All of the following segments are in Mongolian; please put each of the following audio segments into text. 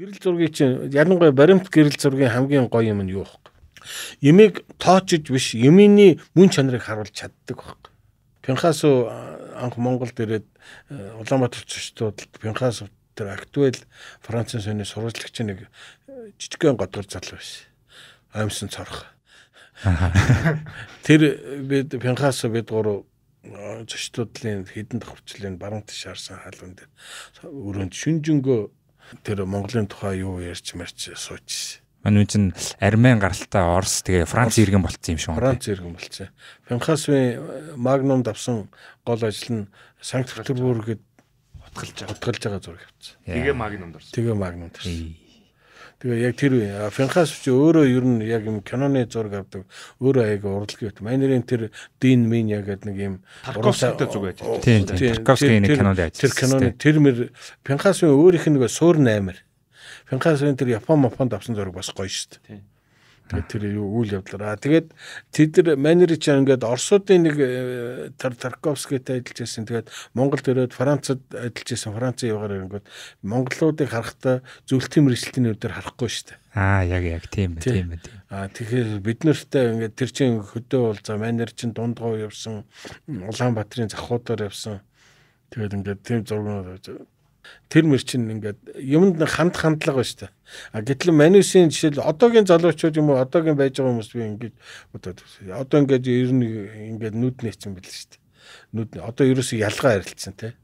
Гэрэл зургийг чинь ялангуяа баримт гэрэл зургийн хамгийн гоё юм нь юу вэ? Ямиг тоочж биш, юмны мөн чанарыг харуулж чаддаг байхгүй. Пинхас анх Монголд ирээд Улаанбаатар цочтуудад Пинхас тэр актуэл Францын соёлын сурвалжлагч нэг жижигхэн готгор залуу байсан. Аимсан цорох. Тэр бид Пинхас бид гурав цочтуудлын хідэн давхарчлын барамт шаарсан хаалган дээр өрөөнд шүнжэнгөө тэр Монголын тухай юу ярьж мэрч сууч. Манай чинь армян гаралтай Орос тэгээ Франц иргэн болцсон юм шиг байна. Франц иргэн болцсон. Пинхасвын э, Магнум давсан гол ажил нь Санкт Петербургэд утгалж байгаа. Утгалж байгаа зураг явцсан. Тэгээ Магнум дурсан. Тэгээ Магнум дурсан. Тэгээ яг тэр үе. Финхас ч өөрөө ер нь яг юм киноны зураг авдаг. Өөрөө аяг уралдаг гэт. Манерийн тэр Дин Мин яг гэдэг нэг юм уралдаатай зүг байж байгаа. Тийм. Тарковский нэг кинонд ажилласан. Тэр киноны тэр мэр Финхасын өөрийнх нь нэг суур наймаар. Финхасын тэр Япон мопонд авсан зураг бас гоё шүү дээ. Тийм. Тэгээд тэр юу үйл явдлаа. Тэгээд тэд нар менежер ингээд Оросуудын нэг э, тэр Тарковскийтэй ажиллаж байсан. Тэгээд Монголд ирээд Францад ажиллаж байсан. Францын явгаар ирэнгүүт монголуудыг харахтаа зөвлөлтийн мэрэгжлийн өдөр харахгүй шүү дээ. Аа яг яг тийм байх тийм байх. Аа тэгэхээр бид нартай ингээд тэр чин хөдөө бол за менежер чин дундгоо явсан Улаанбаатарын захуудаар явсан. Тэгээд ингээд тийм зургууд тэр мөр чинь ингээд юмд ханд хандлага ба штэ. А гэтэл манусын жишээл одоогийн залуучууд юм уу одоогийн байж байгаа хүмүүс би ингээд одоо одоо ингээд ер нь ингээд нүд нээсэн бэл штэ. Нүд одоо ерөөсө ялгаа арилцсан те.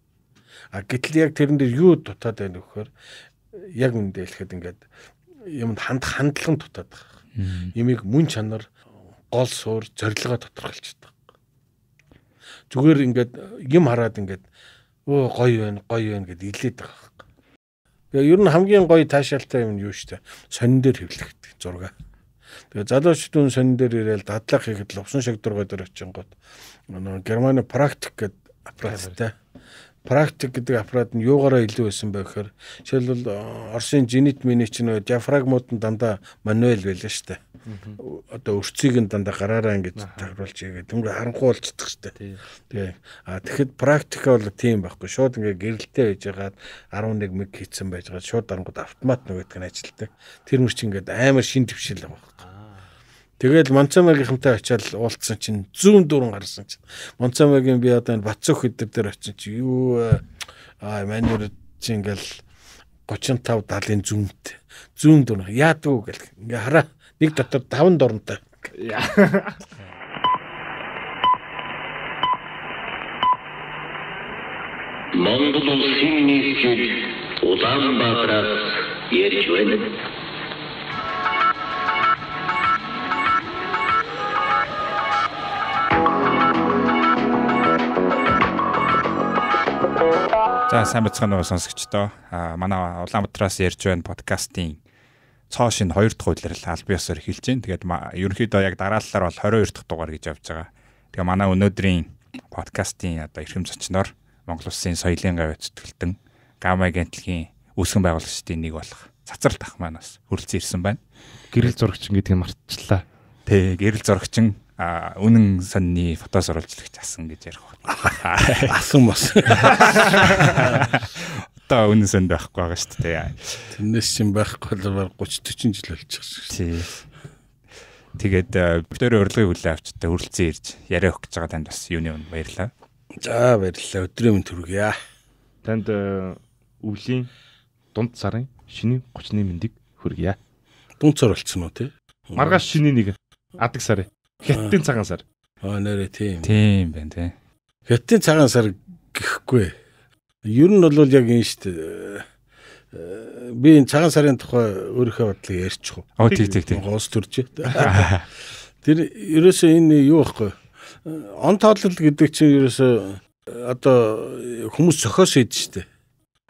А гэтэл яг тэрэн дээр юу дутаад байна вөхөр яг үндэ хэлэхэд ингээд юмд ханд хандлага дутаад байгаа. Ямиг мөн чанар гол суур зорилгоо тодорхойлчихдаг. Зүгээр ингээд юм хараад ингээд Оо гоё байна, гоё байна гэд илээд байгаа хэрэг. Тэгээ ер нь хамгийн гоё таашаалтай юм юу штэ. Сонин дээр хэвлэх гэдэг зураг. Тэгээ залуучдын сонин дээр ирээл дадлах хийхэд лувсан шаг дургой дээр очингууд нөгөө Германы практик гэдэг аппараттай практик гэдэг аппарат нь юугаараа илүү байсан бэ гэхээр жишээлбэл э, Оросын Zenit миний ч нөө диафрагмууд нь дандаа мануэл байлаа штэ. Одоо өрцгийг нь дандаа гараараа ингэж тайлбарлаж хийгээд тэнгуй харанхуй болчихдаг штэ. Тэгээ. А тэгэхэд практика бол тийм байхгүй. Шууд ингээ гэрэлтэй байжгаад 11 мэг хийцэн байжгаад шууд дарангууд автомат нөгөөдг нь ажилтдаг. Тэр мөр чи ингээд амар шин твшил байгаа байхгүй. Тэгэл Монцамагийн-тай очиад уулзсан чинь зүүн дөрөн гарсан чинь. Монцамагийн би одоо энэ Бацөх хэдэр дээр очиж чи юу э, аа манер чи ингээл 35 70-ын зүүнт. Зүүн дөрөн яадгүй гэл. Ингээ хараа нэг дотор 5 дорнтой. Монгол улсын нийслэл Улаанбаатараас ярьж байна. За сайн бацхан уу сонсогчдоо. А манай Улаанбаатараас ярьж байна подкастын цоо шин 2 дахь үйлрэл аль биесээр эхэлж байна. Тэгээд ерөнхийдөө яг дараалалаар бол 22 дахь дугаар гэж явж байгаа. Тэгээ манай өнөөдрийн подкастын одоо эрхэм зочноор Монгол Улсын соёлын гавь цэцгэлтэн гам агентлагийн үүсгэн байгуулагчдын нэг болох цацрал тах маань бас хөрөлцөн ирсэн байна. Гэрэл зурагчин гэдэг нь мартчихлаа. Тэг, гэрэл зурагчин үнэн сонны фотос оруулжлагч асан гэж ярих байна. Асан бас. Одоо үнэн сонд байхгүй байгаа шүү дээ. Тэрнээс чинь байхгүй л 30 40 жил болчих шүү. Тий. Тэгээд бүтээр урилгыг хүлээ авчтай хөрөлцөн ирж яриа өгч байгаа танд бас юуны өмнө баярлалаа. За баярлалаа. Өдрийн мэнд хүргье. Танд өвлийн дунд сарын шинийн 31 мэндийг хүргье. Дунд сар болцсон уу тий? Маргааш шинийн нэг адаг сарын Хятадын цагаан сар. Аа нэрэ тийм. Тийм байна тий. Хятадын цагаан сар гэхгүй. Ер нь бол яг энэ шүү дээ. Э, би энэ цагаан сарын тухай өөрийнхөө бодлыг ярьчих уу? Оо тий тий тий. Гоос төрж. Тэр ерөөсөө энэ юу байхгүй. Э, он тоолол гэдэг чинь ерөөсөө э, одоо хүмүүс цохоос идэв шүү дээ.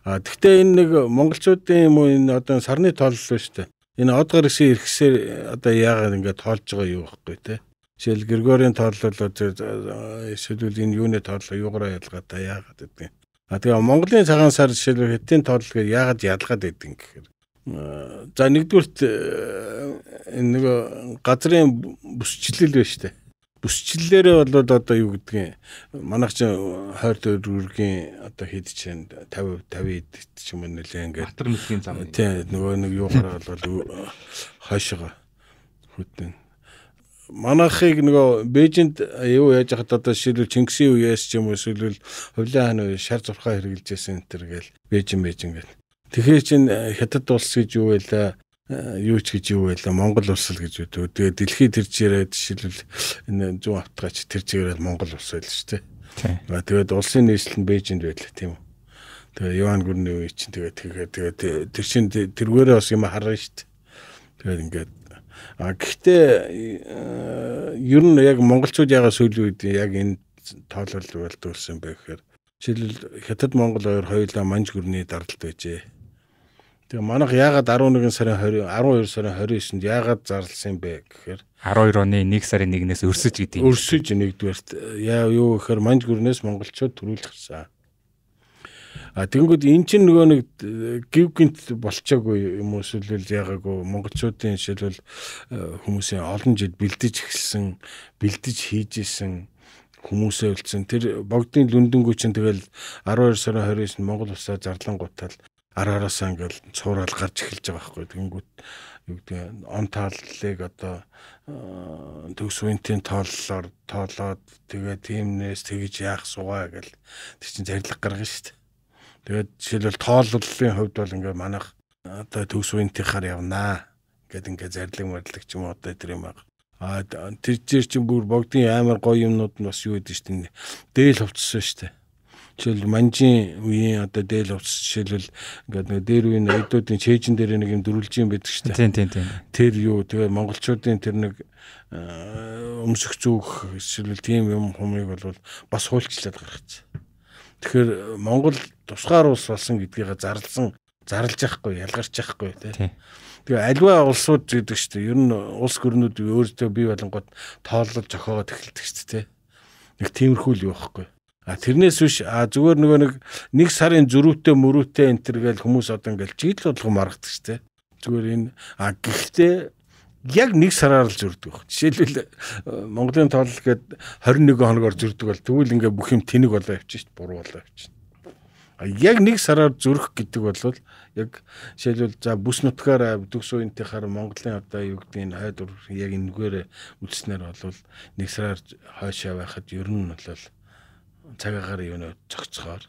А тэгтээ энэ нэг монголчуудын юм уу энэ одоо сарны тоолол шүү дээ. Энэ од гаргасан иргэсээр одоо яагаад ингээд тоолж байгаа юу вэ хөөхгүй те. Жишээл Григорийн тооллол эсвэл энэ юуны тооллол юугаараа ялгаатай яагаад гэдэг юм. А тэгээ Монголын цагаан сар жишээлбэл хэтийн тооллол гэж яагаад ялгаад байдэн гэхээр э, за нэгдүгürt э, энэ нэг газрын бүсчлэл байна штэ. Бүсчлэлээрээ болоод одоо юу гэдгийг манайх чинь хойр төргийн одоо хэд чинь 50 50 идэх ч юм уу нэлээ ингээд батар мөсгийн зам. Тийм нөгөө нэг юугаараа бол э, хойшоо хөтөн манахыг нөгөө Бээжинд юу яаж хахад одоо жишээлбэл Чингисийн үеэс ч юм уу эсвэл хувлаа хань үе шар зурхаа хэрэгжилж байсан энэ төр гэл Бээжин Бээжин гэл. Тэгэхээр чин э, хятад улс гэж юу байлаа? Э, юу ч гэж юу байлаа Монгол улс л гэж өгдөг. Тэгээ дэлхий тэр жирээд жишээлбэл энэ зүүн автгаач тэр жирээд Монгол улс байл шүү дээ. Тэгээд улсын нийслэл нь Бээжинд байлаа тийм үү. Тэгээ Юан гүрний үе чинь тэгээ тэгээ тэгээ тэр чин тэргээрээ бас юм харна шүү дээ. Тэгээд ингээд Гэхдээ э, ер нь яг монголчууд ягаа сөүл үед яг энэ тоололд болдуулсан байх гэхээр жишээлбэл хятад монгол хоёр хоёулаа манж гүрний дардалд байжээ. Тэгээ манайх яагаад 11 сарын 20 12 сарын 29-нд яагаад зарлсан бэ гэхээр 12 оны 1 сарын 1-ээс өрсөж гэдэг юм. Өрсөж нэгдүгээрт э, яа юу гэхээр манж гүрнээс монголчууд төрүүлчихсэн. А тэгэнгүүт эн чинь нөгөө нэг э, гів гинт болчаагүй юм уу эсвэл яагаагүй монголчуудын жишээлбэл э, хүмүүсийн олон жил бэлдэж эхэлсэн, бэлдэж хийжсэн хүмүүсээ үлдсэн. Тэр богдын лүндэнгүү чинь тэгэл 12 сарын 29-нд Монгол улсаа зарлангуутал араараасаа ингээл цуураал гарч эхэлж байгаа байхгүй. Тэнгүүт юу гэдэг он тааллыг одоо э, төгс үеийн тооллоор тоолоод тэгээ тиймнээс тэгж яах сугаа гэл тэр чинь зарлаг гаргана шүү дээ. Тэгээд жишээлбэл тооллолын хувьд бол ингээ манайх одоо төгс үеийнхаар явнаа. Ингээд ингээ зарлиг мэрлэг ч юм уу одоо тэр юм байна. А тэр зэр чинь бүр богдын амар гоё юмнууд нь бас юу гэдэг чинь дээл хувцсан шүү дээ. Жишээл манжин үеийн одоо дээл хувцс жишээлбэл ингээд нэг дээр үеийн эдүүдийн чэйжэн дээр нэг юм дөрүлжин байдаг шүү дээ. Тийм тийм тийм. Тэр юу тэгээ монголчуудын тэр нэг өмсөх зүөх жишээлбэл тийм юм хумыг бол бас хуульчлаад гаргачих. Тэгэхээр Монгол тусгаар улс болсон гэдгийг зарлсан зарлж яахгүй ялгарч яахгүй тий. Тэгээ альва улсууд гэдэг чинь ер нь улс гүрнүүд өөрсдөө бий болонгод тооллол зохиогоод эхэлдэг шүү дээ тий. Нэг тиймэрхүү л юу байхгүй. А тэрнээс биш а зүгээр нөгөө нэг нэг сарын зөрүүтэй мөрүүтэй энэ төр гэл хүмүүс одоо ингээл жийл болгом маргадаг шүү дээ. Зүгээр энэ а гэхдээ яг нэг сараар л зөрдөг баг. Жишээлбэл э, Монголын тоолол гээд 21 хоногор зөрдөг бол тэгвэл ингээ бүх юм тэнэг болоо явчих шүү дээ. Буруу болоо явчих. Яг нэг сараар зүрх гэдэг бол яг жишээлбэл за бүс нутгаар төгс үеийнхээ Монголын одоо юу гэдгийг хайдвар яг энэгээр үлснээр бол нэг сараар хойшоо байхад ер нь бол цагаагаар юу нэ цогцохоор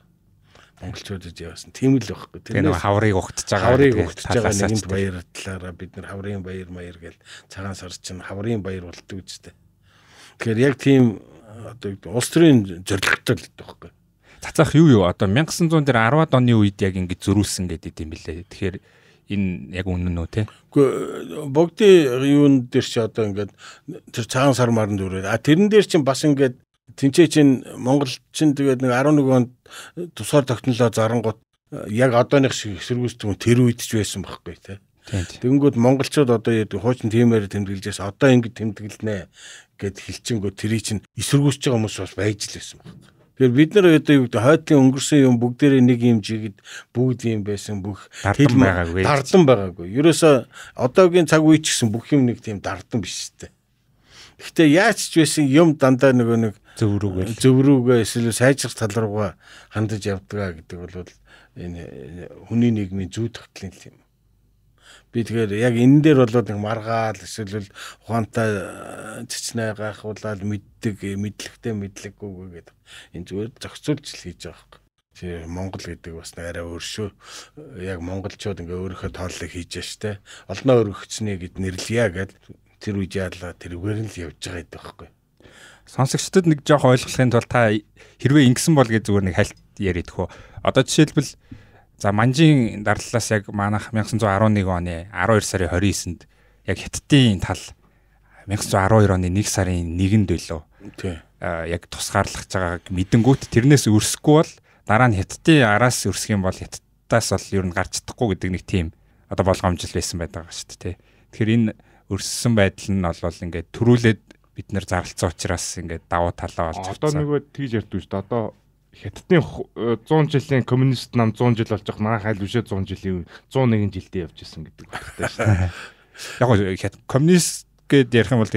монголчуудад яваасан тийм л байхгүй тийм нэг хаврыг угтж байгаа хаврыг угтж байгаа нэгэнт баяр талаараа бид нар хаврын баяр маяр гэж цагаан сар чинь хаврын баяр болдог үстэй тэгэхээр яг тийм одоо улс төрийн зорилготой л байхгүй цацах юу юу одоо 1910-ад оны үед яг ингэ зөрүүлсэн гэдэг юм билээ. Тэгэхээр энэ яг үнэн үү те? Гэхдээ э, богдын юун дээр чи одоо ингээд тэр цагаан сар марн дүрээ. А тэрэн дээр чин бас ингээд тэнцээ чин Монгол чин тэгээд нэг 11 онд тусгаар тогтнолоо зарангууд э, яг одооных шиг эсэргүүцдэг тэр үед ч байсан байхгүй те. Тэгэнгүүт монголчууд одоо яг хуучин тиймээр тэмдэглэжээс одоо ингэ тэмдэглэнэ гэд хэлчихэнгөө тэрий чин эсэргүүцэж байгаа хүмүүс бас байж л байсан байна. Тэгэхээр бид нар одоо юу гэдэг хойдлын өнгөрсөн юм бүгдээрээ нэг юм жигэд бүгд юм байсан бүх хэл байгаагүй. Дардан байгаагүй. Ерөөсө одоогийн цаг үеч гэсэн бүх юм нэг тийм дардан биш шүү дээ. Гэхдээ яаж ч байсан юм дандаа нөгөө нэг зөв рүүгээ зөв рүүгээ эсвэл сайжрах тал руугаа хандаж явдгаа гэдэг бол энэ хүний нийгмийн зүй тогтлын юм. Би тэгэхээр яг энэ дээр болоод нэг маргаал эсвэл ухаантай цэцнээ гайхуулаад мэддэг э, мэдлэгтэй мэдлэггүйгээ гэдэг энэ зүгээр зохицуулж л хийж байгаа хэрэг. Тэгээ Монгол гэдэг бас арай өөр шүү. Э, яг монголчууд ингээ өөрийнхөө тооллыг хийж штэ. Олноо өргөцнээ гэд нэрлэе гэд тэр үе яалаа тэрвэр нь л явж байгаа гэдэг байхгүй. Сонсогчдод нэг жоох ойлгохын тулд та хэрвээ ингэсэн бол гэж зүгээр нэг хальт яриад хөө. Одоо жишээлбэл За манжийн дарлалаас яг манах 1911 оны 12 сарын 29-нд яг хиттийн тал 1912 оны 1 сарын 1-нд байлоо. Тий. Яг тусгаарлахж байгааг мэдэнгүүт тэрнээс өрсөхгүй бол дараа нь хиттийн араас өрсөх юм бол хиттаас бол ер нь гарч чадахгүй гэдэг нэг тийм одоо болгоомжл байсан байдаг шүү дээ тий. Тэгэхээр энэ өрссөн байдал нь бол ингээд төрүүлээд бид нэр зарлцсан учраас ингээд давуу талаа болж байна. Одоо нөгөө тэгж ярьдгүй шүү дээ. Одоо Хятадын 100 э, жилийн коммунист нам 100 жил болж байгаа маань хайл бишээ 100 жилийн 101 жилдээ явж исэн гэдэг утгатай шүү дээ. Яг хятад коммунист гэд ярих юм бол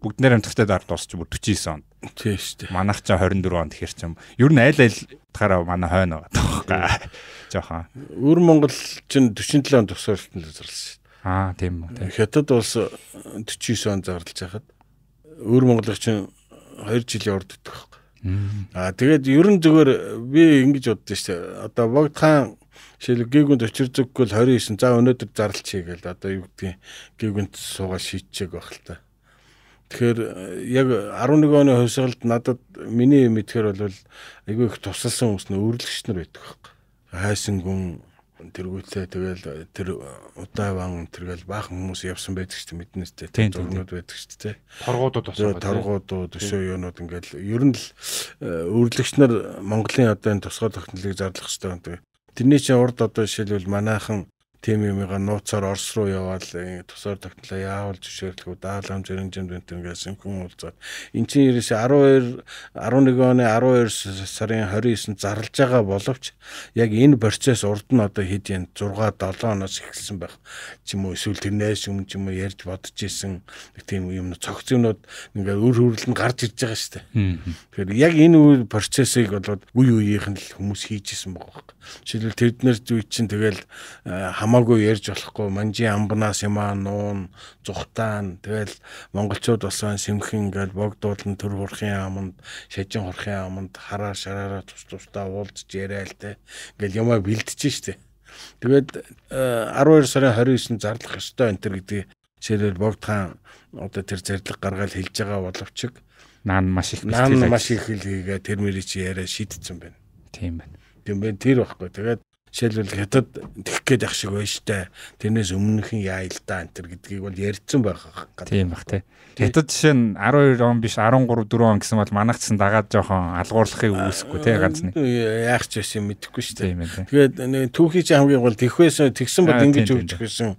бүгд нэр амтхтай дараа дуусч 49 онд. Тийм шүү дээ. Манайх ч 24 онд ихэр ч юм. Ер нь аль аль тахаараа манай хойно байгаа тоххой. Жохон. Өр Монгол чинь 47 онд тусаалтанд үзэрлсэн шүү дээ. Аа тийм үү. Хятад улс 49 он зарлж байхад өр монголч чинь 2 жилийн урд өгөх Аа тэгээд ерөн зүгээр э, би ингэж боддоо шүү дээ. Одоо Богд хаан жишээлбэл гээгүнд очирдөггүй л 29 за өнөөдөр зарлч хийгээл одоо юу гэдгийг гээгүнд суугаад шийдчихээг байх л та. Тэгэхээр э, яг 11 оны хувьсгалд надад миний мэдхээр бол айгүй их тусалсан хүмүүс нөө өрлөгчнөр байдаг байхгүй. Хайсан гүн тэргүүтээ тэгэл э, тэр э, удаван тэргээл баахан хүмүүс явсан байдаг ч мэднэстэй тэр зургууд байдаг ч тий. Торгуудууд асуугаад торгуудууд өшөө юунууд ингээл ер нь л э, өөрлөгч нар Монголын одоо энэ тусгаар технологиг зарлах хэрэгтэй юм. Тэрний чинь урд одоо жишээлбэл манайхан тим юмгаа нууцаар Орос руу яваал э, тусаар тогтлоо яавал жишээлхүү даал хамжир хэмжээнд бинт ингээс хүн уулзаад эн чинь ерөөсө 12 11 оны 12 сарын 29-нд зарлж байгаа боловч яг энэ процесс урд нь одоо хэд юм 6 7 оноос эхэлсэн байх ч юм уу эсвэл тэрнээс өмнө ч юм уу ярьж бодож исэн тийм юм цогц юмнууд ингээ өр хөрөл нь гарч ирж байгаа штэ тэгэхээр яг энэ үе процессыг болоод үе үеийнх нь л хүмүүс хийж исэн байгаа байхгүй жишээлбэл тэднэр зүй чинь тэгэл хам э, хамаагүй ярьж болохгүй манжи амбнаас юм аа нуун зүхтаан тэгэл монголчууд болсон сэмхэн ингээл богдуулан төр хурхын аманд шажин хурхын аманд хараа шараараа тус тусдаа уулзж яриал те ингээл ямаа бэлдчихэж штэ тэгээд 12 э, сарын 29-нд зарлах ёстой энэ төр гэдэг ширэл богдхан одоо тэр зэрлэг гаргаад хэлж байгаа боловч наан маш их наан маш их хэл хийгээ тэр мэрий чи яриа шийдсэн байна тийм байна юм бэ тэр байхгүй. Тэгээд Жишээлбэл хятад тэгэх гээд явах шиг байж штэ. Тэрнээс өмнөхийн яйлдаа энэ төр гэдгийг бол ярьцсан байх гэх. Тийм бах тий. Хятад жишээ нь 12 он биш 13 4 он гэсэн бол манайх гэсэн дагаад жоохон алгуурлахыг үүсэхгүй тий ганц нь. Яах ч байсан юм мэдэхгүй штэ. Тэгээд нэг түүхий чи хамгийн гол тэгвэсэн тэгсэн бол ингэж өгч гэсэн.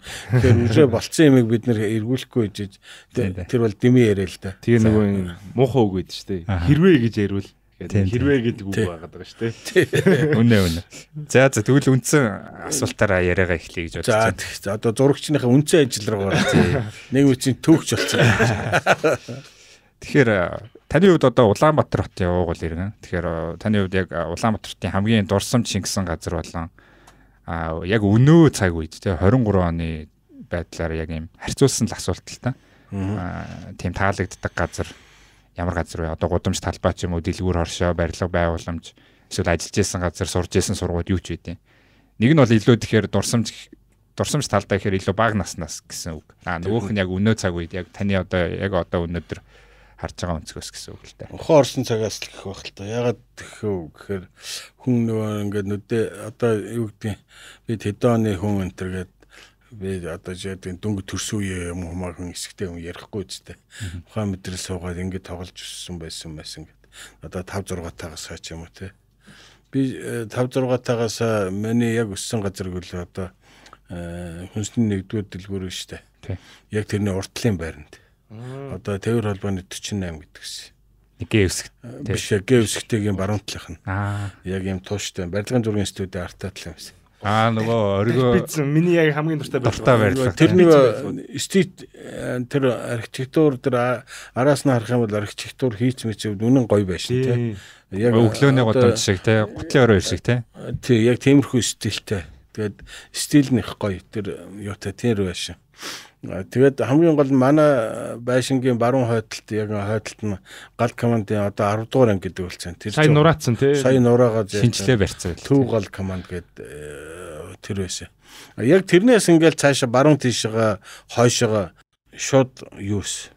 Тэгэхээр үрээ болцсон ямиг бид нэр эргүүлэхгүй гэж тэр бол дэмий яриа л да. Тэгээ нөгөө муухай үг гэдэг штэ. Хэрвээ гэж ярил Тэгэхээр хэрвээ гэдэг үг байгаад байгаа шүү дээ. Үнэ үнэ. За за тэгвэл үндсэн асуултаараа яриагаа эхлэе гэж бодож байна. За одоо зурагчныхаа үндсэн ажил руу гараа. Нэг үчийн төөгч болсон. Тэгэхээр э, таны хувьд одоо Улаанбаатар хотын уугуул иргэн. Тэгэхээр э, таны хувьд яг э, Улаанбаатартын хамгийн дурсамж шингэсэн газар болон а яг өнөө цаг үед те 23 оны байдлаар яг юм харьцуулсан л асуулт л та. Аа тийм таалагддаг газар ямар газар вэ? Одоо гудамж талбай ч юм уу, дэлгүүр хоршоо, барилга байгууламж эсвэл ажиллаж исэн газар, сурж исэн сургууль юу ч үгүй. Нэг нь бол илүү тэгэхээр дурсамж дурсамж талдаа гэхээр илүү баг наснаас гэсэн үг. Аа нөгөөх нь яг өнөө цаг үед яг таны одоо яг одоо өнөөдөр харж байгаа өнцгөөс гэсэн үг л дээ. Ухаан орсон цагаас л гэх байх л та. Ягаад гэх үү гэхээр хүн нөгөө ингээд нүдэ одоо юу гэдгийг бид хэдэн оны хүн энэ төр гэдэг би одоо жаадаг дүнг төрсөн үе юм хамаахан хэсэгтэй юм ярихгүй үстэй. Ухаан мэдрэл суугаад ингэ тоглож өссөн байсан мэс ингээд. Одоо 5 6 тагаас хойч юм уу те. Би 5 6 тагаас миний яг өссөн газар гөл одоо э, хүнсний нэгдүгээр дэлгүүр штэ. Яг тэрний уртлын байранд. Одоо тээвэр холбооны 48 гэдгсэн. Гэвсэг. Биш гэвсэгтэйгийн баруун талынх нь. Аа. Яг ийм тууштай. Барилгын зургийн студи артаа тал юмсэн. Аа нөгөө оргио бицэн миний яг хамгийн дуртай байлаа. Тэр нэг стрит э, тэр архитектур тэр араас нь харах юм бол архитектур хийц мэтэвд үнэн гоё байшин тий. Яг өглөөний годамж шиг тий. Гутлын орой шиг тий. Тий яг тиймэрхүү стилтэй. Тэгээд стил нь их гоё тэр юутай тэр байшин. Тэгээд хамгийн гол манай э, байшингийн баруун хойдолт яг хойдолт нь гал командын одоо 10 дугаар анги гэдэг үлцэн. Тэр сая нураацсан тий. Сая нураагаа шинжлэх барьцсан. Төв гал команд гэдэг тэр байсан. Яг тэрнээс ингээл цаашаа баруун тийшээ хойшоо шууд юус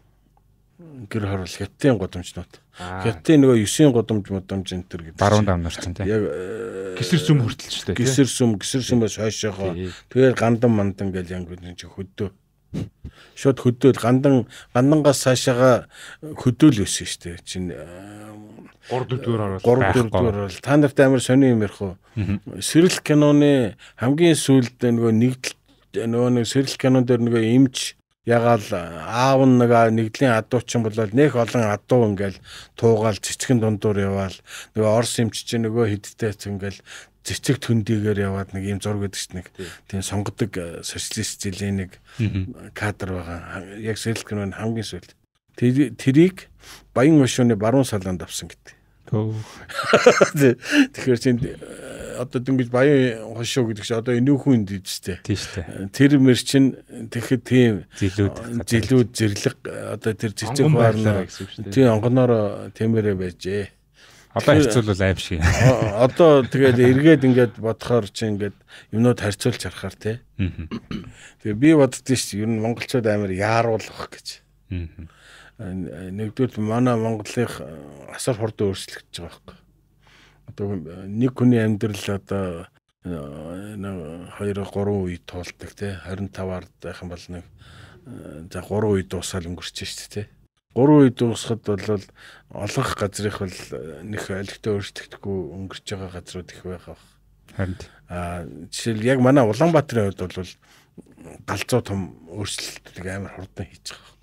гэр хорвол хятадын гудамжнууд. Хятадын нөгөө 9-ийн гудамж модамж энэ төр гэдэг. Баруун давнарсан тийм. Яг э, гисэр сүм хүртэл ч тийм. Гисэр сүм, гисэр сүмээс хойшоохоо. Тэгээд гандан мандан гэж яг нэг хөдөө шууд хөдөөл гандан гандангаас цаашаага хөдөөл өсөн шүү дээ. Чин 3 4-р орол 3 4-р орол та нарт амар сони юм ярих уу? Сэрэл киноны хамгийн сүүлд нөгөө нэгдэл нөгөө нэг сэрэл кинон дээр нөгөө имж ягаал э, аав нэг нэгдлийн адуучин болол нэх олон адуу ингээл туугаал цэцгэн дундуур яваал нөгөө орс имч чинь нөгөө хидтэй ингээл цэцэг төндөөгөр яваад нэг ийм зураг гэдэг чинь нэг тийм сонгодог э, социалист жилийн нэг кадр байгаа. Яг Сэрэл киноны хамгийн сүүлд. Тэрийг Баян Ушууны баруун салаанд авсан гэдэг. Тэгэхээр чинь э, одоо дүнгийн баян хошоо гэдэг чинь одоо энүүхэн энд дэжтэй. Тийм шүү дээ. Э, тэр мэр чинь тэгэхэд тийм зилүүд зилүүд зэрлэг одоо тэр цэцэг баарнаа тийм онгоноор тэмэрэ байжээ. Одоо харьцуулбал аим шиг. Одоо тэгээд эргээд ингээд бодохоор чи ингээд юмнууд харьцуулж харахаар тий. Тэгээ би боддгийн шүү ер нь монголчууд амар яаруулах гэж. Нэгдүгээр манай Монголын э, асар хурдан өөрчлөгдөж байгаа байхгүй. Одоо э, нэг хүний амьдрал одоо 2 3 үе туулдаг тий 25-аар байх юм бол нэг э, за 3 үе дуусаад өнгөрч шүү дээ тий. 3 үед дуусахад бол олонх газрынх бол э, нөх алигтаа өөрчлөгдөхгүй өнгөрч байгаа газрууд их байх бах. Харин аа жишээл яг манай Улаанбаатарын хувьд бол галзуу том өөрчлөлтүүдийг амар хурдан хийж байгаа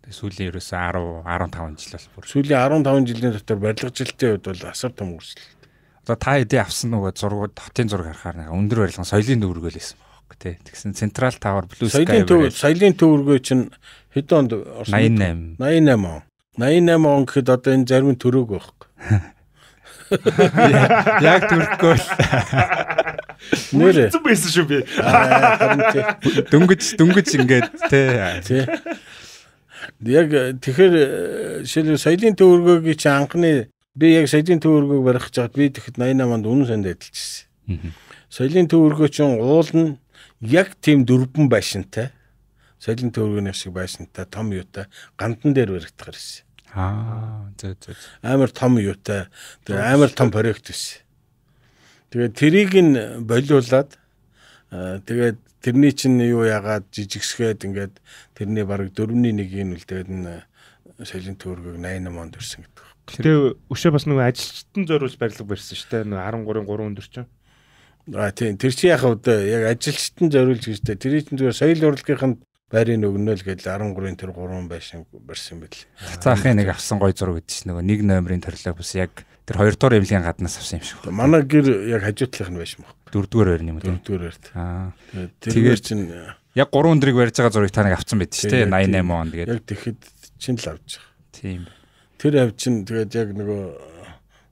байна. Сүүлийн ерөөсөө 10 15 жил бол бүр. Сүүлийн 15 жилийн дотор барилга жилтийн хувьд бол асар том өөрчлөлт. Одоо та хэдий авсан нөгөө зургууд хотын зураг харахаар нэг өндөр барилгын соёлын төвөргөл байсан баг тий. Тэгсэн Central Tower Blue Sky. Соёлын төв соёлын төвөргөө чинь Хэдэн онд орсон? 88. 88 он. 88 он гэхэд одоо энэ зарим төрөөг байхгүй. Яг төрөхгүй л. Нэрээ. Зүг байсан шүү би. Дөнгөж дөнгөж ингээд тий. Яг э, тэгэхээр жишээлбэл э, соёлын төвөргөөгийн чи анхны би яг соёлын төвөргөөг барих гэж хад би тэгэхэд 88 онд үнэн санд ажиллажсэн. Соёлын төвөргөө чинь уулна яг тийм дөрвөн байшинтай соёлын төвөргөний шиг байсантай том юутай гандан дээр баригдах гэсэн. Аа зөө зөө. Амар том юутай. Тэгээ амар том проект байсан. Тэгээ тэрийг нь болиулаад тэгээд тэрний чинь юу ягаад жижигсгээд ингээд тэрний бараг 4-1-ийг нь үлдээд нь э, соёлын төвөргөг 88 онд ирсэн гэдэг. Тэгээ өшөө бас нөгөө ажилчтан зориулж барилга барьсан шүү дээ. Нөгөө 13-ын 3 өндөр чинь. А тийм тэр чи яг одоо яг ажилчтан зориулж гэжтэй. Тэр чинь зүгээр соёл урлагийнх нь байрыг өгнө л гэж 13-ын тэр 3 байшин барьсан байл. Цаахын нэг авсан гой зураг гэдэг чинь нөгөө нэг номерын төрлөө бас яг тэр 2 дугаар эмнэлгийн гаднаас авсан юм шиг байна. Манай гэр яг хажуутлынх нь байсан баг. 4 дугаар байрны юм уу? 4 дугаар байрт. Аа. Тэрээр чинь яг 3 өндрийг барьж байгаа зургийг та нэг авсан байт шүү дээ 88 он тэгээд. Яг тэгэхэд чинь л авчих. Тийм. Тэр авчин тэгээд яг нөгөө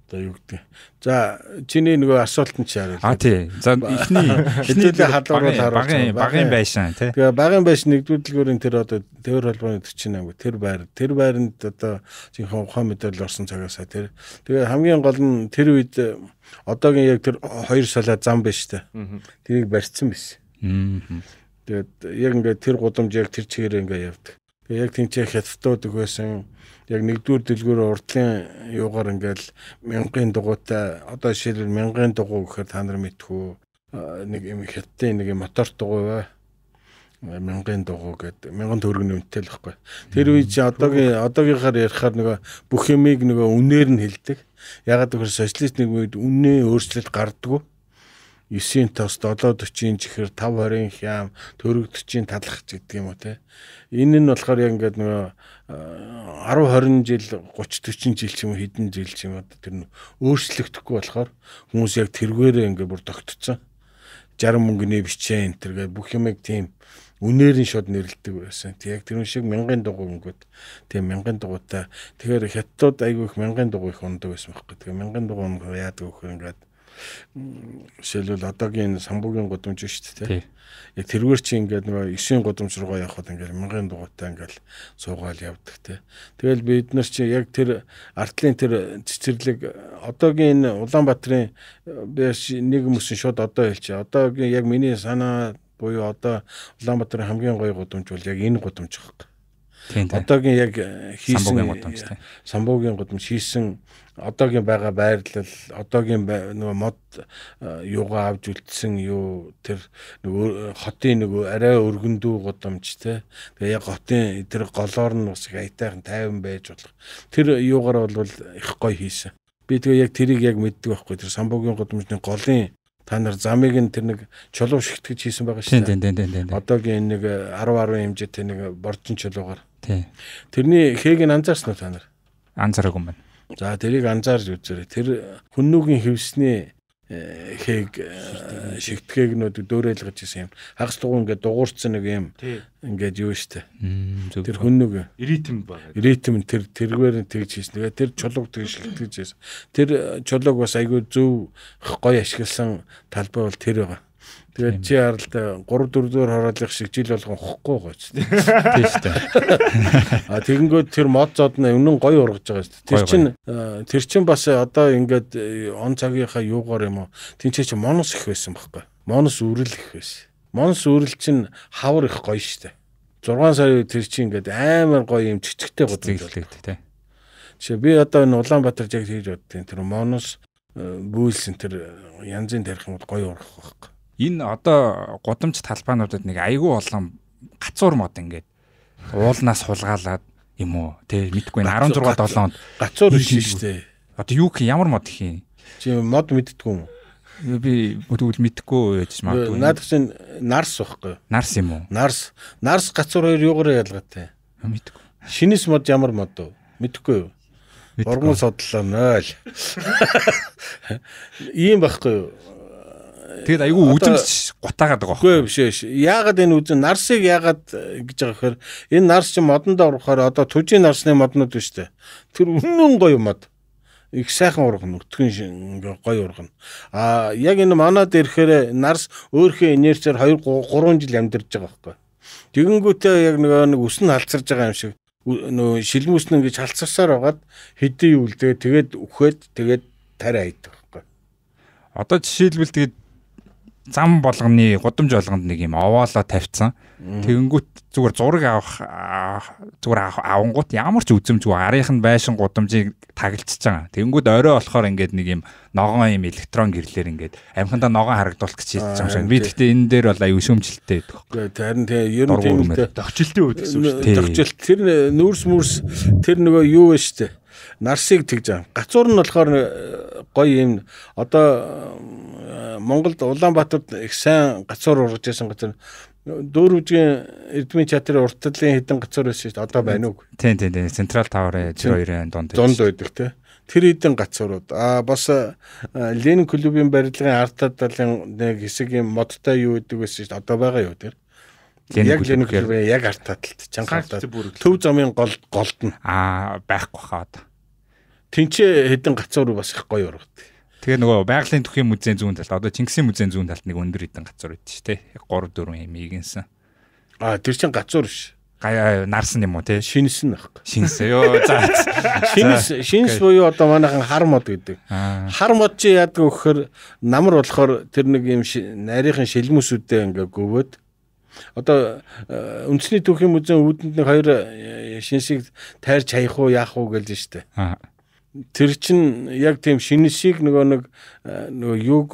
одоо юу гэдэг. За чиний нөгөө асуулт нь чи харъя. А тий. За эхний хэдүүлээ халуурал харуулсан. Багын багын байшин тий. Тэгээ багын байшин нэгдвэрлэлийн тэр одоо тээр холбооны 48 тэр байр. Тэр байранд одоо жинхэнэ ухаан мэдээлэл орсон цагаасаа тэр. Тэгээ хамгийн гол нь тэр үед э, одоогийн яг тэр хоёр салаа зам байна штэ. Тэрийг барьцсан биш. Тэгээд яг ингээд тэр гудамж яг тэр чигээр ингээд явдаг. Тэгээ яг тэнцээ хятадууд өгөөсөн яг нэгдүгээр дэлгүүр урдлын юугаар ингээл мянган дугуйтай одоо жишээлбэл мянган дугуй гэхээр та нар мэдхүү нэг юм хятадын нэг мотор дугуй бай мянган дугуй гэдэг мянган төгрөгийн үнэтэй л байхгүй. Тэр үед чи одоогийн одоогийнхаар ярихаар нөгөө бүх юмыг нөгөө үнээр нь хэлдэг. Ягаад гэвэл социалист нэг үед үнээ өөрчлөлт гардггүй. 9-ийн тос 740 чихэр 520 хям төрөгдөж чинь талах гэдэг юм уу те. Энэ нь болохоор яг ингээд нөгөө 10 20 жил 30 40 жил ч юм уу хэдэн жил ч юм уу тэр нь өөрчлөгдөхгүй болохоор хүмүүс яг тэргээрээ ингээ бүр тогтцсон 60 мөнгөний бичээ энэ тэргээ бүх юмыг тийм үнээрийн шод нэрлдэг байсан. Тэг яг тэрэн шиг мянган дугуй өнгөт. Тэг мянган дугуйтай. Тэгэхээр хятадууд айгүй их мянган дугуй их ундаг байсан байхгүй. Тэг мянган дугуй өнгө яадаг вэ гэхээр ингээд жишээлбэл одоогийн самбуугийн гудамж шүү дээ. Яг тэрвэр чи ингээд нөгөө 9-ийн гудамж руугаа явхад ингээд 1000-ын дугуйтай ингээд суугаал явдаг те. Тэгэл бид нар чи яг тэр артлын тэр цэцэрлэг одоогийн энэ Улаанбаатарын би нэг мөсөн шууд одоо хэлчихэ. Одоогийн яг миний санаа буюу одоо Улаанбаатарын хамгийн гоё гудамж бол яг энэ гудамж гэхгүй. Одоогийн яг хийсэн самбуугийн гудамж хийсэн одоогийн байгаа байрлал, одоогийн нөгөө мод э, юугаа авж үлдсэн юу тэр нөгөө э, хотын нөгөө арай өргөндүү годомж те. Тэгээ яг хотын тэр голоор нь бас их айтайхан тайван байж болох. Тэр юугаар бол их гоё хийсэн. Би тэгээ яг тэрийг яг мэддэг байхгүй тэр самбуугийн годомжны голын та нар замыг нь тэр нэг чулуу шигтгэж хийсэн байгаа шүү дээ. Одоогийн нэг 10 э, 10 хэмжээтэй нэг боржин чулуугаар. Тэрний хээг нь анзаарсан уу та нар? Анзаараагүй юм байна. За тэрийг анзаарж үзээрэй. Тэр хүннүүгийн хөвсний э, хээг э, шигтгээгнүүд дөөрэлгэж исэн юм. Хагас дугуун ингээд дугуурцсан нэг юм. Ингээд юу штэ. Тэр хүннүг ритм байна. Ритм тэр тэргээр нь тэгж хийсэн. Тэгээ тэр чулууг тэгж шилтгэж хийсэн. Тэр э, чулууг бас айгүй зөв гоё ашигласан талбай бол тэр байгаа. Тэгээд чи харалтай 3 4 дөр хороолох шиг жил болгон хохгүй гоц. Тийм шүү дээ. А тэгэнгүүт тэр мод зод нь өмнө нь гоё ургаж байгаа шүү дээ. Тэр чин тэр чин бас одоо ингээд э, он цагийнхаа юугаар юм уу? Тинчээ чи монос их байсан байхгүй. Монос үрэл их байсан. Монос үрэл чин хавар их гоё шүү дээ. 6 сарын тэр чин ингээд амар гоё юм чичгтэй гудамж болдог тийм. Жишээ би одоо энэ Улаанбаатар жагт хийж боддیں۔ Тэр монос э, бүүлсэн тэр э, янзын тарих юм бол гоё ургах байхгүй энэ одоо гудамж талбаануудад нэг айгүй болон гацуур мод ингээд уулнаас хулгаалаад юм уу те мэдгүй 16 7 онд гацуур биш шүү дээ. Одоо юу гэх ямар мод их юм? Чи мод мэддгүү юм уу? би тэгвэл мэдхгүй байж магадгүй. Наад чинь нарс واخгүй. Нарс юм уу? Нарс. Нарс гацуур хоёр юугаар ялгаатай? Мэдгүй. Шинэс мод ямар мод вэ? Мэдхгүй юу? Ургамал судлаа 0. Ийм байхгүй юу? Тэгэд айгүй үзэмж гутаагаад байгаа байхгүй биш биш. Яагаад энэ үзэн нарсыг яагаад э, гэж байгаа гэхээр энэ нарс чинь модонд орохоор одоо төжийн нарсны моднууд биш үү? Тэр үнэн гоё мод. Их сайхан ургана, өтгөн гоё ургана. А яг энэ манад ирэхээр э, нарс өөрхөө инерцээр 2 3 жил амьдарч байгаа байхгүй. Тэгэнгүүтээ яг нэг ус нь халцарж байгаа юм шиг нөө шилмүүснэ гэж халцарсаар байгаад хэдий үлдээ тэгээд үхээд тэгээд тарай айдаг байхгүй. Одоо жишээлбэл тэгээд зам болгоны гудамж болгонд нэг юм овоолоо тавьсан. Тэгэнгүүт зүгээр зураг авах зүгээр авангууд ямар ч үзэмжгүй арийнх нь байшин гудамжийг тагилчж байгаа. Тэгэнгүүт орой болохоор ингээд нэг юм ногоон юм электрон гэрлэр ингээд амхандаа ногоон харагдуулах гэж хэлж байгаа юм. Би гэхдээ энэ дээр бол аюу шөмжлөлтэй байдаг. Харин тийм ер нь тийм догчлтын үед гэсэн үг шүү дээ. Догчлт тэр нүүрс мөрс тэр нөгөө юу вэ шүү дээ нарсыг тэгж аа. Гацуур нь болохоор э, гоё юм одоо э, Монголд Улаанбаатарт их сайн гацуур ургаж байсан газар дөрөвжийн эрдмийн театрын урт талын хэдэн гацуур байсан шүү дээ. Одоо байна уу? Тийм тийм тийм. Централ таврын 02-ын донд. Донд байдаг тийм тэр хэдэн гацуурууд а бас э, Ленин клубын барилгын арт талын нэг хэсэг юм модтай юу гэдэг байсан шүү дээ одоо байгаа юу тэр Яг Ленин клубын яг арт талд чангаар төв замын гол голд нь а байхгүй хаад Тинчээ хэдэн гацуур бас их гоё ургадаг. Тэгээ нөгөө байгалийн төхийн музейн зүүн талд одоо Чингисийн музейн зүүн талд нэг өндөр хэдэн гацуур байд чи тээ 3 4 юм ийгэнсэн. Аа тэр чин гацуур биш. Гая нарсан юм уу те? Шинсэн баг. Шинсэн ёо за. Шинс шинс буюу одоо манайхан хар мод гэдэг. Хар мод чи яадаг вөхөр намар болохоор тэр нэг юм нарийнхан шилмүүсүүдээ ингээ гөвөөд Одоо э, үндэсний түүхийн музейн үүдэнд нэг хоёр э, шинсийг тайрч хаях уу яах уу гэж байна шүү дээ. Аа тэр чин яг тийм шинэшийг нөгөө нэг э, нөгөө юуг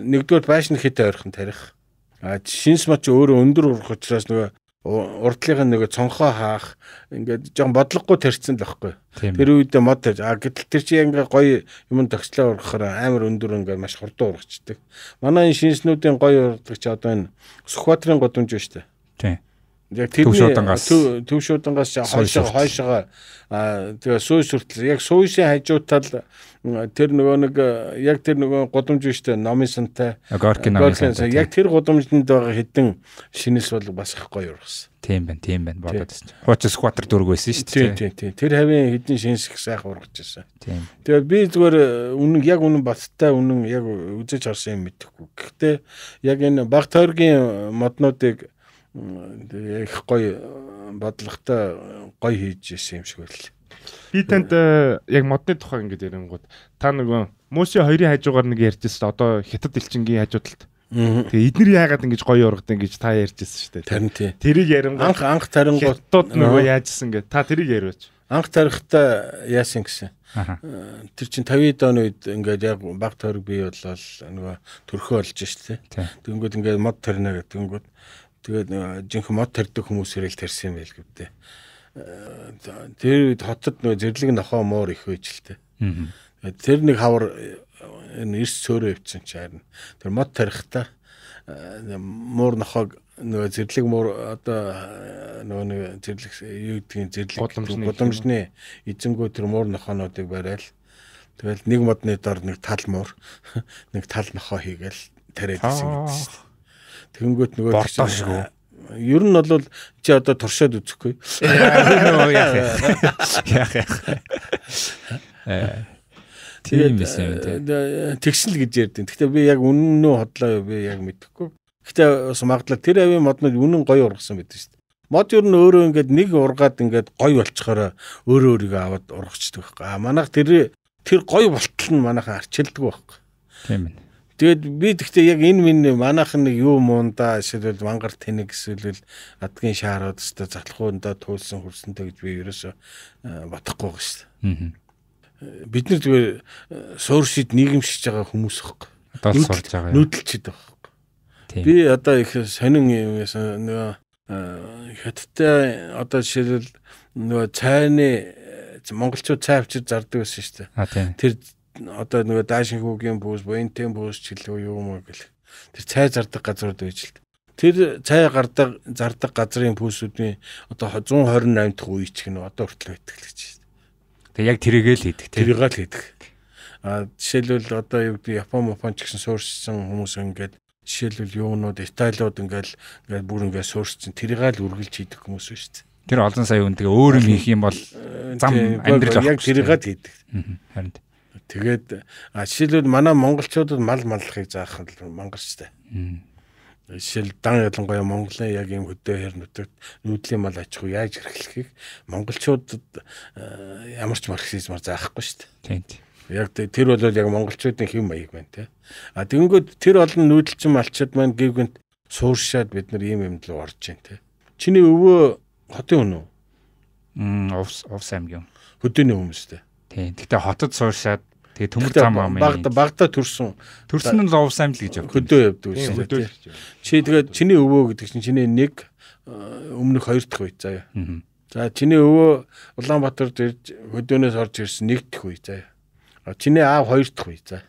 нэгдүгээр байшин хитэ ойрхон тарих. А шинс мач өөрөө өндөр урах учраас нөгөө урдлынх нь нөгөө цонхоо хаах ингээд жоохон бодлогогүй тарьсан л байхгүй. Тэр үед мод тарьж. А гэтэл тэр чинь ингээ гоё юм төгслөө ургахаар амар өндөр ингээ маш хурдан ургацдаг. Манай энэ шинснүүдийн гоё урдагч одоо энэ Сүхбаатарын годомж шүү дээ. Тийм яг тэрний төв шуудангаас хойшоо хойшоо тэгээ сууш хүртэл яг суушийн хажуутал тэр нөгөө нэг яг тэр нөгөө гудамж биштэй номын сантай яг тэр гудамжинд байгаа хідэн шинэс бол бас их гоё ургасан. Тийм байна, тийм байна бодоод байна. Хууч скватер дөрөг байсан шүү дээ. Тийм, тийм, тийм. Тэр хавийн хідэн шинэс их сайхан ургаж байсан. Тийм. Тэгээд би зүгээр э, үнэн яг үнэн баттай үнэн яг үзэж харсан юм мэдэхгүй. Гэхдээ яг энэ баг тойргийн э, моднуудыг Тэгээ их гоё э, бодлоготой гоё хийж ирсэн юм шиг байлаа. Би танд э, яг модны тухай ингэж ярингууд та нөгөө Мөсө хоёрын хажуугаар нэг ярьжсэн. Одоо хятад элчингийн хажуу талд. Тэгээ эднэр яагаад ингэж гоё ургад ингэж та ярьжсэн шүү дээ. Харин тий. Тэрийг ярингууд анх анх тарингууд хятадууд нөгөө яажсэн гэ. Та тэрийг яриуч. Анх тарихтаа яасан гэсэн. Э, тэр чинь 50-д оны үед ингээд яг баг тойрог бий болол нөгөө төрхөө олж штэ. Тэнгүүд ингээд мод тарина гэдэг. Тэнгүүд Тэгээд э, жинх мод тарьдаг хүмүүсээр л тарьсан байл гэдэг. Тэр үед хотод нөө зэрлэг нохоо муур их байж л тээ. Тэр нэг хавар э, энэ эрс цөөрөө өвчсөн ч харин тэр мод тарихта э, муур нохоог нөгөө зэрлэг муур одоо нөгөө нэг зэрлэг юу гэдгийг зэрлэг гудамжны эзэнгөө тэр муур нохоонуудыг барайл тэгэл нэг модны дор нэг тал муур нэг тал нохоо хийгээл тариад гэсэн юм шүү дээ Тэнгөт нөгөө бордоо шүү. Ер нь бол чи одоо торшоод үзэхгүй. Яах яах. Яах яах. Э, тийм байсан юм тийм. Э, Тэгшил гэж ярьдэн. Гэхдээ би яг үнэн нөө хотлоо би яг мэдэхгүй. Гэхдээ бас магадлал тэр авийн моднууд үнэн гоё ургасан байдаг шүү дээ. Мод ер нь өөрөө ингээд нэг ургаад ингээд гоё болчхороо өөрөө өөрийгөө аваад ургачдаг байхгүй. А манайх тэр тэр гоё болтол нь манайхан арчилдаг байхгүй. Тийм байна. Тэгээд би тэгтээ яг энэ минь манайхан нэг юу муунда эсвэл мангар тэнэг эсвэл адгийн шаарууд өстө затлахуунда туулсан хөрсөнтэй гэж би ерөөсө э, бодохгүй байгаа шүү дээ. Э, бид нар зүгээр э, суурьшид нийгэмшиж байгаа хүмүүс хөөх. Дулсуулж байгаа. Нүүдэлчээд байгаа. Би одоо их сонин юм яасан нөгөө хятадтай одоо жишээлбэл нөгөө цайны монголчууд цай авчир зардаг байсан шүү дээ. Тэр одоо нөгөө даашинхүүгийн бүс, буинтэн бүс ч гэлөө юм уу гэл. Тэр цай зардаг газрууд байж л. Тэр цай гардаг зардаг газрын бүсүүдийн одоо 128 дахь үе ч гэнэ одоо хүртэл байдаг л гэж. Тэгээ яг тэрийгээ л хийдэг тийм. Тэрийгээ л хийдэг. А жишээлбэл одоо юу гэдэг Япон, Япон ч гэсэн суурьшсан хүмүүс ингээд жишээлбэл юунууд Италиуд ингээл ингээд бүр ингээд суурьшсан тэрийгээ л үргэлж хийдэг хүмүүс шүү дээ. Тэр олон сая хүн тэгээ өөр юм хийх юм бол э, зам амьдрал яг тэрийгээ хийдэг. Харин Тэгээд жишээлбэл манай монголчуудад мал маллахыг заах нь мангастай. Жишээл дан ялангуяа Монголын яг юм хөдөө хэрнүүдэд нүүдлийн мал аж ахуй яаж хэрэглэхийг монголчуудад ямар ч марксизмар заахгүй шүү дээ. Тийм. Яг тэр бол яг монголчуудын хэм маяг байна те. А тэгэнгүүт тэр олон нүүдэлчин малчид маань гівгэнд сууршаад бид нар ийм юмд л орж ийн те. Чиний өвөө хотын хүн үү? Мм, Овс Овс аймгийн. Хөдөөний хүмүүстэй. Тийм. Гэтэ хотод сууршаад Тэгээ төмөр зам ам. Багада багада төрсөн. Төрсөн нь Ловс аймл гэж явдаг. Хөдөө явдаг гэсэн. Хөдөө. Чи тэгээ чиний өвөө гэдэг чинь чиний нэг э, өмнөх хоёр дахь үе заяа. За чиний өвөө Улаанбаатарт ирж хөдөөнөөс орж ирсэн нэг дахь үе заяа. Чиний аав хоёр дахь үе заяа.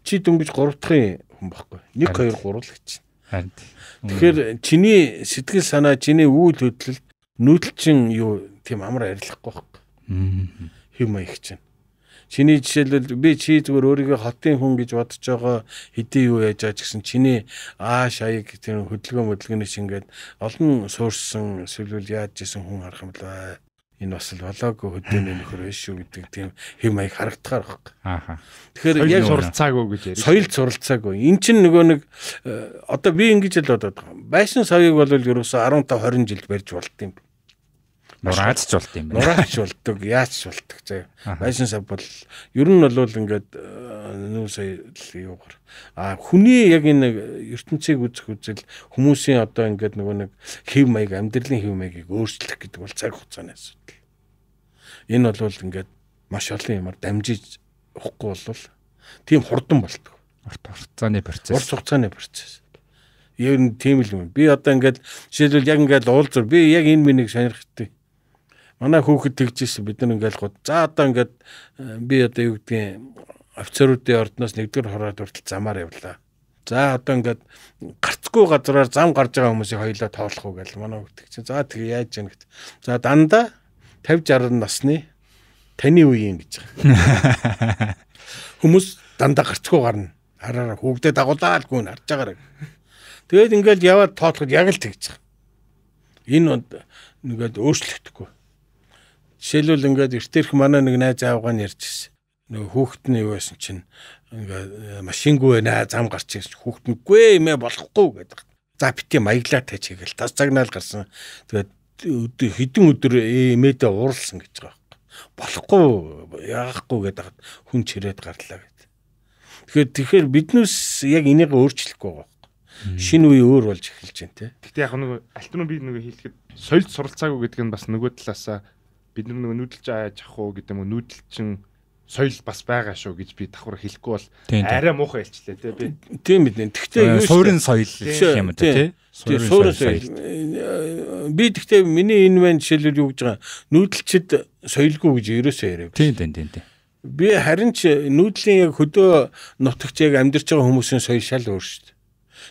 Чи дөнгөж гурав дахь хүн байхгүй. 1 2 3 л гэж. Харин. Тэгэхээр чиний сэтгэл санаа, чиний үйл хөдлөл нүүдэлчин юу тийм амар арилгахгүй байхгүй. Хэм маягч чинь. Чиний жишээлбэл би чи зүгээр өөрийгөө хотын хүн гэж бодож байгаа хэдий юу яаж байгаа гэсэн чиний аа шаяг тэр хөдөлгөөн хөдөлгөөнөч ингээд олон суурсан эсвэл яаж жисэн хүн харах юм бэлээ энэ бас л болоогүй хөдөөний нөхөр биш шүү гэдэг тийм хэм маяг харагдахаар байна. Ааха. Тэгэхээр яг суралцаагүй гэж ярьж. Соёлд суралцаагүй. Эн чинь нөгөө нэг э, одоо би ингэж л бодоод байгаа. Байшин соёыг бол ерөөсө 15 20 жил барьж болд юм. Нураадч болт юм байна. Нураадч болдог, яач болдог заяа. Байшин сав бол ер нь бол ингээд э, нүү сая юугаар. А хүний яг энэ ертөнцийг үзэх үзэл хүмүүсийн одоо ингээд нөгөө нэг хэв маяг, амьдралын хэв маягийг өөрчлөх гэдэг бол цаг хугацааны асуудал. Энэ бол ингээд маш олон юмар дамжиж ухгүй бол тийм хурдан болдог. Урт хугацааны процесс. Урт хугацааны процесс. Ер нь тийм л юм. Би одоо ингээд жишээлбэл яг ингээд уулзвар би яг энэ минийг сонирхдаг манай хүүхэд тэгж ирсэн бид нар ингээл гоо за одоо ингээд э, би одоо юу гэдгийг офицеруудын ордноос нэгдүгээр хороод хүртэл замаар явлаа. За одоо ингээд гарцгүй газраар зам гарч байгаа хүмүүсийг хоёлоо тоолох уу гэж манай хүүхэд чинь за тэгээ яаж яах гэв. За дандаа 50 60 насны таны үеийн гэж байгаа. Хүмүүс дандаа гарцгүй гарна. Хараараа хүүхдээ дагуулаалгүй нь харж байгаарай. Тэгээд ингээд яваад тоолоход яг л тэгж байгаа. Энэ нэгэд өөрчлөгдөхгүй. Жишээлбэл ингээд эртэрх манай нэг найз аавгаа ярьж ирсэн. Нөгөө хүүхэд нь юу байсан чинь ингээд э, машингүй байна зам гарч ирж хүүхэд нүггүй эмээ болохгүй гэдэг. За бити маяглаа тааж хийгээл тас цагнаал гарсан. Тэгээд хэдэн өдөр э, эмээдээ уурлсан гэж байгаа болохгүй яахгүй гэдэг хүн чирээд гарлаа гэд. Тэгэхээр тэгэхээр биднээс яг энийг өөрчлөхгүй байгаа юм. Шинэ үе өөр болж эхэлж байна те. Гэтэ яг нэг альтернатив би нэг хэлэхэд солилд суралцаагүй гэдэг нь бас нөгөө талаасаа бид нар нөгөө нүүдэлж ааж ах уу гэдэг юм уу нүүдэлчин соёл бас байгаа шүү гэж би давхар хэлэхгүй бол арай муухай хэлчлээ тий би тийм бид нэ тэгтээ юу э, суурын соёл гэх юм тий суурын соёл э, би тэгтээ миний энэ байна жишээлбэл юу гэж байгаа нүүдэлчд соёлгүй гэж ерөөсөө яриаг тий тий тий би харин ч нүүдлийн яг хөдөө нутагч яг амьдарч байгаа хүмүүсийн соёл шал өөр шүү дээ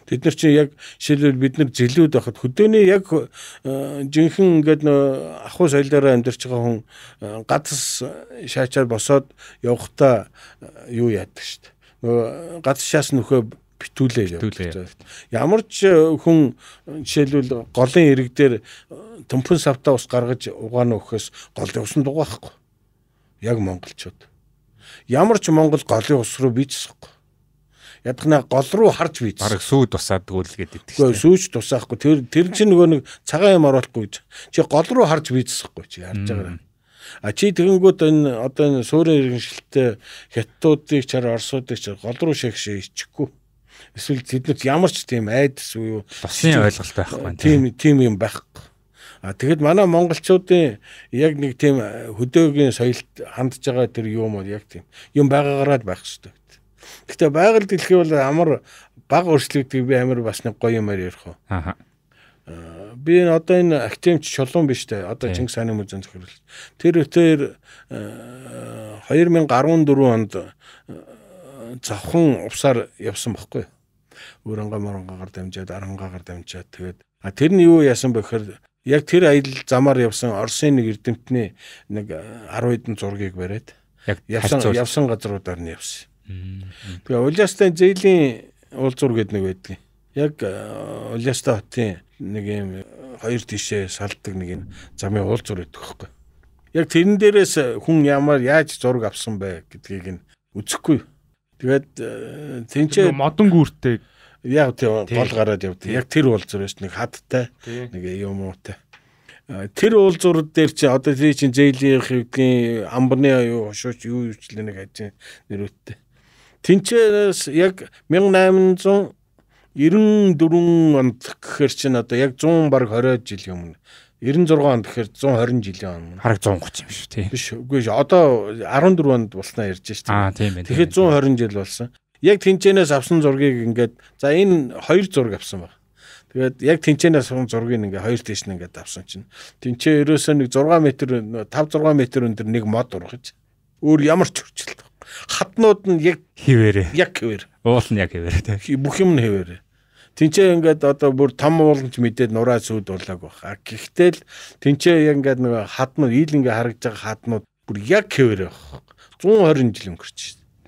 Бид нар чинь яг жишээлбэл бид нар зэлүүд байхад хөдөөний яг э, жинхэнэ ингээд ахуй соёлоороо амьдарч байгаа хүн э, гадс шаачаар босоод явахдаа э, юу яадаг шүү дээ. Нөгөө гадс шаас нөхөө битүүлээ явуулдаг. Ямар ч хүн жишээлбэл голын ирэг дээр төмпөн савтаа ус гаргаж угаана өгөхөөс голын усанд угаахгүй. Яг монголчууд. Ямар ч монгол голын ус руу бичихгүй ядахна гол руу харж биз. Бараг сүйд тусаадгүй л гэдэг чинь. Үгүй сүйж тусаахгүй. Тэр тэр чинь нөгөө нэг цагаан юм оруулахгүй гэж. Чи гол руу харж бизсахгүй чи харж байгаа. А чи тэгэнгүүт энэ одоо энэ суурийн иргэншилтэй хятадуудыг чар орсуудыг чар гол руу шигш ичихгүй. Эсвэл тэднээс ямар ч тийм айдас уу юу? Тосын ойлголт байхгүй. Тийм тийм юм байхгүй. А тэгэд манай монголчуудын яг нэг тийм э, хөдөөгийн соёлд хандж байгаа тэр юм уу яг тийм юм байгаагаараа байх хэрэгтэй. Гэхдээ байгаль дэлхий бол амар баг өөрчлөгдгийг би амар бас нэг гоё юмар ярих уу. Аа. Э, би энэ одоо энэ актемч чулуун биш үү? Одоо Чингис хааны музейн тохирол. Тэр өтер 2014 э, онд э, завхан увсаар явсан байхгүй юу? Өрөнгө моронгаар дамжаад, арангаар дамжаад тэгээд тэр нь юу яасан бөхөр яг тэр аялал замаар явсан Оросын нэг эрдэмтний нэг 10 хэдэн зургийг бариад явсан явсан газруудаар нь явсан. Тэгээ Улиастай зээлийн уулзуур гэдэг нэг байдаг. Яг Улиастай э, хотын нэг юм э, хоёр тишээ салдаг нэг юм замын уулзуур гэдэг хөхгүй. Яг тэрэн дээрээс э, хүн ямар яаж зураг авсан бэ гэдгийг нь үзэхгүй. Тэгээд тэнцээ модон гүртэй яг тийм гол гараад явдаг. Яг тэр уулзуур биш нэг хадтай нэг юм уутай тэр уулзуур дээр чи одоо тий чин зээлийн хэвгийн амбарны юу хошууч юу юучлээ нэг ажи нэрөттэй. Тинчээс яг 1894 онд гэхээр чинь одоо яг 100 баг 20 жил өмнө 96 онд гэхээр 120 жилийн өмнө. Хараг 130 юм шүү тий. Биш үгүй шүү. Одоо 14 онд болсноо ярьж шүү. Аа тийм ээ. Тэгэхээр 120 жил болсон. Яг тэнцэнээс авсан зургийг ингээд за энэ хоёр зураг авсан баг. Тэгээд яг тэнцэнээс авсан зургийг ингээд хоёр тийш нь ингээд авсан чинь. Тэнцээ ерөөсөө нэг 6 м 5 6 м өндөр нэг мод ургаж өөр ямар ч хөрчлөлт хатнууд нь яг хിവэрээ. Яг хിവэр. Уул нь яг хിവэрээ тий. Бүх юм нь хിവэрээ. Тинчээ ингээд одоо бүр том ууланч мэдээд нураа сүйд болоог баха. Гэхдээ л тинчээ яг ингээд нэг хаднууд ийл ингээд харагдж байгаа хаднууд бүр яг хിവэр байх. 120 жил өнгөрч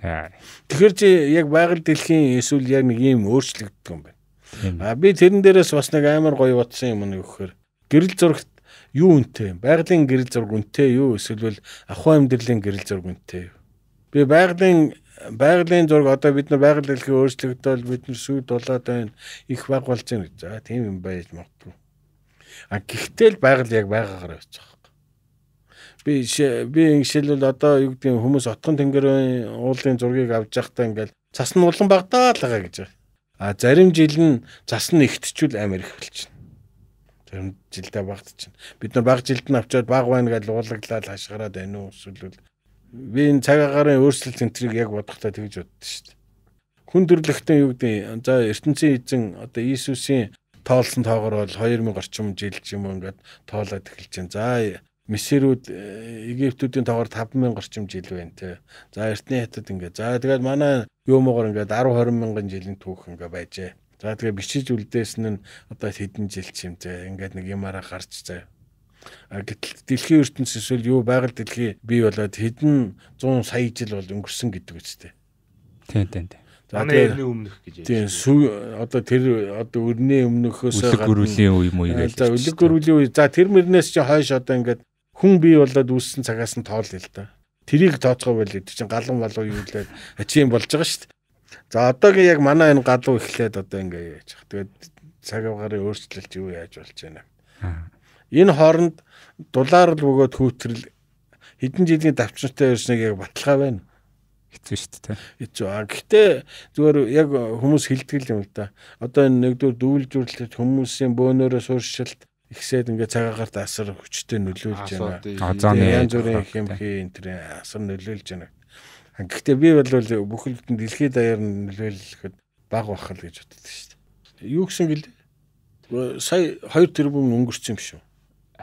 байна. Тэгэхээр чи яг байгаль дэлхийн эсвэл яг нэг юм өөрчлөгддөг юм байна. А би тэрэн дээрээс бас нэг амар гоё утсан юм нэг өгөхөр гэрэл зурагт юу үнэтэй байгалийн гэрэл зураг үнэтэй юу эсвэл ахуй амьдралын гэрэл зураг үнэтэй юу Би байгалийн байгалийн зураг одоо бид нар байгаль дэлхийн өөрчлөгдөөл бид нар сүйд болоод байна. Их баг болж байна гэж. За тийм юм байж магадгүй. А гэхдээ л байгаль яг байгаагаараа байж байгаа би би ингэшэлвэл одоо юу гэдэг хүмүүс отхон тэнгэрийн уулын зургийг авч явахдаа ингээл цас нь улан багтаа л байгаа гэж байна. А зарим жил нь цас нь ихтчүүл амар их болчихно. Зарим жилдээ багтчихна. Бид нар баг жилд нь авчиад баг байна гэж уулаглаад хашгараад байна уу эсвэл би энэ цагаагарын өөрчлөлт энтрийг яг бодохдоо тэгж боддоо шүү дээ. Хүн төрлөختөө юу гэдэг за ертөнцийн эзэн одоо Иесусийн тоолсон тоогоор бол 2000 орчим жил ч юм уу ингээд тоолоод эхэлж байна. За Мессерүүд э, Египтүүдийн тоогоор 5000 орчим жил байна те. За Эртний хятад ингээд. За тэгээд манай юумоор ингээд 10 20 мянган жилийн түүх ингээд байжээ. За тэгээд бичиж үлдээсэн нь одоо хэдэн жил ч юм те. Ингээд нэг юмараа гарч заяа Гэтэл дэлхийн ертөнцийн эсвэл юу байгаль дэлхий бий болоод хэдэн 100 сая жил бол өнгөрсөн гэдэг үстэй. Тийм тийм тийм. За тэрний өмнөх гэж ярьж байна. Одоо тэр одоо өрний өмнөхөөс гадна гөрүлийн үе муу яг. За үлэг гөрүлийн үе. За тэр мөрнөөс чи хойш одоо ингээд хүн бий болоод үүссэн цагаас нь тоол л да. Тэрийг тооцоо байл гэдэг чинь галан болоо юу лээд ачийн болж байгаа шүү дээ. За одоогийн яг манай энэ галуу эхлээд одоо ингээд яаж хаа. Тэгээд цаг авгарын өөрчлөлт юу яаж болж байна. Энэ хооронд дулаар л бөгөөд хүүтрэл хэдэн жилийн давчнартай ирснийг яг баталгаа байна. Хэцүү шүү дээ. Хэцүү. А гэхдээ зүгээр яг хүмүүс хилтгэл юм л да. Одоо энэ нэгдүгээр дүүл зүрлэлт хүмүүсийн бөөнөрөө сууршилт ихсээд ингээд цагаагаар тасар хүчтэй нөлөөлж байна. Янз бүрийн хэмхий энэ төр асар нөлөөлж байна. Гэхдээ би бол бүхэл бүтэн дэлхийн даяар нөлөөлөхөд баг бахал гэж боддог шүү дээ. Юу гэсэн гэлээ? Сая 2 тэрбум өнгөрсөн юм шүү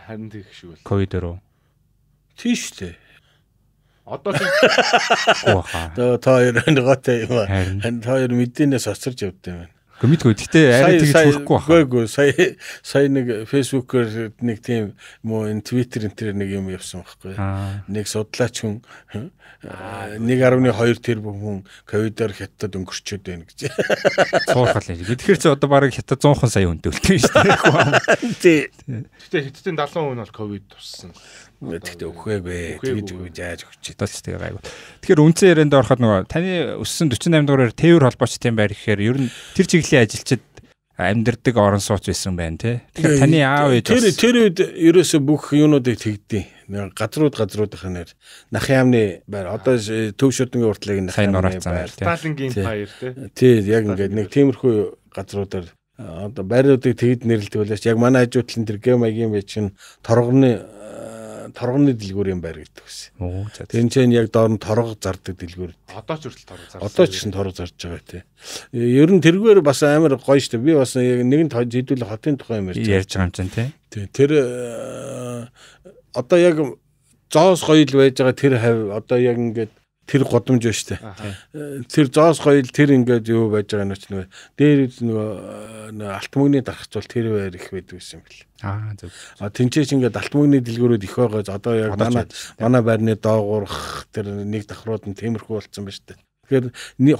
харин тийх шүү л. Ковид руу. Тийш лээ. Одоо та та хоёр готой юм аа. Харин та хоёр мэдээнээс оцорж явд юм байна. Гэмитгүй. Гэхдээ арай тэгж хүрэхгүй байна. Үгүй ээ. Сая сая нэг фэйсбүүкээр нэг тийм муу энэ твиттер энэ төр нэг юм явсан байхгүй. Нэг судлаач хүн 1.2 тэрбум хүн ковидоор хятад өнгөрчөөд байна гэж. Цуурхал яа. Тэгэхээр чи одоо барыг хятад 100 сая хүнтэй үлдсэн шүү дээ. Тий. Гэхдээ хятадын 70% нь бол ковид туссан. Тэгэхдээ өгөхөө бэ. Тэгж өгөөд яаж өгч чадаач тэгээ гайгүй. Тэгэхээр үнцэн ярианд ороход нөгөө таны өссөн 48 дугаар тээвэр холбооч юм байр гэхээр ер нь тэр чиглэлийн ажилчид амьдэрдэг орон сууц байсан байна те. Тэгэхээр таны аав ээж тэр тэр үед ерөөсө бүх юунуудыг тэгдэв. Газрууд газруудынхаа нэр нах яамны байр одоо төв шүдэнгийн уртлыг нах яамны байр. Сталингийн баяр те. Тий яг ингээд нэг тиймэрхүү газруудаар одоо байруудыг тэгэд нэрлэдэг байлаач яг манай хажуутлан тэр гэм аягийн бай чинь торгоны торгоны дэлгүүрийн байр гэдэг үсэн. Тэн чинь яг доор нь торго зардаг дэлгүүр. Одоо ч хүртэл торго зарж. Одоо ч гэсэн торго зарж байгаа тий. Ер нь тэргээр бас амар гоё штэ. Би бас яг нэгэн хэдүүл хотын тухай юм ярьж байгаа юм чинь тий. Тэр э, одоо яг зоос гоё л байж байгаа тэр хав одоо яг ингээд тэр годомж байна штэ. Э, тэр зоос гоёл тэр ингээд юу байж байгаа нь ч нэ. Дээр үз нөгөө алтмөгний дарахц бол тэр байр их байдаг юм бэл. Аа зөв. А тэнцээч ингээд алтмөгний дэлгүүрүүд их байгаа. Одоо яг манай манай байрны доогуурх тэр нэг давхрууд нь темирхүү болцсон байна штэ. Тэгэхээр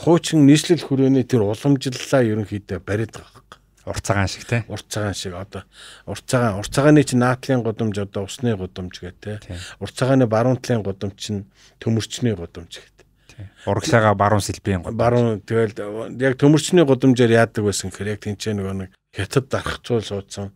хуучин нийслэл хүрээний тэр уламжлалаа ерөнхийдөө бариад байгаа хэрэг урт цагаан шиг те урт цагаан шиг одоо урт цагаан урт цагааны чинь наатлын гудамж одоо усны гудамж гэдэг те урт цагааны баруун талын гудамж чинь төмөрчний гудамж гэдэг урагшаага баруун сэлбийн гудамж баруун тэгэл яг төмөрчний гудамжаар яадаг байсан гэхээр яг тэнцээ нөгөө нэг хятад дарахцуул суудсан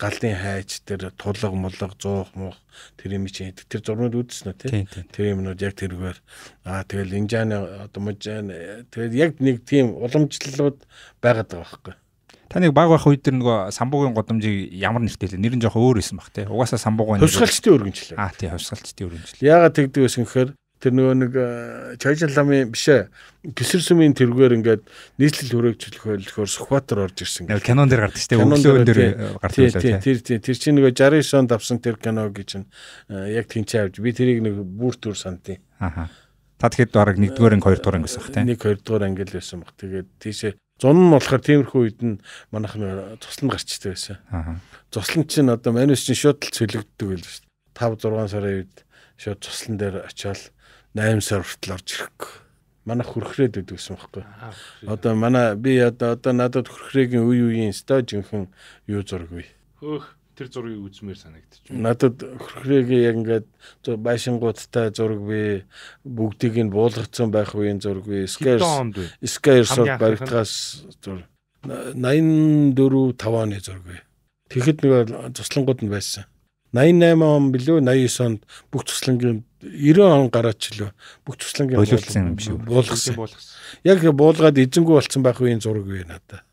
галын хайч тэр тулга мулга зуух муух тэр юм чинь тэр зурмууд үзсэн үү тий Тэр юмнууд яг тэргээр аа тэгэл инжааны одоо мужаан тэгэл яг нэг тийм уламжлалууд байгаад байгаа байхгүй Таныг баг байх үед тэр нөгөө самбуугийн годамжийг ямар нэртэй лээ? Нэр нь жоохон өөр байсан баг тий. Угаасаа самбуугийн хувьсгалчдын өргөнчлөө. Аа тий, хувьсгалчдын өргөнчлөө. Яагаад тэгдэг байсан гэхээр тэр нөгөө нэг э, Чойжин ламын биш ээ. Гисэр сүмийн тэргээр ингээд нийслэл хүрээгчлэх хөлөхөөр Сүхбаатар орж ирсэн. Кинон дээр гардаг шүү дээ. Өглөө дээр гардаг байлаа тий. Тэр тий. Тэр чинь нөгөө 69 онд авсан тэр кино гэж чинь э, яг тэнцээ авч би тэрийг нэг бүр төр сандیں۔ Ахаа. Та тэгэхэд баг 1 дугаар анги 2 дугаар анги гэсэн баг тийм. 1 2 дугаар ангил байсан баг. Тэгээд тийшээ Зун нь болохоор тиймэрхүү үед нь манайх нь цуслан гарчтай байсан. Цуслан чинь одоо манус чинь шууд л цөлөгддөг байл шүү дээ. 5 6 сарын үед шууд цуслан дээр очиад 8 сар хүртэл орж ирэх. Манайх хөрхрээд өгдөгсөн байхгүй. Одоо манай би одоо одоо надад хөрхрээгийн үе үеийн стажинхэн юу зургүй. Хөөх тэр зургийг үзмээр санагдчих. Надад хөрхрээгээ яг ингээд байшингуудтай зураг би бүгдийг нь буулгацсан байх үеийн зураг би Skyr Skyr сод баригдгаас зураг 84 5 оны зураг би. Тэгэхэд нэг цуслангууд нь байсан. 88 он билүү 89 онд бүх цуслангийн 90 он гараач лөө бүх цуслангийн буулгасан юм шүү. Буулгасан. Яг буулгаад эзэнгүй болсон байх үеийн зураг вэ надаа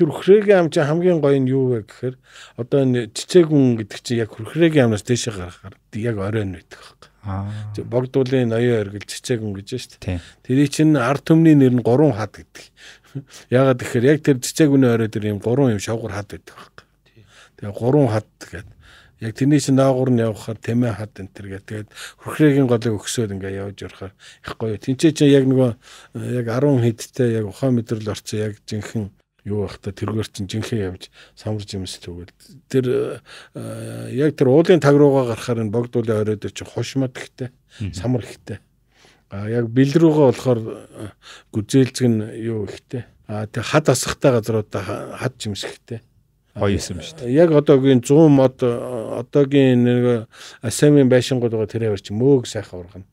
тэр хөрхрээгийн ам чинь хамгийн гоё нь юу вэ гэхээр одоо энэ цэцэгүн гэдэг чинь яг хөрхрээгийн амнаас дээшээ гаргахаар яг оройн байдаг хэрэг. Аа. Богдуулын ноён оргил цэцэгүн гэж байна шүү дээ. Тэрий чинь ард түмний нэр нь гурван хад гэдэг. Ягаад гэхээр яг тэр цэцэгүний орой дээр юм гурван юм шавгар хад байдаг хэрэг. Тэгээ гурван хад гэдэг. Яг тэрний чинь наагур нь явхаар тэмээ хад энэ тэргээ тэгээд хөрхрээгийн голыг өгсөөл ингээ явж орохоор их гоё. Тинчээ чинь яг нөгөө яг 10 хэдтэй яг ухаан мэдрэл орцсон яг жинхэнэ юу байхдаа тэргээр чинь жинхэнэ явж самар жимс төгөл тэр э, яг тэр уулын таг руугаа гарахаар энэ богд уулын орой дээр чи хошмот ихтэй самар ихтэй а яг бэл рүүгээ болохоор э, гүзээлцэг нь юу ихтэй а тэг хад асахтай газруудаа хад жимс ихтэй гоё юм шүү дээ. Яг одоогийн 100 мод э, одоогийн нэг асамын байшингууд байгаа тэр яваар чи мөөг сайхан ургана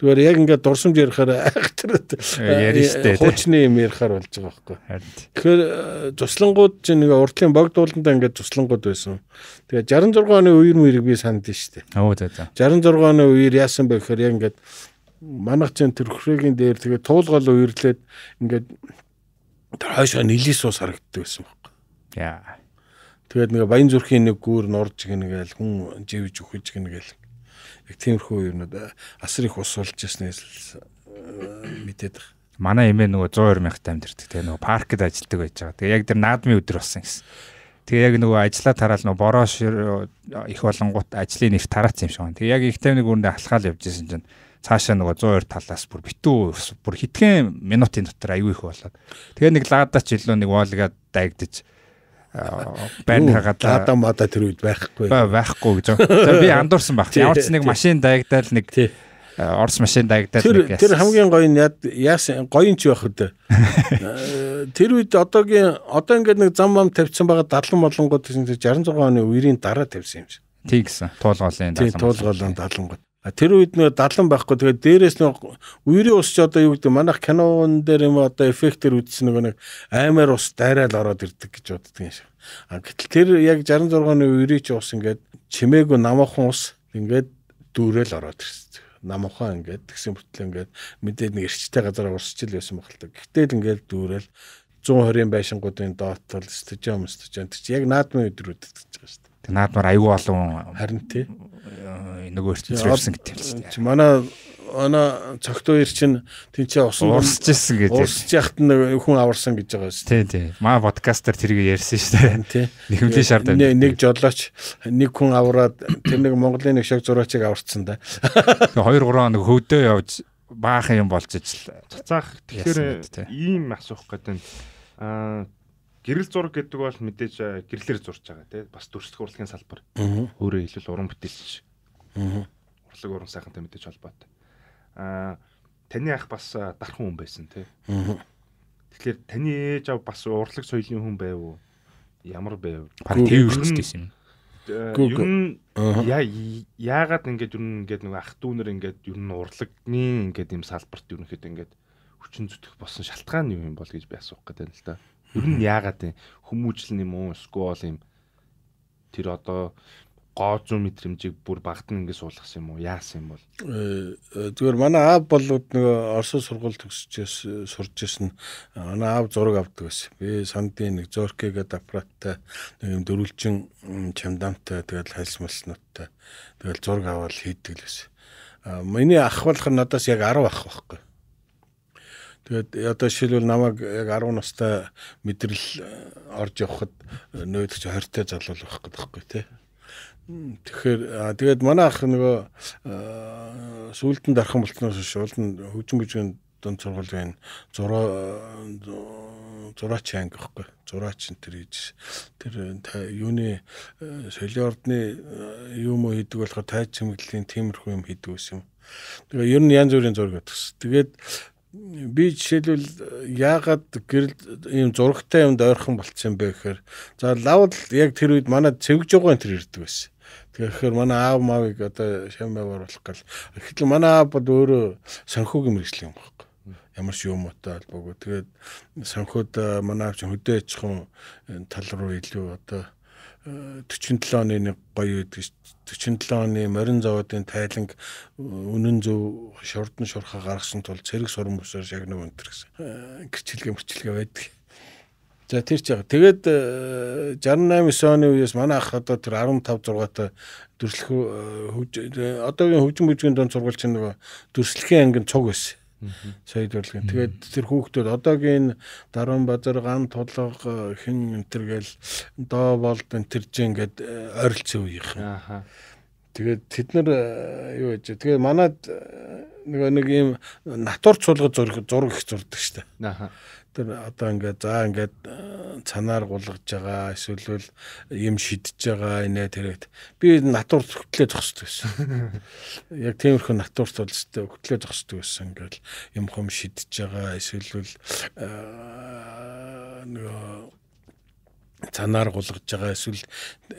зүгээр яг ингээд дурсамж ярихаар айхтараад э, э, хуучны юм ярихаар болж байгаа байхгүй. Тэгэхээр э, цуслангууд чинь нэг уртлын богд ууландаа ингээд цуслангууд байсан. Тэгээ 66 оны үеэр мөрийг би санд нь штэ. Оо за за. 66 оны үеэр яасан бэ гэхээр яг ингээд манах чинь төрхрөгийн дээр тэгээ туулгал үерлээд ингээд хойшоо нилий суус харагддаг байсан байхгүй. Яа. Тэгээд нэг баян зүрхийн нэг гүүр норж гингээл хүн живж өгч гингээл Нэг тиймэрхүү юмнууд асар их ус олж яснаас э, мэдээд байгаа. Манай эмээ нөгөө 120 мянгатай амьдэрдэг тэгээ нөгөө паркд ажилладаг байж байгаа. Тэгээ яг тэр наадмын өдөр болсон гэсэн. Тэгээ яг нөгөө ажилла тараал нөгөө бороо их болонгууд ажлын нэр тараацсан юм шиг байна. Тэгээ яг их тайм нэг өрөндө алхаал явж исэн чинь цаашаа нөгөө 120 талаас бүр битүү бүр хитгэн минутын дотор аюу их болоод тэгээ нэг лаадач илүү нэг воолгаад дайгдчих байна хагаад дата мата тэр үед байхгүй байхгүй гэж. За би андуурсан баг. Ямар ч нэг машин дайгдаал нэг орс машин дайгдаал нэг. Тэр хамгийн гоё нь яасан гоё нь ч байх үү. Тэр үед одоогийн одоо ингээд нэг зам ам тавьсан байгаа 70 молонгууд гэсэн 66 оны үерийн дараа тавьсан юм шиг. Тийм гэсэн. Туулголын 70. Тийм туулголын 70 гот. Тэр үед нөө далан байхгүй. Тэгээд дээрээс нөө үерийн ус ч одоо юу гэдэг манайх кинон дээр юм одоо эффектээр үзсэн нөгөө нэг аймаар ус дайраал ороод ирдэг гэж боддөг юм шиг. А гэтэл тэр яг 66-ны үерийн ч ус ингээд чимээгүй намхан ус ингээд дүүрэл ороод ирсэн. Намхан ингээд тэгсэн бүтлээ ингээд мэдээд нэг эрчтэй газараа урсчил байсан багтал. Гэтэл ингээд дүүрэл 120-ын байшингуудын доотол стадиум стадиум тэр чи яг наадмын өдрүүдэд гэж байгаа шүү дээ. Тэг наадмаар аюу олон харин тий нөгөө ирчээс ирсэн гэдэг юм чинь. Чи манай манай цогт хоёр чинь тэнцээ усан урсж ирсэн гэдэг. Урсж яхад нэг хүн аварсан гэж байгаа шүү. Тий, тий. Маа подкастер тэрийг ярьсан шүү дээ. Нэхмлийн шар дээр. Нэг жолооч нэг хүн авраад тэр нэг Монголын нэг шиг зураачийг аварцсан да. 2 3 хоног хөвдөө явж баахан юм болж ижил. Цацаах тэгэхээр ийм асуух гэдэг нь аа гэрэл зураг гэдэг бол мэдээж гэрлэр зурж байгаа тийм бас төрслөх урлагийн салбар. Өөрөөр хэлбэл уран бүтээлч Аа. Урлаг уран сайхантай мэдээж холбоотой. Аа таны ах бас дархан хүн байсан тий. Аа. Тэгэхээр таны ээж ав бас урлаг соёлын хүн байв уу? Ямар байв? Бараг тэр үрцтэй гэсэн юм. Э, ер нь яа яагаад ингэж ер нь ингэж нэг ах дүүнэр ингэж ер нь урлагны ингэж юм салбарт ер нь хэд ингэж хүчин зүтгэх болсон шалтгаан юу юм бол гэж би асуух гэдэг юм л да. Ер нь яагаад юм хүмүүжлэн юм уу? Эсвэл юм тэр одоо гоо зүүн метр хэмжээг бүр багт нь ингэ суулгасан юм уу? Яасан юм бол? Э, зүгээр манай аав бол нөгөө Орсын сургууль төгсчээс сурж ирсэн. Манай аав зураг авдаг байсан. Би сандын нэг зөөркэгээд аппараттай нэг юм дөрвөлжин чамдаамтай тэгэл хайлсмалснуудтай тэгэл зураг аваад хийдэг л байсан. Миний ах болох нь надаас яг 10 ах байхгүй. Тэгээд одоо жишээлбэл намайг яг 10 настай мэдрэл э, орж явхад э, нөөдөгч 20 тай залуу л байх гэдэг байхгүй тий. Тэгэхээр тэгээд манай ах нөгөө сүүлдэн дархан болтноос шууд нь хөгжим бүжгийн дунд сургуулийн зураа зураач анги гэхгүй зураач энэ төр хийж тэр юуны солийн ордны юм уу хийдэг болохоор тайч чимэглэлийн тиймэрхүү юм хийдэг байсан юм. Тэгээ ер нь янз бүрийн зураг өгс. Тэгээд би жишээлбэл яагаад гэрэл ийм зурагтай юмд ойрхон болцсон юм бэ гэхээр за лавл яг тэр үед манай цэвгж байгаа энэ төр ирдэг байсан. Гэхдээ манай аав мавыг одоо шамбай оруулах гал. Эхлээд манай аав бол өөрөө санхүүгийн мэрэгчлэг юм байна ямар ч юм отой албагүй. Тэгээд санхуд э, манай авч хөдөө аж ахуйн э, тал руу илүү одоо 47 э, оны нэг гоё үед гэж 47 оны морин заводын тайланг үнэн зөв шордон шурхаа гаргасан тул цэрэг суран бүсээр яг нэг өнтер гэсэн гэрчлэгээ мөрчлэгээ байдаг. За тэр ч яг. Тэгээд 68 э, оны үеэс манай ах одоо тэр 15 6-тай дүрслэх э, э, одоогийн хөгжим бүжгийн дунд сургууль чинь нөгөө дүрслэхийн анги цуг байсан. Соёл урлагийн. Тэгээд тэр хүүхдүүд одоогийн Даруун базар, Ган тулга хин энтергээл доо болд энтерж ингээд ойролцсон үеийнх. Ахаа. Тэгээд тэд нар юу гэж тэгээд манад нөгөө нэг ийм натур цуулга зураг зураг их зурдаг штэ. Ахаа тэр одоо ингээд за ингээд э, цанаар гулгаж байгаа эсвэл юм шидэж байгаа инэ тэрэт би натур хөтлөө зогсдог байсан. Яг тиймэрхүү натурт бол өстэй хөтлөө зогсдог байсан. Ингээд юм хом шидэж байгаа эсвэл э, нөгөө цанаар гулгаж байгаа эсвэл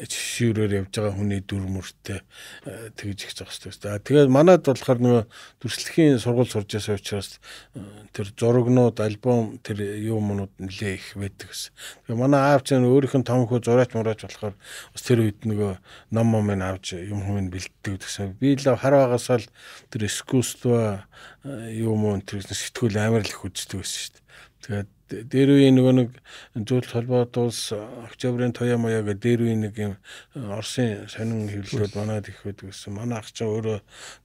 шүүрээр явж байгаа хүний дүр мөртөө э, тэгж их зогсдог хэвээр. Тэгээд манад болохоор нөгөө дүрслэхийн сургууль сурж байгаа учраас э, тэр зурагнууд, альбом тэр юу мунууд нэлээ их байдаг гэсэн. Тэгээд манай аавч нь өөрийнх нь том хөө зураач мураач болохоор бас тэр үед нөгөө ном ном нь авч юм хүмүүс бэлддэг гэсэн. Би л хараагаас л тэр искусство э, юу мөн тэр сэтгүүл амар л их үздэг байсан шүү дээ. Тэгээд дээр үе нөгөө нэг зөвлөлт холбоот улс октябрийн тоя маяа гэдэг дээр үе нэг юм э, Оросын сонин хөвлөлөд манад их байдаг гэсэн. Манай ах чинь өөрөө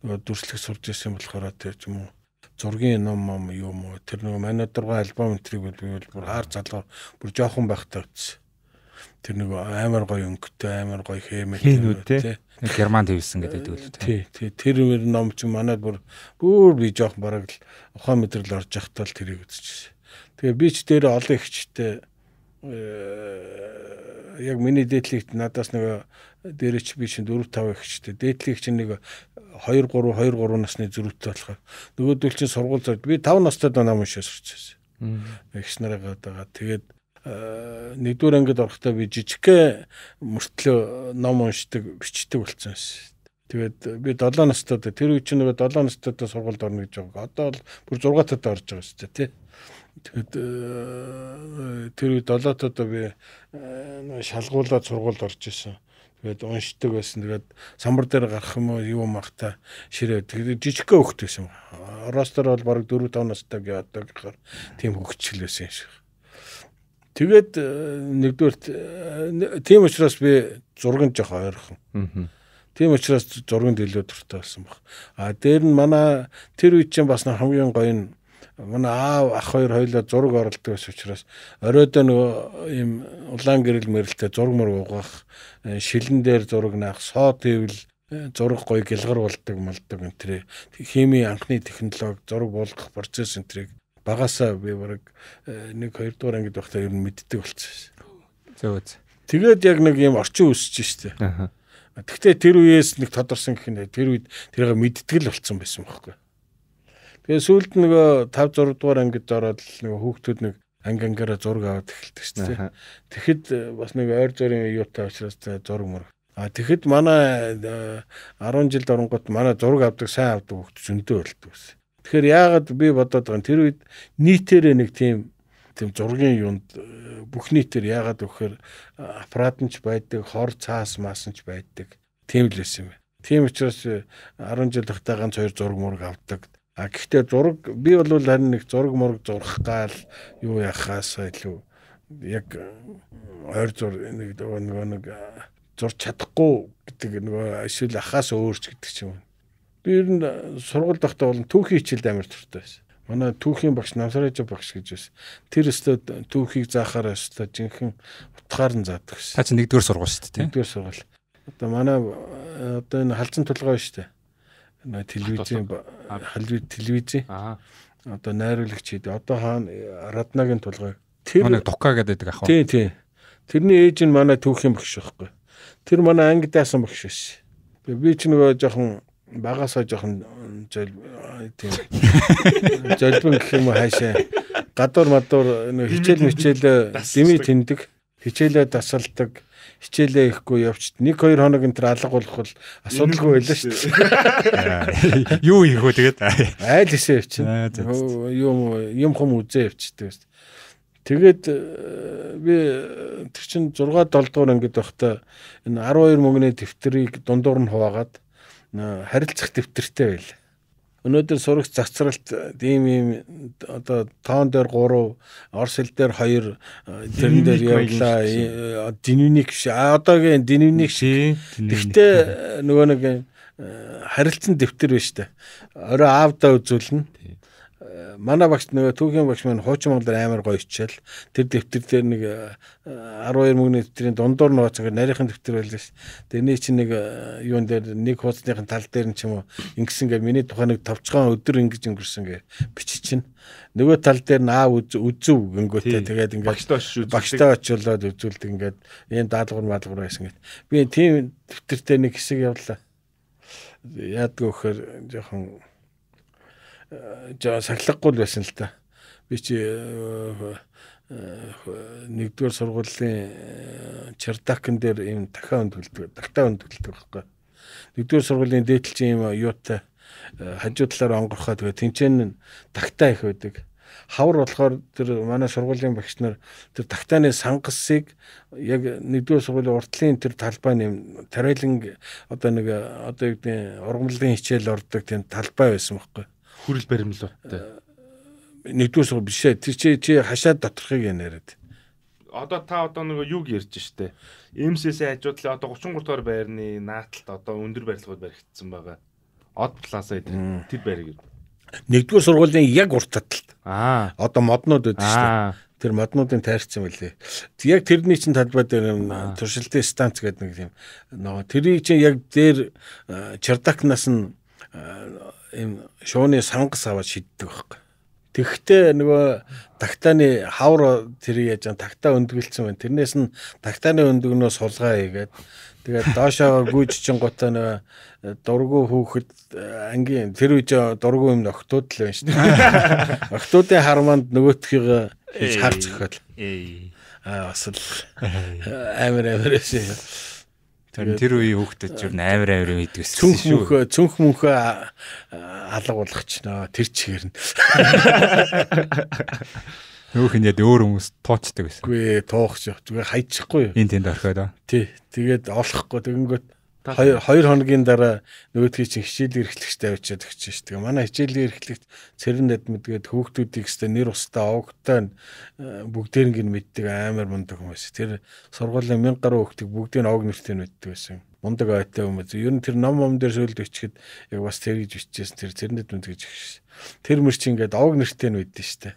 нөгөө дүрслэх сурж ирсэн болохоор тэр юм уу зургийн ном ном юм уу тэр нөгөө манай дурга альбом энтриг бол бүр хаар залуу бүр жоохон байхтай үтсэн. Тэр нөгөө амар гоё өнгөтэй амар гоё хэмэт тий. Германд хэвсэн гэдэг үг л тий. Тий, тэр мөр ном чинь манад бүр бүр би жоохон бараг л ухаан мэдрэл орж явахтаа л тэрийг үзчихсэн. Тэгээ би ч дээр олон ихчтэй э, яг миний дээдлэгт надаас нэг дээрч би чинь 4 5 ихчтэй дээдлэг чинь нэг 2 3 2 3 насны зөрүүтэй болохоор нөгөөдөл чинь сургууль зорд би 5 настай донаа мөн шээс орчихсон. Эгч нараа гадаага тэгээд э, нэгдүгээр ангид орохдоо би жижигхэн мөртлөө ном уншдаг, бичдэг болсон шээ. Тэгээд би 7 настай тэр үе чинь нөгөө 7 настайдаа сургуульд орно гэж байгаа. Одоо бол бүр 6 тад орж байгаа шүү дээ, тий. Тэгэхэд э, тэр үед долоотоо би э, шалгуулаад сургуульд орж исэн. Тэгээд уншдаг байсан. Тэгээд самбар дээр гарах юм уу юу махта ширээ. Тэгээд жижиг хөөхт байсан. Оростор бол бараг 4 5 настай гээ одоо гэхээр тийм хөгжил байсан юм шиг. Тэгээд нэгдүгээр э, тийм учраас би зурган жоох ойрхон. Аа. Тийм учраас зурганд илүү дуртай болсон баг. А дээр нь манай тэр үед чинь бас хамгийн гоё нь манай аав ах хоёр хоёлоо зураг оролдог ус учраас оройдоо нөгөө ийм улаан гэрэл мэрэлтэй зураг мөр угаах э, шилэн дээр зураг наах соо дэвэл э, зураг гой гэлгар болдог малдаг энэ хими анхны технологи зураг болгох процесс энэ багасаа би бараг 1 2 дугаар ангид байхдаа ер нь мэддэг болчихсон. Зөө зөө. Тэгээд яг нэг юм орчин үсэж штэ. Тэгтээ тэр үеэс нэг тодорсон гэх нь тэр үед тэрийг мэдтгэл болцсон байсан байхгүй. Тэгээ сүүлд нөгөө 5 6 дугаар ангид ороод л нөгөө хүүхдүүд нэг анги ангаараа зураг аваад эхэлдэг шүү дээ. Тэгэхэд э, бас нэг ойр зорийн юутай уулзрас зураг мөр. А тэгэхэд манай 10 э, жилд оронгот манай зураг авдаг сайн авдаг хүүхд зөндөө болдог ус. Тэгэхээр яагаад би бодоод байгаа тэр үед нийтээрээ нэг тийм тийм зургийн юунд э, бүх нийтээр яагаад вөхөр аппарат нь ч байдаг, хор цаас маас нь ч байдаг. Тийм л байсан юм. Тийм учраас 10 жил тахтай ганц хоёр зураг мураг авдаг А гэхдээ зураг би бол харин нэг зураг мураг зурх гал юу яхаас илүү яг ойр зур нэг нөгөө нэг зурч чадахгүй гэдэг нөгөө эсвэл ахаас өөрч гэдэг ч юм. Би ер нь сургууль дахтаа бол түүхий хичээлд амар туртай байсан. Манай түүхийн багш Намсараж багш гэж байсан. Тэр өстөд түүхийг заахаар өстөд жинхэнэ утгаар нь заадаг байсан. Та чинь нэгдүгээр сургууль шүү дээ, тийм. Нэгдүгээр сургууль. Одоо манай одоо энэ халзан тулгаа шүү дээ телевизийн телевизийн аа одоо найруулагч хэд одоо хаана э, раднагийн тулгай тэр манай тука гэдэг ах. Тий, тий. Тэрний ээж нь манай түүхийн багш байхгүй. Тэр манай анги даасан багш шээ. Би ч нөгөө жоохон багасаа жоохон зөл тийм зөлбөн гэх юм уу хаашаа гадуур мадуур нөгөө хичээл мэчээл дими тэндэг хичээлээ дасалдаг хичээлээ ихгүй явчт 1 2 хоног энэ төр алга болох бол асуудалгүй байлаа шүү дээ. Юу ийх вэ тэгээд айл эсэ явчихна. Юм юм хүм үзээ явчдаг шүү. Тэгээд э, би тэр чин 6 7 дугаар ангид байхдаа энэ 12 мөнгөний тэмдэгтрийг дундуур нь хуваагаад э, харилцах тэмдэгтэй байлаа өнөөдөр сурагч загцралт ийм ийм одоо тоон дээр 3, орс хэл дээр 2 тэрэн дээр явлаа. Э, динвник биш. Одоогийн динвник шиг. Тэгтээ нөгөө нэг э, харилцан дэвтэр биш та. Орой аавда үзүүлнэ манай багш нөгөө түүхийн багш маань хуучин монгол амар гоё ичээл тэр дэвтэр дээр нэг 12 э, мөнгөний дэвтрийн дундуур нөгөө цаг нарийнхан дэвтэр байлаа ш. Тэгээ нэг чинь нэг э, юун дээр нэг хуудсныхын тал дээр нь ч юм уу ингэсэн гэ миний тухайн нэг товчхон өдөр ингэж өнгөрсөн гэ бичи чинь нөгөө тал дээр нь аа үзүү гингөөтэй тэгээд ингээд багштай очиулаад үзүүлдэг ингээд ийм даалгавар маалгавар байсан гэт. Би тийм дэвтэртэй нэг хэсэг явлаа. Яадгүй хөөр жоохон Э, сахилгагүй л байсан л та. Би чи э, э, нэгдүгээр сургуулийн чердакн дээр ийм дахиад хөндөлдөг, тагтаа хөндөлдөг байхгүй. Нэгдүгээр сургуулийн дээдлчийн ийм юутай хажуу талаар онгорхоо тэгээ тэнцэн тагтаа их байдаг хавар болохоор тэр манай сургуулийн багш нар тэр тагтааны сангасыг яг нэгдүгээр сургуулийн уртлын тэр талбай нэм тарайлан одоо нэг одоо юу гэдэг ургамлын хичээл ордог тийм талбай байсан байхгүй. Хүрэл баримлуудтай. Э, нэгдүгээр сургууль биш ээ. Тэр чи чи хашаад доторхыг яриад. Одоо та одоо нэг юг ярьж штэ. МСС-ийн хажуудлаа одоо 33 дугаар байрны нааталт одоо өндөр барилгууд баригдсан байгаа. Од плаза гэдэг тэр байрыг юм. Нэгдүгээр сургуулийн яг урт талд. Аа. Одоо моднууд үүд штэ. Тэр моднуудын таарцсан байлээ. Яг тэрний чинь талбай дээр туршилтын станц гэдэг нэг тийм нөгөө тэрний чинь яг дээр э, чардакнаас нь э, ийм шууны сангас аваад шиддэг байхгүй. Тэгэхдээ нөгөө тактаны хавар тэр яаж юм такта өндгөлцсөн байна. Тэрнээс нь тактаны өндгөнөө сулгаа хийгээд тэгээд доошоо гүйжчин гутаа нөгөө э, дургу хүүхэд э, ангийн тэр үеж дургу юм нөхдүүд л байна шүү дээ. Нөхдүүдийн харманд нөгөөтхийг хийж хар зөхөөл. Аа бас л э, амар амар шээ. Тэгээд тэр үеийн хүүхдэд ч юу амар амар юм идэг гэсэн шүү. Цүнх мөнх цүнх мөнх алга болгочноо тэр чигээр нь. Нөх нь яд өөр хүмүүс туучдаг байсан. Үгүй туухч зүгээр хайчихгүй юу. Энд тэнд орхиод. Тий. Тэгээд олохгүй тэгэнгөт 2 2 хоногийн дараа нөгөөдхий чинь хичээл эрхлэгчтэй очиад өгч шүү дээ. Манай хичээл эрхлэгч цэрэн надмэдгээд хүүхдүүдийг өстө нэр устаа овогтой бүгдээрнг нь э, мэддэг амар мундаг хүмүүс. Тэр сургуулийн 1000 гаруй хүүхдийг бүгдийг нь овог нэртэй нь мэддэг байсан. Мундаг ойтой хүмүүс. Ер нь тэр ном ном дээр сөүлд өчгöd яг бас тэр гэж бичижсэн тэр цэрэн надмэд гэж. Тэр мөр чинь ингээд овог нэртэй нь мэддэг шүү дээ.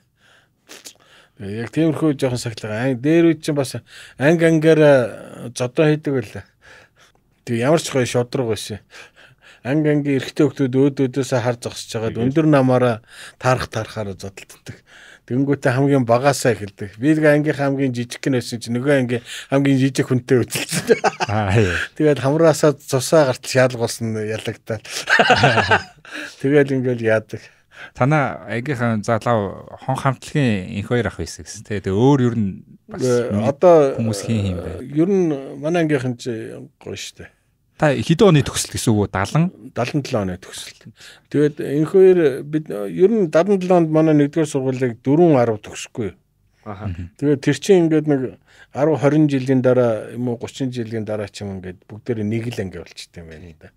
Э, яг тиймэрхүү жоохон сахилга. Аа дээр үе чинь бас анг ангаараа э, зодоо хийдэг байлаа Тэгээ ямар ч гоё шодрог байсан. Анг ангийн эрэгтэй хүмүүс өөд өөдөөсөө хар зогсож байгаад өндөр намаараа тарах тарахаараа зодтолддог. Тэнгүүтээ хамгийн багаасаа эхэлдэг. Би нэг ангийн хамгийн жижиг гэн байсан чинь нөгөө ангийн хамгийн жижиг хүнтэй үзэлцсэн. Тэгээд хамраасаа цусаа гартал шаалга болсон ялагдаад. Тэгэл ингээл яадаг. Танаа ангийнхаа залав хон хамтлагийн инх хоёр ах байсан гэсэн тий. Тэгээ өөр ер нь Э, одоо хүмүүс хийн юм бэ? Ер нь манай ангийнхан чи гоё штэ. Та хэдэн оны төгсөл гэсэн үг үү? 70 77 оны төгсөл. Тэгээд энэ хоёр бид ер нь 77 онд манай нэгдүгээр сургуулийг 4.10 төгсөхгүй. Аха. Тэгээд тэр чинь ингээд нэг 10 20 жилийн дараа юм уу 30 жилийн дараа ч юм ингээд бүгдээр нэг л анги болчтой юм байна да.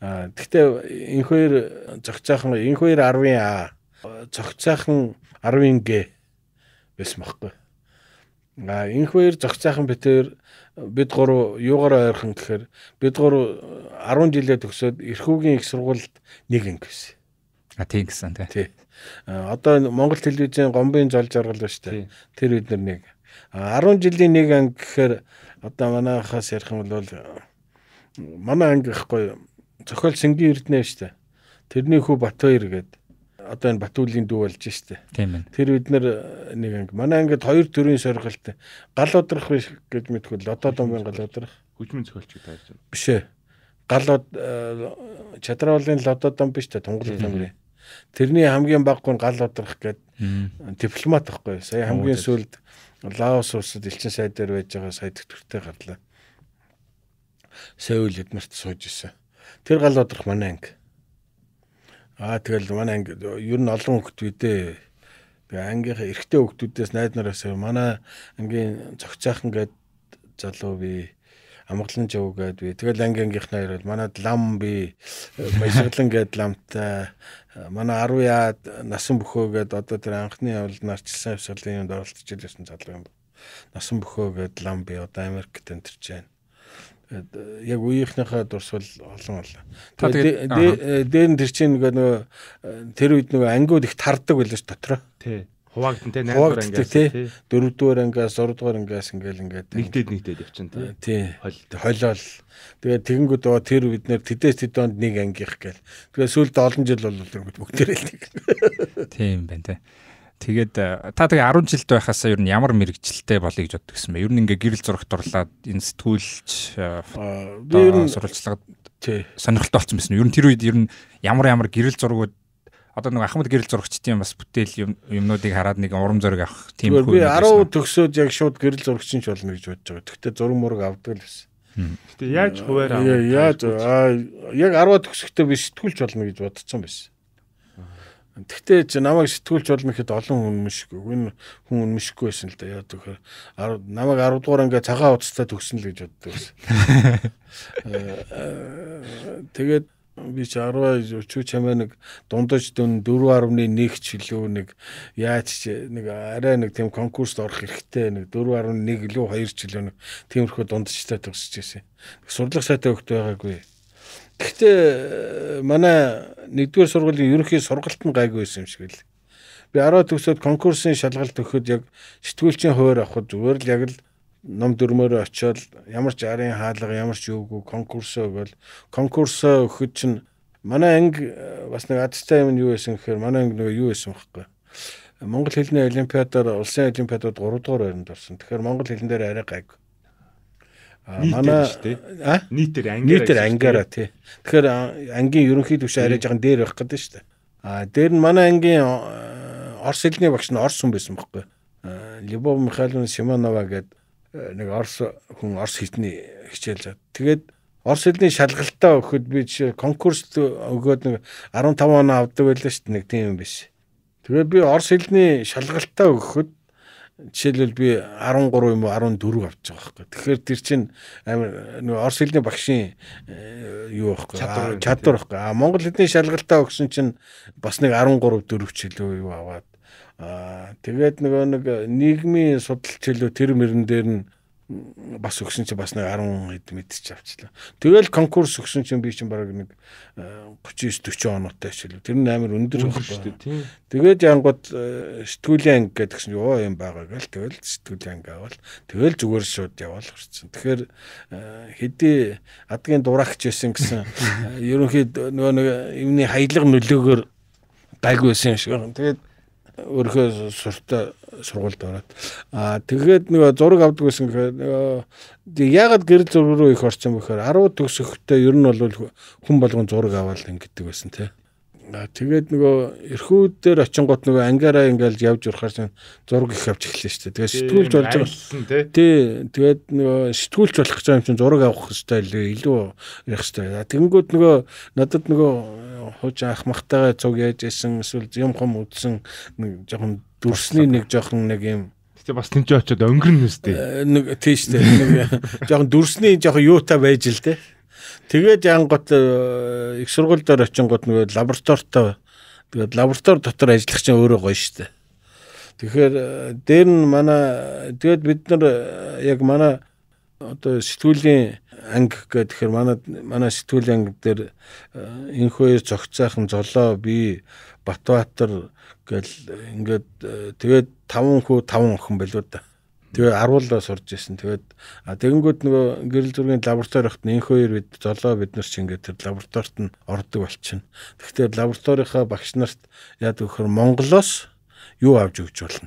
Аа тэгтээ энэ хоёр зохицаахан энэ хоёр 10-а зохицаахан 10-г байсан баггүй. А энэ хоёр зөх цаахан битээр бид гур юугаар ойрхон гэхээр бид гур 10 жилээ төгсөөд эрхүүгийн их сургуульд нэг анги гэсэн. А тийм гэсэн тий. Одоо Монгол телевизийн гомбын зол жаргал ба штэ. Тэр бид нар нэг 10 жилийн нэг анги гэхээр одоо манайхаас ярих юм бол манай анги гэхгүй зохиол Сэнгийн Эрдэнэ штэ. Тэрний хүү Батбаяр гэдэг одоо энэ Батүлийн дүү болж штэ. Тэр бид нар э, нэг анги. Манай ангид хоёр төрлийн соргалт. Гал удрах биш гэж мэдвэл одоо домын гал удрах. Хүчмэн цохилчиг таарч байна. Биш ээ. Гал э, чадраалын лододом биш та тунгал намрын. Тэрний хамгийн баггүй нь гал удрах гэд дипломат байхгүй. Сая хамгийн сүүлд Лаос улсад элчин сайд дээр байж байгаа сайд төвтэй гарлаа. Сая үл эднэрт сууж исэн. Тэр гал удрах манай анги. Аа тэгэл манай анги ер нь олон хөлт бидээ. Тэгээ ангийнхаа эрэгтэй хөлтүүдээс найз нараас манай ангийн цогцайхан гээд залуу би амгалан жав гээд би тэгэл ангингийнхнаа ирэл манай лам би баясгалан гээд ламтай манай 10 яад насан бөхөө гээд одоо тэр анхны явлд нарчсан явсалын юмд оролцож ирсэн залуу юм. Насан бөхөө гээд лам би одоо Америкт энтерж байна яг үеийнхнийхээ дурсвал олон олон. Тэгээд дээр нь тэр чинь нөгөө нөгөө тэр үед нөгөө ангиуд их тардаг байлаа ш дотроо. Тий. Хуваагдсан тий 8 ангиас тий 4 дугаар ангиас 3 дугаар ангиас ингээл ингээд нэгдээд нэгдээд явчихсан тий. Тий. Холиол. Тэгээд тэгэнгүүт оо тэр бид нэр тэдээс тэд донд нэг ангих гээл. Тэгээд сүүлд олон жил бол бүгд тэрэлдэг. Тийм байна тий. Тэгээд э, та тэгээ 10 жилд байхаас ер нь ямар мэрэгчлэлтэй болъё гэж боддог юм бэ? Ер нь ингээ гэрэл зурагт орлаад энэ сэтгүүлч э, би ер нь сурвалжлагад сонирхолтой болсон байсан. Ер нь тэр үед ер нь ямар ямар гэрэл зургууд одоо нэг ахмад гэрэл зурагчдын бас бүтээл юмнуудыг хараад нэг урам зориг авах тийм хөө. Би 10 төгсөөд яг шууд гэрэл зурагч нь ч болно гэж бодож байгаа. Тэгтээ зураг мураг авдаг л байсан. Гэтэ яаж хуваар авах? Яаж яг 10 төгсөхдөө би сэтгүүлч болно гэж бодсон байсан. Тэгтээ чи намайг сэтгүүлч болно гэхэд олон хүн мөшгүй. Энэ хүн хүн мөшгүй байсан л да. Яа тэгэхээр намайг 10 дугаар ингээ цагаан утастай төгсөн л гэж боддог байсан. Э, тэгээд би ч 10 өчүү чамаа нэг дундаж дүн 4.1 ч илүү нэг яаж ч нэг арай нэг тийм конкурст орох хэрэгтэй нэг 4.1 илүү 2 ч илүү нэг тиймэрхүү дундажтай төгсөж байсан. Сурлах сайтай хөхт байгаагүй. Гэхдээ э, манай нэгдүгээр сургуулийн ерөнхий сургалт нь гайгүй байсан юм шиг л. Би 10 төгсөөд конкурсын шалгалт өгөхөд яг сэтгүүлчийн хуваар авахд зүгээр л яг л ном дөрмөөрөө очиод ямар ч арын хаалга ямар ч юугүй конкурсоо өгөөл конкурсоо өгөхөд чинь манай анги э, бас нэг адтай юм нь юу байсан гэхээр манай анги нөгөө юу байсан бэхгүй. Монгол хэлний олимпиадаар улсын олимпиадад 3 дугаар байранд орсон. Тэгэхээр монгол хэлэн дээр арай гайгүй манай нийтээр ангиараа нийтээр ангиараа тий. Тэгэхээр ангийн ерөнхий төвшө арай жоохон дээр байх гэдэг шүү дээ. А дээр нь манай ангийн Орос хэлний багш нь орс хүн байсан байхгүй. Любов Михайловна Симонова гэдэг нэг орс хүн орс хитний хичээл. Тэгээд орс хэлний шалгалтаа өгөхөд би конкурс өгөөд нэг 15 оноо авдаг байлаа шүү дээ. Нэг тийм юм биш. Тэгээд би орс хэлний шалгалтаа өгөхөд жишээлбэл би 13 юм уу 14 авч байгаа байхгүй. Тэгэхээр тэр чинь амар нөгөө Орос хэлний багшийн э, юу байхгүй чадвар байхгүй. А Монгол хэлний шалгалтаа өгсөн чинь бас нэг 13 4 ч илүү юу аваад аа тэгээд нөгөө нэг нийгмийн судалч хэлөө тэр мөрөн дээр нь бас өгсөн чинь бас нэг 10 хэд мэдчих авчлаа. Тэгэл конкурс өгсөн чинь би чинь бараг нэг 39 э, 40 оноотой шилүү. Тэр нь амар өндөр байх шүү дээ тий. Тэгээд янгууд э, сэтгүүлийн анги гэдэг чинь ёо юм байгаа гэл тэгэл сэтгүүлийн анги авал тэгэл зүгээр шууд яваал хэрчэн. Тэгэхээр э, хэдий адгийн дурагч байсан гэсэн ерөнхийд нөгөө нэг юмний хаялга нөлөөгөөр дайг байсан юм шиг байна. Тэгээд өөрөө суртаа сургуульд ороод аа тэгээд нөгөө зураг авдаг байсан гэхээр нөгөө ягаад гэрэл зураг руу их орсон бэхээр 10 төгсөхтэй ер нь бол хүн болгон зураг аваад ингэдэг байсан тий. Тэгээд нөгөө эрхүүд дээр очингууд нөгөө ангаараа ингээл явж урахаар зураг их авч эхэллээ шүү дээ. Тэгээд сэтгүүлж болж байгаа. Тий. Тэгээд нөгөө сэтгүүлж болох гэж байгаа юм чинь зураг авах хэрэгтэй илүү илүү ярих хэрэгтэй. Тэгэнгүүт нөгөө надад нөгөө хуучин ахмахтайгаа цуг яаж исэн эсвэл юм хам үдсэн нэг жоохон дүрсний нэг жоохон нэг юм Тэ бас тэнцээ очиод өнгөрнө үстэй. Э, нэг тийш тэ. Нэг жоохон дүрсний жоохон юутай байж л тэ. Тэгээд янгот э, их сургууль дээр очингууд нөгөө лабораторитой тэгээд лаборатори дотор ажиллах чинь өөрөө гоё штэ. Тэгэхээр э, дээр нь манай тэгээд бид нар яг манай одоо сэтгүүлийн анги гэхээр манай манай сэтгүүл анги дээр э, энэ хоёр зохицаахан золоо би Батбаатар гэл ингээд э, тэгээд 5 хүү 5 охин байлгүй да. Тэгээ аруулаа сурж исэн. Тэгээд тэгэнгүүт нөгөө гэрэл зургийн лаборатори хот энэ хоёр бид золоо бид нар ч ингээд тэр лабораторид нь ордог болчихно. Тэгвэл лабораторийнхаа багш нарт яд өгөхөр Монголоос юу авч өгч болно?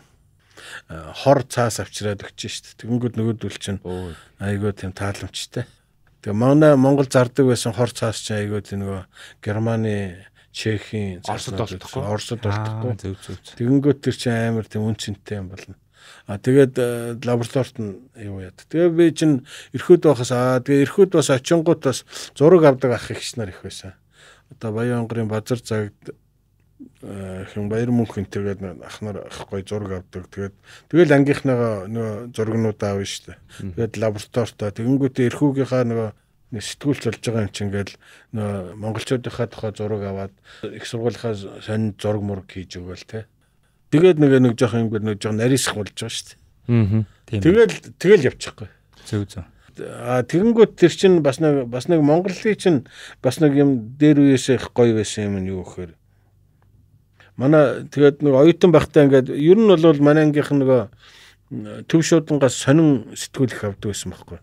Э, хор цаас авчираад өгч шít. Тэгэнгүүт нөгөөдөл чинь айгүй тийм тааламжтай. Тэгээ манай Монгол зардаг байсан хор цаас ч айгүй л нөгөө Германы Чехийн Оросд олдохгүй. Оросд олдохгүй. Зөв зөв. Тэгэнгүүт тэр чинь амар тийм үнцэнтэй юм болно. А тэгээд э, лабораторид нь юу яд. Тэгээ би чинь эрхүүд байхаас аа тэгээ эрхүүд бас очингууд бас зураг авдаг ах ихч нар их байсан. Одоо Баян онгорын базар загд Э, хэн баяр мөнхөн тэгээд ахнаар ахгүй зураг авдаг. Тэгээд тэгэл ангийнхнаага нөгөө зургнуудаа авна штэ. Тэгээд лабораторитой тэгэнгүүтээ эрхүүгийнхаа нөгөө нэг сэтгүүлч болж байгаа юм чинь ингээл нөгөө монголчуудынхаа тухай зураг аваад их сургуулийнхаа сонь зураг мураг хийж өгөөл тэ. Тэгээд нэг нэг жоох юм гээд нэг жоох нарийнсах болж байгаа штэ. Аа. Тэгэл тэгэл явчихгүй. Зөв зөв а тэгэнгүүт тэр чинь бас нэг бас нэг Монголын чинь бас нэг юм дээр үеэс их гоё байсан юм нь юу гэхээр Манай тэгээд нэг оюутан байхдаа ингээд ер нь бол манай ангийнх нөгөө төв шуудангаас сонин сэтгүүл их авдаг байсан байхгүй.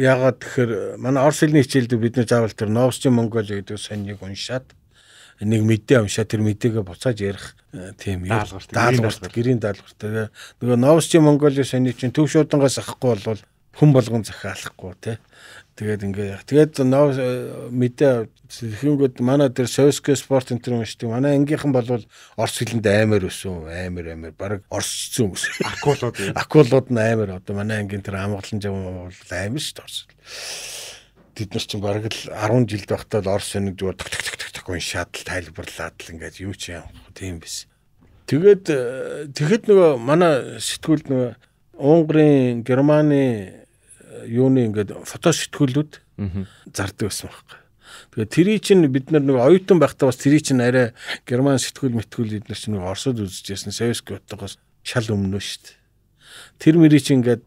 Яагаад тэгэхээр манай Орос хэлний хичээлд бид нэ заавал тэр Новсчин Монголи гэдэг сониг уншаад нэг мэдээ уншаад тэр мэдээгээ буцааж ярих тийм даалгаварт гэрийн даалгаварт нөгөө Новсчин Монголи сони чинь төв шуудангаас авахгүй бол хүн болгон захиалахгүй тий Тэгээд ингээ. Тэгээд ноо э, мэдээ тэгэхэнгүүд манай тэр Совский спорт энэ уншдаг. Манай ангийнхан бол орс хэлэнд аймаар өсөн. Аймаар аймаар баг орсцсон хүмүүс. Акулууд. Акулууд нь аймаар одоо манай ангийн тэр амгалан жам бол аймаар шүү дээ орс. Бид нар чинь баг л 10 жил байхдаа л орс нэг зүгээр так так так так уншаад л тайлбарлаад л ингээд юу ч юм. Тийм биш. Тэгээд э, тэгэхэд нөгөө манай сэтгүүлд нөгөө Унгарын, Германы юуны ингээд фото сэтгүүлүүд зардаг байсан байхгүй. Тэгээ тэрий чинь бид нар нэг оюутан байхдаа бас тэрий чинь арай герман сэтгүүл мэтгүүл эднэр чинь нэг орсод үзэжсэн Сависки утгаас шал өмнөө шүү дээ. Тэр мэрий чинь ингээд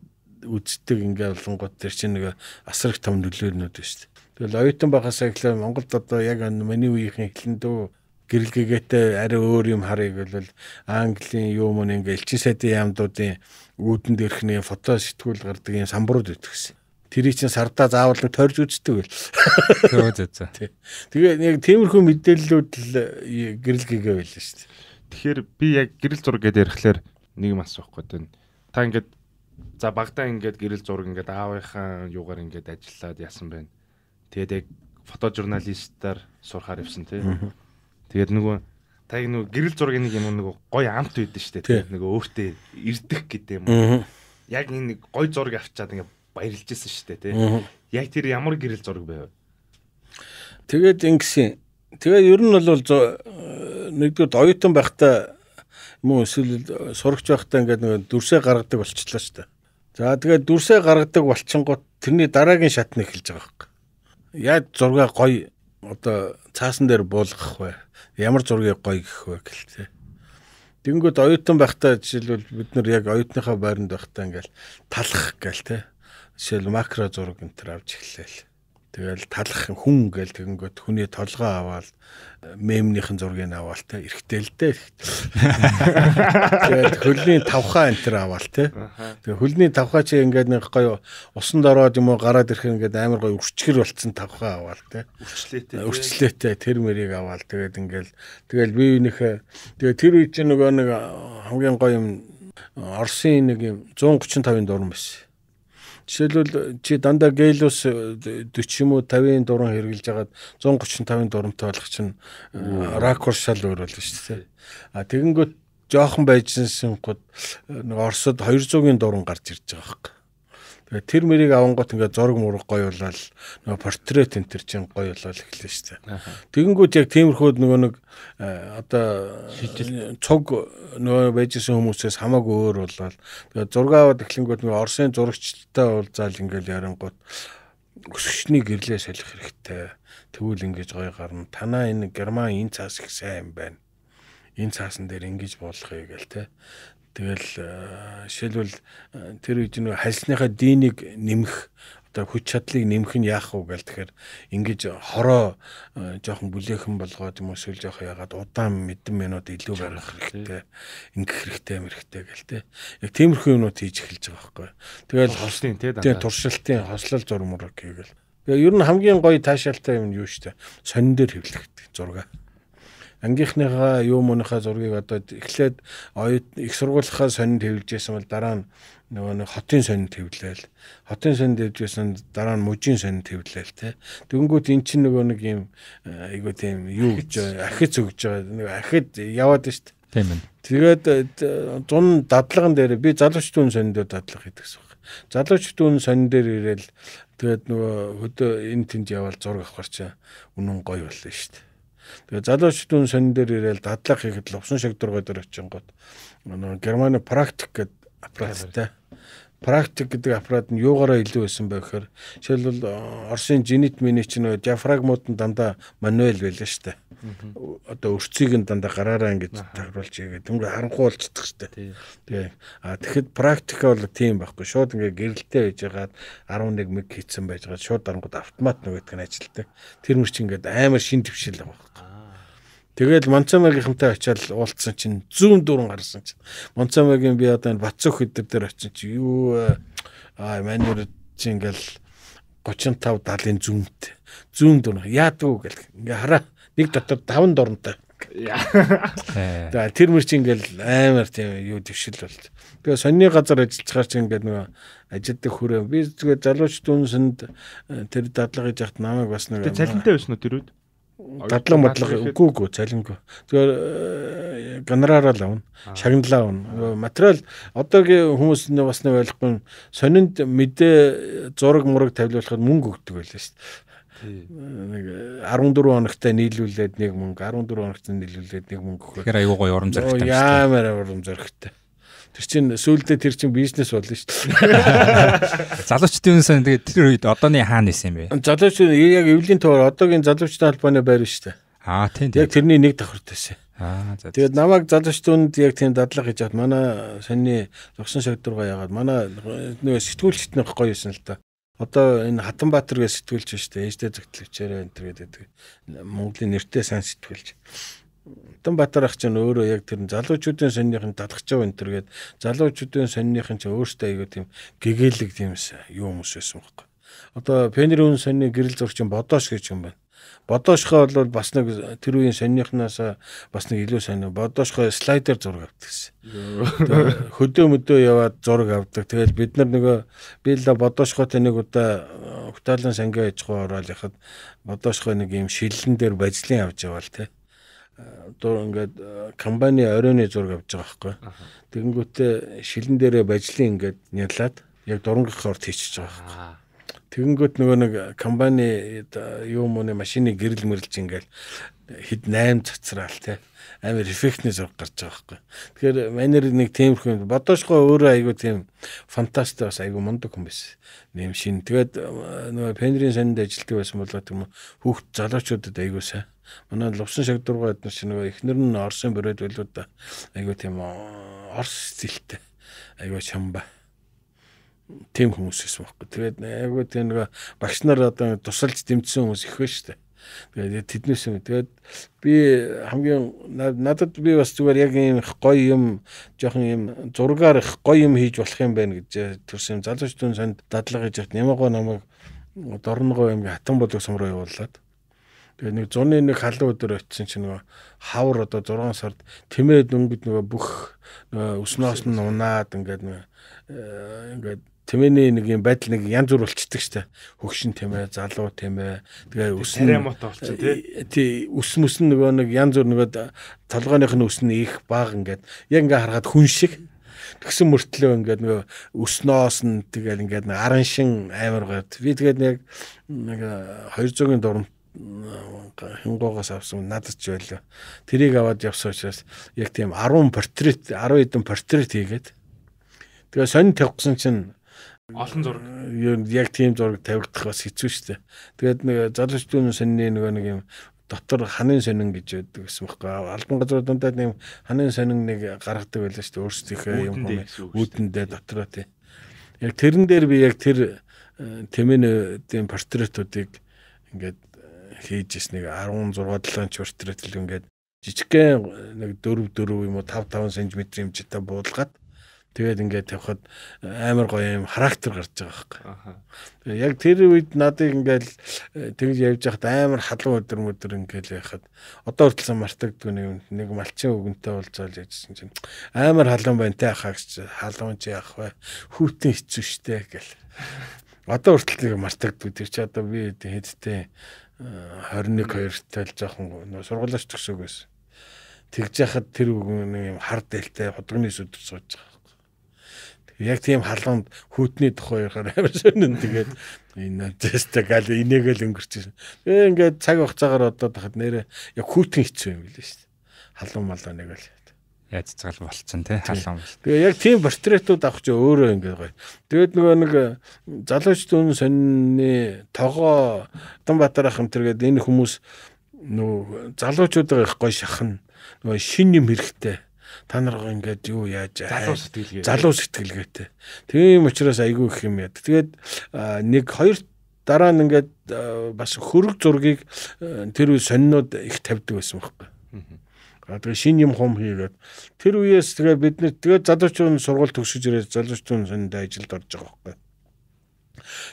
үздэг ингээд болонгот тэр чинь нэг асарх том нөлөөлнүүд шүү дээ. Тэгэл оюутан байхаас эхлээ Монголд одоо яг энэ миний үеийн эхлэн дөө гэрэл гэгээтэй арай өөр юм харъя гэвэл Английн юу мөн ингээ элчин сайдын яамдуудын үүдэнд ирэхний фото сэтгүүл гардаг юм самбарууд өгсөн. Тэрийг чинь сардаа заавал төрж үздэг байл. Төө зөө зөө. Тэгээ яг тиймэрхүү мэдээллүүд л э, гэрэл гэгээ байлаа шүү дээ. Тэгэхээр би яг гэрэл зураг гэдээ ярихлаар нэг юм асуухгүй тань. Та ингээд за багтаа ингээд гэрэл зураг ингээд аавынхаа юугаар ингээд ажиллаад яасан байна. Тэгээд яг фотожурналистаар сурахаар явсан тийм. Тэгээд нөгөө таг нөгөө гэрэл зургийн нэг юм нөгөө гоё амт байдэн шүү дээ. Тэгээд нөгөө өөртөө ирдэх гэдэг юм уу. Яг энэ нэг гоё зураг авчаад ингээ баярлж исэн шүү дээ тий. Яг тэр ямар гэрэл зураг байв. Тэгээд ингэсэн. Тэгээд ер нь бол э, нэгдүгээр оюутан байхдаа мөн эсвэл сурагч байхдаа ингээд нэг дүрсээ гаргадаг болчихлоо шүү дээ. За тэгээд дүрсээ гаргадаг болчингууд тэрний дараагийн шат нь эхэлж байгаа хэрэг. Яаж зурга гоё одоо цаасан дээр буулгах вэ? ямар зургийг гоё гэх вэ гэлтэй. Тэнгүүд оюутан байхдаа жишээлбэл бид нар яг оюутныхаа байранд байхдаа ингээл талах гээл те. Жишээл макро зураг энэ төр авч эхлэв Тэгэл талах хүн гээл тэгэнгөт хүний толгоо аваад мемнийхэн зургийг аваал те эргэтэл дээ. Тэгэл хөлний тавхаа энэ төр аваал те. Тэгээ хөлний тавхаа чи ингээд нэг гоё усанд ороод юм уу гараад ирэх ингээд амар гоё өрчгөр болцсон тавхаа аваал те. Өрчлээтэй. Өрчлээтэй тэр мэрийг аваал тэгээд ингээд тэгэл бие биенийхээ тэгээ тэр үед чинь нөгөө нэг хамгийн гоё юм Оросын нэг юм 135-ын дуран байсан. Жишээлбэл чи дандаа гейлус 40 э, юм уу 50-ын дуран хэрглэж хагаад 135-ын дурамтай болох чинь э, ракурс шал өөр болно шүү дээ. А тэгэнгүүт жоохон байжсэн гот э, нэг Оросод 200-ын дуран гарч ирж байгаа хэрэг тэр мэрийг авангот ингээд зураг мураг гоё болол нөгөө портрет энэ төр чинь гоё болол эхэллээ шүү дээ. Тэгэнгүүт яг тиймэрхүүд нөгөө нэг э, одоо цуг нөгөө байжсэн хүмүүсээс хамаагүй өөр болол тэгээ зургаа аваад эхлэнгүүт нөгөө Оросын зурагчтай уулзаал ингээд ярангууд өсгчний гэрлээ солих хэрэгтэй. Тэгвэл ингэж гоё гарна. Танаа энэ Герман энэ цаас их сайн юм байна. Энэ цаасан дээр ингэж болохыг гэл те. Тэгэл э, жишээлбэл э, тэр үед нөө хальсныхаа динийг нэмэх одоо хүч чадлыг нэмэх нь яах вэ гэл тэгэхээр ингэж хороо э, жоохон бүлээхэн болгоод юм уу эсвэл жоохон ягаад удаан мэдэн минут илүү гаргах хэрэгтэй ингэх хэрэгтэй мэрхтэй гэл те. Яг тиймэрхүү юмнууд хийж эхэлж байгаа байхгүй. Тэгэл хослын те дандаа. Тэг туршилтын хослол зурмөр гэвэл. Тэгээ ер нь хамгийн гоё таашаалтай юм нь юу штэ. Сонин дээр хөвлөх гэдэг зураг ангийнхныхаа юу мөнийхөө зургийг одоо эхлээд оюут их сургуулийнхаа сонинд хэвлэжсэн бол дараа нь нөгөө нэг хотын сонинд хэвлээл хотын сонинд хэвлэжсэн дараа нь мужийн сонинд хэвлээл те тэгэнгүүт эн чинь нөгөө нэг юм э, айгуу тийм юу гэж архиц өгж байгаа нэг архид яваад штт тийм ээ тэгээд э, зун дадлаган дээр би залуучдын сониндөө дадлага хийдэг гэсэн юм залуучдын сонин дээр ирээл тэгээд нөгөө хөдөө энэ тэнд яваал зураг авахар чинь үнэн гоё болно штт Тэгээ залуучдын сонин дээр ирээл дадлах хийхэд лувсан шагдургаа дээр очингууд нөгөө Германы практик гэдэг аппараттай практик гэдэг аппарат нь юугаараа илүү байсан бэ гэхээр жишээлбэл э, Оросын Zenit миний ч нөө диафрагмууд нь дандаа мануэл байлаа штэ. Одоо өрцгийг нь дандаа гараараа ингэж тохируулж яагаад тэнгуй харанхуй болчихдаг штэ. Тэгээ. А тэгэхэд практик бол тийм байхгүй. Шууд ингээ гэрэлтэй байжгаад 11 мэг хийцэн байжгаад шууд дарангууд автомат нөгөөдг нь ажилтдаг. Тэр мөр чи ингээд амар шин твшил байгаа байхгүй. Тэгэл Монцомергийнхэнтэй очиад уулзсан чинь зүүн дөрөн гарсан чинь. Монцомергийн би одоо энэ Бацөх хэдэр дээр очиж чи юу э, аа манер чи ингээл 35 70-ын зүүнт. Зүүн дөрөн яадгүй гэл. Ингээ хараа нэг дотор 5 дорнтой. Э. За тэр мөр чи ингээл амар тийм юу төвшил бол. Тэгээ сонины газар ажиллаж байгаа чи ингээд нөгөө ажилдаг хүрээ. Би зүгээр залууч дүнсэнд э, тэр дадлага хийж яхад намайг бас нөгөө. Тэгээ цалинтай байсан уу тэрүүд? дадлаг модлог үгүй үгүй цалингүй. Тэгэхээр э, гонораараа л авна. Шагналаа авна. Материал одоогийн хүмүүс нэг бас нэг ойлгохгүй сонинд мэдээ зураг мураг тавилуулахад мөнгө өгдөг байлаа шүү дээ нэг 14 э, хоногтой нийлүүлээд нэг мөнгө 14 хоногтой нийлүүлээд нэг мөнгө өгөх. Тэгэхээр аюу гой урам зоригтой. Яамаар урам зоригтой. Тэр чинь сүйдээ тэр чинь бизнес болно шүү дээ. Залуучдын үнсэн тэгээд тэр үед одооний хаана исэн юм бэ? Залуучууд яг эвлийн төвөр одоогийн залуучдын албаны байр шүү дээ. Аа тийм тийм. Яг тэрний нэг давхарт байсан. Аа за. Тэгээд намайг залуучдүнд яг тийм дадлаг хийж хаад манай сонины зогсон шагд руугаа яагаад манай нөгөө сэтгүүлчт нэг гоё юусэн л та. Одоо энэ Хатанбаатар гэж сэтгүүлж шүү дээ. Ээждээ зөвтлөвчээрээ энэ төр гэдэг. Монголын нэртэй сайн сэтгүүлж. Дэн Батар ах чинь өөрөө яг тэр залуучуудын сонных нь талхаж байгаа энэ төргээд залуучуудын сонных нь ч өөртөө аягүй тийм гэгээлэг тийм юу хүмүүс байсан байхгүй. Одоо Пенер үн сонны гэрэл зурчин бодоош гэж юм байна. Бодоошхоо бол бас нэг тэр үеийн сонныхнаас бас нэг илүү сонь бодоошхоо слайдер зураг авдаг гэсэн. Хөдөө мөдөө яваад зураг авдаг. Тэгэл бид нар нөгөө би л бодоошхоотой нэг удаа Угтаалын сангийн аж ахуй ороод яхад бодоошхоо нэг юм шилэн дээр бажлын авч яваал тий одоо ингээд э, компани оройны зураг авж байгаа байхгүй. Тэгэнгүүтээ шилэн дээрээ бажлын ингээд нялаад яг дурангийн хорт хийчихэж байгаа байхгүй. Тэгэнгүүт нөгөө нэг компани э, юу мөний машины гэрэл мэрэлж ингээд хэд 8 цацраал тий амар эффектний зураг гарч байгаа байхгүй. Тэгэхээр манер нэг темирхүү юм. Бодошгоо өөрөө айгүй тийм фантастик бас айгүй мундаг хүн байсан. Нэм шин. Тэгээд э, нөгөө пендрийн санд ажилтдаг байсан болоод юм хүүхд залуучуудад айгүй сайн. Манай лувсан шагдургаа эднэр чинь нөгөө эхнэр нь Орсын бөрөөд байлуу да. Айгүй тийм э, Орс зэлтэй. Айгүй чамба тийм хүмүүс байсан байхгүй. Тэгээд айгүй тийм нэг багш нар одоо тусалж дэмжсэн хүмүүс их байна шүү дээ. Тэгээд тэднээс юм. Тэгээд би хамгийн надад би бас зүгээр яг ийм их гоё юм, жоохон ийм зургаар их гоё юм хийж болох юм байна гэж э, төрсөн залуучдын санд дадлага хийж хат нэмэгөө намайг дорногоо юм хатан болог сумруу явууллаад Тэгээ нэг зуны нэг халуун өдөр очисон чинь нөгөө хавар одоо 6 сард тэмээд өнгөд нөгөө бүх нөгөө өснөөс нь унаад ингээд э, ингээд Тэмээний нэг юм байдал нэг янз бүр болчихдаг штэ. Хөгшин тэмээ, залуу тэмээ. Тэгээ өснө. Тарэ мот болчих э, тий. Тий, өс мөс нөгөө нэг янз бүр нөгөө толгойнх нь өснө их баг ингээд яг ингээ харахад хүн шиг тэгсэн мөртлөө ингээд нөгөө өснөөс нь тэгэл ингээд аран шин амар гот. Би тэгээд яг нэг 200-ын дурм хингоогоос авсан надад ч байлаа. Тэрийг аваад явсан учраас яг тийм 10 портрет 10 хэдэн портрет хийгээд тэгээ сонин тавьсан чинь Олон зураг. Ер нь яг тийм зураг тавигдах бас хэцүү шүү дээ. Тэгээд нэг залуучдын сонины нөгөө нэг юм дотор ханын сонин гэж яддаг гэсэн байхгүй албан газар дундаа нэг ханын сонин нэг гаргадаг байлаа шүү дээ өөрсдийнхөө юм үүдэндээ дотроо тий. Яг тэрэн дээр би яг тэр э, тэмээний портретуудыг ингээд э, хийж ирсэн нэг 16 7 ч портрет л ингээд жижигхэн э, нэг 4 4 юм уу 5 5 см хэмжээтэй буулгаад Тэгээд ингээд тавихад э, амар гоё юм характер гарч байгаа байхгүй. Тэгээд яг тэр үед надыг ингээд э, тэгж явж яхад амар халуун өдөр өдөр ингээд яхад одоо хүртэл мартагддаг нэг юм нэг малчин өгөнтэй бол зоол яжсэн чинь амар халуун байнтай хаа гэж халуун чи яах вэ? Хүүтэн хэцүү штэ гэл. Одоо хүртэл нэг мартагддаг. Тэр чи одоо би хэдтэй 21 2 тайл жоохон сургуулаач төгсөөгөөс тэгж яхад тэр үг нэг юм хар дэлтэй худгны сүд сууж байгаа яг тийм халуунд хүүтний тухай ярихаар амар ширнэн тэгээд энэ тест гал энийгэл өнгөрч. Тэгээ ингээд цаг хугацаагаар одоо тахад нэрээ яг хүүтэн хэцүү юм билээ шүү дээ. Халуун малуу нэг л яаж цал болцсон те халуун. Тэгээ яг тийм портретууд авах чи өөрөө ингээд гоё. Тэгээд нөгөө нэг э, залууч дүн сонины тогоо Улаанбаатар хамтэргээд энэ хүмүүс нөгөө залуучуудаа их гоё шахна. Нөгөө шин юм хэрэгтэй та нар ингээд юу яаж залуу сэтгэлгээ залуу сэтгэлгээтэй. Тийм учраас айгүй их юм яд. Тэгээд нэг хоёр дараа нь ингээд бас хөрөг зургийг тэр үе сонинууд их тавьдаг байсан байхгүй. Аа тэгээ шин юм хум хийгээд тэр үеэс тэгээ бид нэр тэгээ залуучууд сургууль төгсөж ирээд залуучууд сонинд ажилд орж байгаа байхгүй.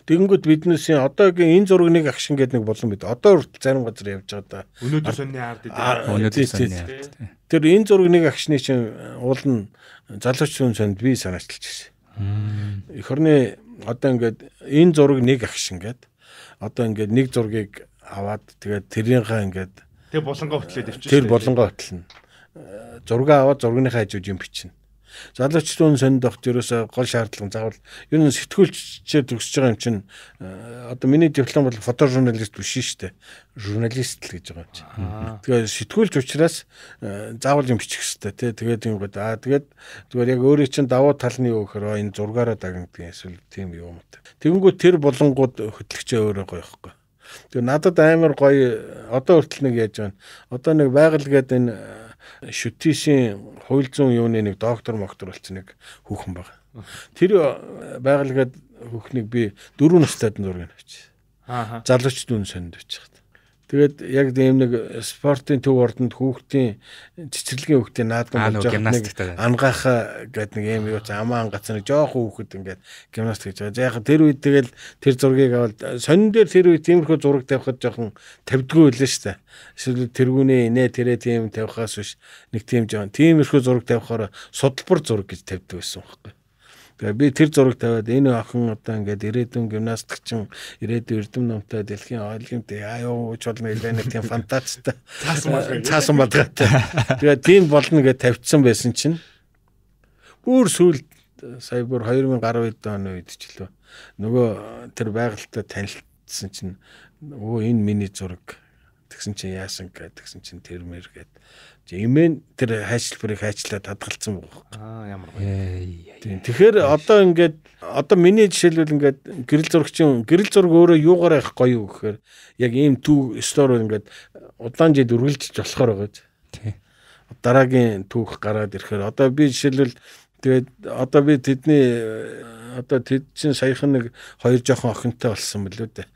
Тэгэнгүүт биднээсээ одоогийн энэ зураг нэг агшин гэдэг нэг болон бид одоо хүртэл зарим газар явж байгаа да. Өнөөдөр сонны ард эдгээр. Өнөөдөр сонны ард. Тэр энэ зураг нэг агшны чинь уул нь залуучsun сонд би санаачилж байсан. Эх орны одоо ингээд энэ зураг нэг агшин гэдэг. Одоо ингээд нэг зургийг аваад тэгээд тэрийнхаа ингээд тэр болонгоо хөтлөөд авчиж. Тэр болонгоо хөтлөн. Зургаа аваад зургийнхаа хажууд юм бичнэ. Залуучдын сондохт ерөөсөө гол шаардлага заавал ер нь сэтгүүлчээр төгсөж байгаа юм чинь э, одоо миний диплом бол фотожурналист биш шүү дээ. Журналист л гэж байгаа юм чинь. Тэгээ сэтгүүлч учраас э, заавал юм бичих хэрэгтэй тий. Тэгээд юм гээд аа тэгээд зүгээр яг өөрөө чинь давуу тал нь юу гэхээр энэ зургаараа дагнадгийн эсвэл тийм юм уу. Тэгэнгүүт тэр болонгууд хөтлөгчөө өөрөө гоё ихгүй. Тэгээ надад амар гоё э, одоо хүртэл нэг яаж байна. Одоо нэг байгаль гээд энэ шүтээсийн хууль зүйн юуны нэг доктор моктор болсон нэг хүүхэн баг. Тэр байгальгаад хүүхнийг би дөрөв настай дурган авчи. Залуучд үн сонд очих. Тэгээд яг ийм нэг спортын төв ордонд хүүхдийн цэцэрлэгийн хүүхдийн наадам болж байгаа нэг ангаахаа гэдэг нэг ийм юу ч амаа ангац нэг жоохон хүүхэд ингээд гимнастик хийж байгаа. Яг тэр үед тэгэл тэр зургийг авал сонин дээр тэр үед тиймэрхүү зураг тавихад жоохон тавьдгүй байлаа шүү дээ. Эсвэл тэргүүний инээ тэрэ тийм тавихаас биш нэг тийм жоон тиймэрхүү зураг тавихаар судалбар зураг гэж тавьдаг байсан юм байна Тэгээ би тэр зураг тавиад энэ охин одоо ингээд ирээдүйн гимнастикчин ирээдүйн эрдэм номтой дэлхийн олимпиад аюу ч болно нэлээд тийм фантасттай цаасан бадгатай. Тэгээ тийм болно гэж тавьчихсан байсан чинь бүр сүүл сая бүр 2000 гаруй оны үед ч лөө нөгөө тэр байгальтай танилцсан чинь өө энэ миний зураг тэгсэн чинь яасан гэдэг тэгсэн чинь тэр мэр гэдэг Эмэн тэр хайшилбарыг хайчлаад хадгалсан байгаа. Аа ямар гоё. Тэгэхээр одоо ингээд одоо миний жишээлбэл ингээд гэрэл зурагчин гэрэл зураг өөрөө юугаар явах гоё юу гэхээр яг ийм түүх стори ингээд удаан жид үргэлжлж болохоор байгаа ч. Тий. Дараагийн түүх гараад ирэхээр одоо би жишээлбэл тэгээд одоо би тэдний одоо тэд чинь саяхан нэг хоёр жоохон охинтой болсон мөлөө дээ.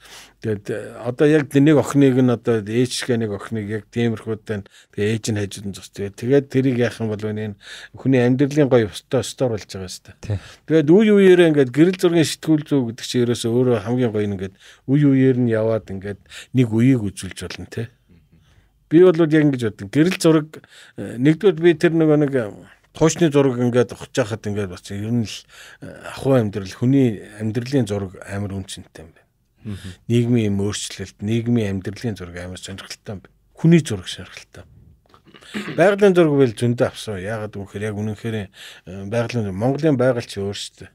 Тэгээд э, одоо яг нэг охиныг нь одоо ээжгээ нэг охиныг яг тиймэрхүүтэй тэгээд ээж нь хажууд нь зогс. Тэгээд тэрийг яах юм бол энэ хүний амьдралын гоё өстө өстөр болж байгаа юм байна. Тэгээд үе үеэрээ ингээд гэрэл зургийн сэтгүүл зүй гэдэг чинь ерөөсөө өөрөө хамгийн гоё нь ингээд үе үеэр нь яваад ингээд нэг үеийг үзүүлж болно те. Би бол яг ингэж боддог. Гэрэл зураг э, нэгдүгээр би тэр нөгөө нэг Туушны зураг ингээд ухаж хахад ингээд бас ер нь л э, ахуй амьдрал хүний амьдралын зураг амар үнцэнтэй юм байна. Нийгмийн юм өөрчлөлт, нийгмийн амьдралын зураг амар сонирхолтой юм байна. Хүний зураг сонирхолтой. Байгалийн зураг бол зөндөө авсан. Яагаад гэвэл яг үнэнхээр э, байгалийн Монголын байгальч өөрсдөө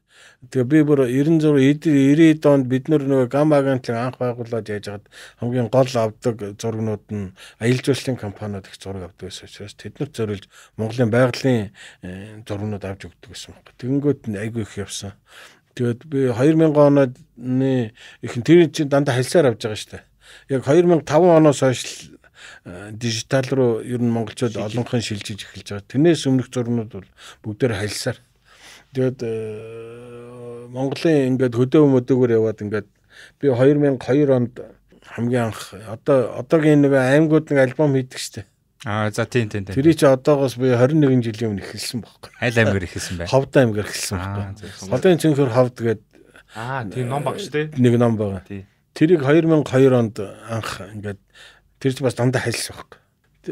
Тэгээ би бүр 96 90-д онд бид нөгөө гам агентлаг анх байгуулад яаж хад хамгийн гол авдаг зургнууд нь аялал жуулчлалын компаниуд их зураг авдаг байсан учраас тэднэрт зориулж Монголын байгалийн э, зургнууд авч өгдөг гэсэн юм. Тэгэнгүүт нь айгүй их явсан. Тэгээд би 2000 оны ихэнх тэр чинь дандаа хальсаар авж байгаа шүү дээ. Яг 2005 оноос хойш э, дижитал руу ер нь монголчууд олонхан шилжиж эхэлж байгаа. Тэрнээс өмнөх зургнууд бол бүгдээр хальсаар Тэгээд э, Монголын ингээд хөдөө мөдөөгөр яваад ингээд би 2002 онд хамгийн анх одоо одоогийн нэг аймагуд нэг альбом хийдэг штеп. Аа за тийм тийм тийм. Тэрий чи одоогоос би 21 жилийн өмнө эхэлсэн байхгүй. Аль аймгаар эхэлсэн бэ? Ховд аймгаар эхэлсэн байхгүй. Холын цэнхэр ховд гэдэг Аа тийм ном баг штеп. Нэг ном байгаа. Тэрийг 2002 онд анх ингээд тэрч бас дандаа хайлс байхгүй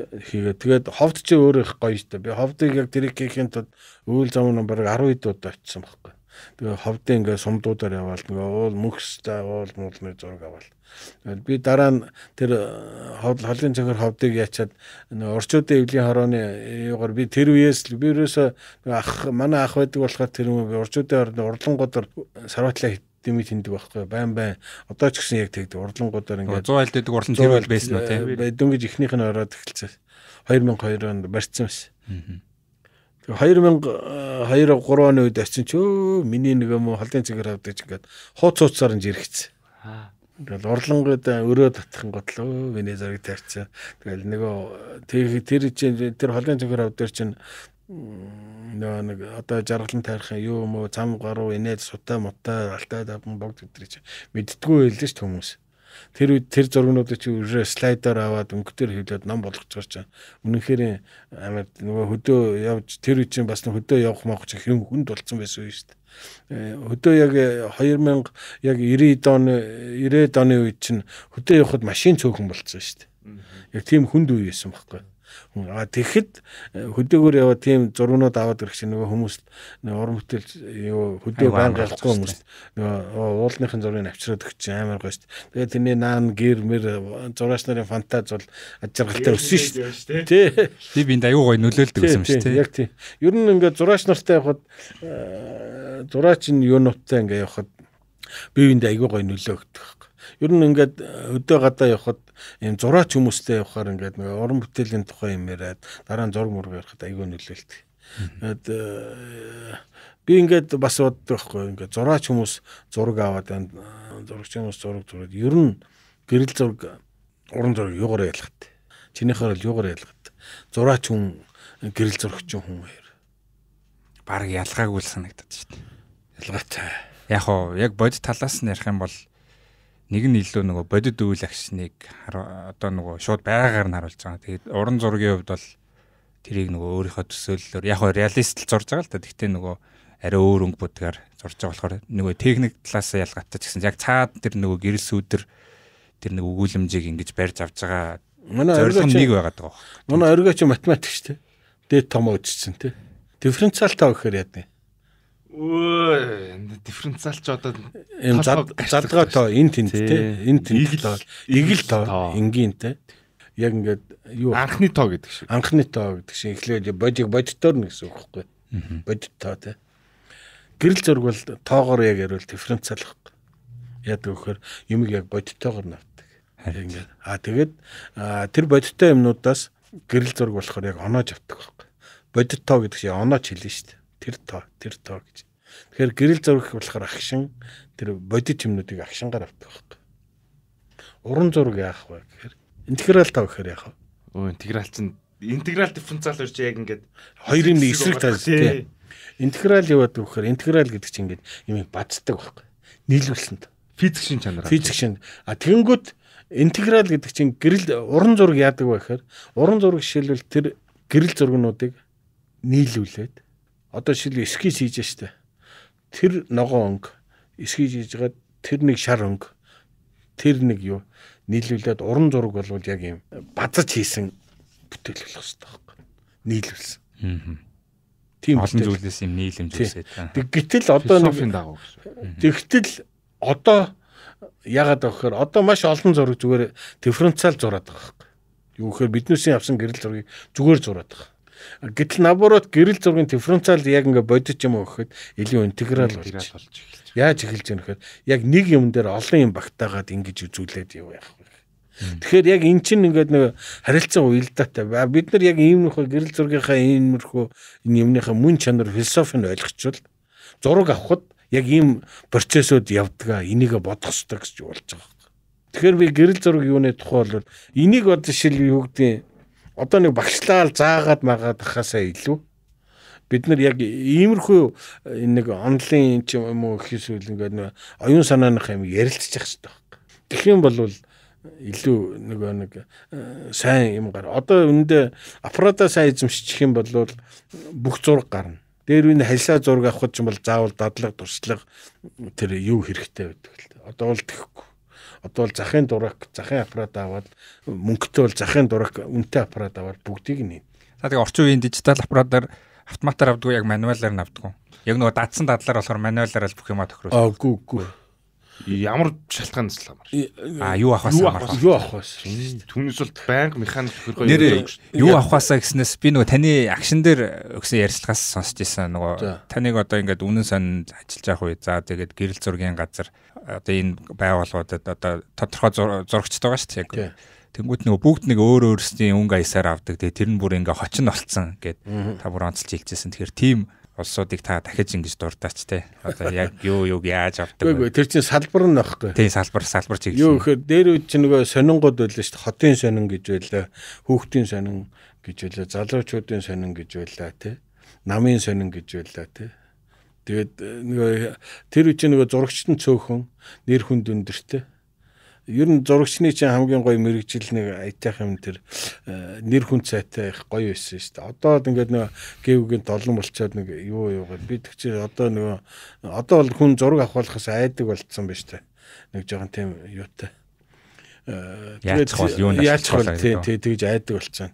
хийгээ. Тэгээд ховд чи өөр их гоё штэ. Би ховдыг яг тэр хийхин тод үйл зам нь бараг 10 хэд удаа очсон байхгүй. Тэгээд ховдыг ингээ сумдуудаар яваал ингээ уул мөхстэй уул муулны зураг аваал. Тэгээд би дараа нь тэр ховд э, холын цахир ховдыг яачаад орчуудын эвлийн хорооны югаар би тэр үеэс би өрөөсөө ах манай ах байдаг болохоор тэр юм би орчуудын хорооны урлангуудаар сарватлаа хит дэмий тэндэг байхгүй байн байн одоо ч гэсэн яг тэгдэг урдлангуудаар ингээд 100 аль дэдэг урлан тэр байл байсан уу тийм байдэн гэж ихнийх нь ороод эхэлсэн 2002 онд барьсан байсан тэгээ 2002 3 оны үед авчин ч өө миний нэг юм холын цэгээр авдаг ингээд хууц хууцаар нь жирэгцсэн Тэгэл орлонгод өрөө татхан готлоо миний зэрэг тавьчихсан. Тэгэл нөгөө тэр тэр чинь тэр холын цэгээр ав дээр чинь нөө нэг одоо жаргалын тайрхын юу юм уу зам гаруу инээд сутай мутай алтай давн богд гэдгийг чи мэдтгүй байлээ шүү хүмүүс. Тэр үед тэр зургнуудыг чи өөрөө слайдаар аваад өнгөтөр хөвлөд ном болгож гарч чана. Үнэнхээр амар нөгөө хөдөө явж тэр үед чинь бас хөдөө явах мох чи хэн хүнд болцсон байсан юм шүү дээ. Э, хөдөө яг 2000 э, яг 90-д оны 90-д оны үед чинь хөдөө явахад машин цөөхөн болцсон шүү дээ. Яг тийм хүнд үе байсан байхгүй юу? А тэгэхэд э, хөдөөгөр яваа тийм зургууд аваад ирэх чинь нөгөө хүмүүс нөгөө уран бүтээл юу хөдөө баян галзгүй хүмүүс нөгөө уулныхын зургийг авчираад өгч амар гоё шүү дээ. Тэгээ тэрний наан гэр мэр зураач нарын фантаз бол ажиргалтай өссөн шүү дээ. Тий. Би бинд аюу гоё нөлөөлдөг гэсэн юм шүү дээ. Яг тий. Ер нь ингээд зураач нартай явхад э, зураач нь юу нуттай ингээд явхад би бинд аюу гоё нөлөө өгдөг Ер нь ингээд э, өдөө гадаа явхад ийм зураач хүмүүстэй явхаар ингээд нэг уран бүтээлийн тухай юм яриад дараа нь зураг мураг ярихад айгүй нөлөөлт. Тэгэд э, би ингээд бас боддог байхгүй ингээд зураач хүмүүс зураг аваад байна. Зурагч хүмүүс зураг зураад ер нь гэрэл зураг уран зураг югаар ялгатай. Чинийхээр л югаар ялгатай. Зураач хүн гэрэл зурагч хүн хоёр. Бараг ялгаагүй л санагдаад шүү дээ. Ялгаатай. Яг уу яг бод талаас нь ярих юм бол нэг нь илүү нөгөө бодит үйл агшныг одоо нөгөө шууд байгаар нь харуулж байгаа. Тэгээд уран зургийн хувьд бол тэрийг нөгөө өөрийнхөө төсөөллөөр яг хоо реалист л зурж байгаа л та. Тэгтээ нөгөө арай өөр өнгө бүдгээр зурж байгаа болохоор нөгөө техник талаас нь ялгаатай ч гэсэн яг цаад тэр нөгөө гэрэл сүүдэр тэр нэг өгүүлэмжийг ингэж барьж авж байгаа. Манай оргиоч нэг байгаад байгаа. Манай оргиоч математик шүү дээ. Дээд том үзсэн тий. Дифференциал таа гэхээр яадаг өө дифференциалч одоо юм задгаа тоо эн тэнд те эн тэнд л игэл тоо энгийн те яг ингээд юу анхны тоо гэдэг шиг анхны тоо гэдэг шиг эхлээд бодиг боддоор нь гэсэн үг байхгүй бодит тоо те гэрэл зург бол тоогоор яг ярил дифференциалх яд өгөхөр юмыг яг бодитоогоор навдаг ингээд а тэгээд тэр бодитой юмнуудаас гэрэл зург болохоор яг оноож авдаг байхгүй бодит тоо гэдэг шиг оноож хэлнэ шүү дээ тэр тоо тэр тоо гэж Тэгэхээр гэрэл зурх болохоор агшин тэр бодит юмнуудыг агшингаар авдаг байхгүй. Уран зураг яах вэ гэхээр интеграл тав гэхээр яах вэ? Өө интеграл чинь интеграл дифференциал үрч яг ингээд хоёрын нэг эсрэг тал тийм. Интеграл яваад гэхээр интеграл гэдэг чинь ингээд юм бацдаг байхгүй. Нийлүүлсэнд. Физик шин чанар. Физик шин. А тэгэнгүүт интеграл гэдэг чинь гэрэл уран зураг яадаг вэ гэхээр уран зураг жишээлбэл тэр гэрэл зургнуудыг нийлүүлээд одоо жишээлбэл эскиз хийж штэ тэр ногоон өнгө эсгийж ижгээд тэр нэг шар өнгө тэр нэг юу нийлүүлээд уран зураг болвол яг юм базж хийсэн бүтээл болох хэрэгтэй байхгүй нийлүүлсэн. Аа. Тийм олон зүйлээс юм нийлэмж үүсээд. Гэтэл одоо философийн дагуу. Тэгтэл одоо яагаад гэхээр одоо маш олон зураг зүгээр дифференциал зураад байгаа хэрэг. Юу гэхээр биднээсээ авсан гэрэл зургийг зүгээр зураад байгаа. Гэтэл наоборот гэрэл зургийн дифференциал яг ингээ бодит юм уу гэхэд илүү интеграл болж эхэлж байна. Яаж эхэлж байна гэхэд яг нэг юм дээр олон юм багтаагаад ингэж үзүүлээд юу яах вэ? Тэгэхээр яг эн чинь ингээд нэг харилцан уялдаатай. Бид нар яг иймэрхүү гэрэл зургийнхаа иймэрхүү энэ юмныхаа мөн чанар философийг ойлгочвол зураг авахд яг ийм процессыг явдгаа энийгэ бодох хэрэгтэй гэж болж байгаа. Тэгэхээр би гэрэл зураг юуны тухай бол энийг одоо шил юу гэдэг одоо нэг багшлаал заагаад магаад хасаа илүү бид нар яг иймэрхүү э, нэг онлын юм уу гэхээс үл ингээд нэг оюун санааных юм ярилцчих хэрэгтэй байна. Тэгэх юм бол илүү нэг нэг э, сайн юм гар. Одоо үүндээ аппарата сайн эзэмшчих юм бол бүх зураг гарна. Дээр үн халиа зураг авах гэж юм бол заавал дадлаг туршлага тэр юу хэрэгтэй байдаг л. Одоо бол тэгэхгүй одоо л захын дурак, захын аппарат аваад мөнгөтэй бол захын дурак, үнэтэй аппарат аваад бүгдийг нь. За тэгээ орчин үеийн дижитал аппаратаар автоматар авдгүй яг мануалаар нь авдгүй. Яг нөгөө дадсан дадлаар болохоор мануалаар л бүх юм а тохирсон. Аггүй, үгүй. Ямар шалтгаанаас ламар? Э, а юу авах вэ? Юу авах вэ? Түүнээс бол байнга механик хөргөө явуулдаг шүү. Юу авах вэ гэснээс би нөгөө таны акшн дээр өгсөн ярилцлагаас сонсч ирсэн нөгөө таныг одоо ингээд үнэн сонд ажиллаж явах үе. За тэгээд гэрэл зургийн газар одоо энэ байгууллагуудад одоо тодорхой зурагчд байгаа шүү дээ. Тэнгүүт нөгөө бүгд нэг өөр өөрсдийн өнг аясаар авдаг. Тэгээ тэр нь бүр ингээ хочин болцсон гэд та бүр онцлж хэлчихсэн. Тэгэхээр тийм олсуудыг та дахиж ингэж дурдаач те. Одоо яг юу юг яаж авдаг вэ? Үгүй тэр чинь салбар нь байхгүй. Тийм салбар салбар чиглэл. Юу гэхээр дээр үед чинь нөгөө сонингууд байлаа шүү дээ. Хотын сонин гэж байлаа, хүүхдийн сонин гэж байлаа, залуучуудын сонин гэж байлаа те. Намын сонин гэж байлаа те. Тэгээд э, нөгөө тэр үед чинь нөгөө зурагчтан цөөхөн нэр хүнд өндөртэй ер нь зурагчны чинь хамгийн гоё мэрэгжил нэг айтайх юм тэр э, нэр хүн цайтай их гоё байсан шүү дээ. Одоо ингээд нэг гевгийн долон болцоод нэг юу юугаар би тэг чи одоо нөгөө одоо бол хүн зураг авахлахаас айдаг болцсон ба штэ. Нэг жоохон тийм юутай. Э, яачих бол юу нэг яачих бол тий тэгж айдаг болцсон.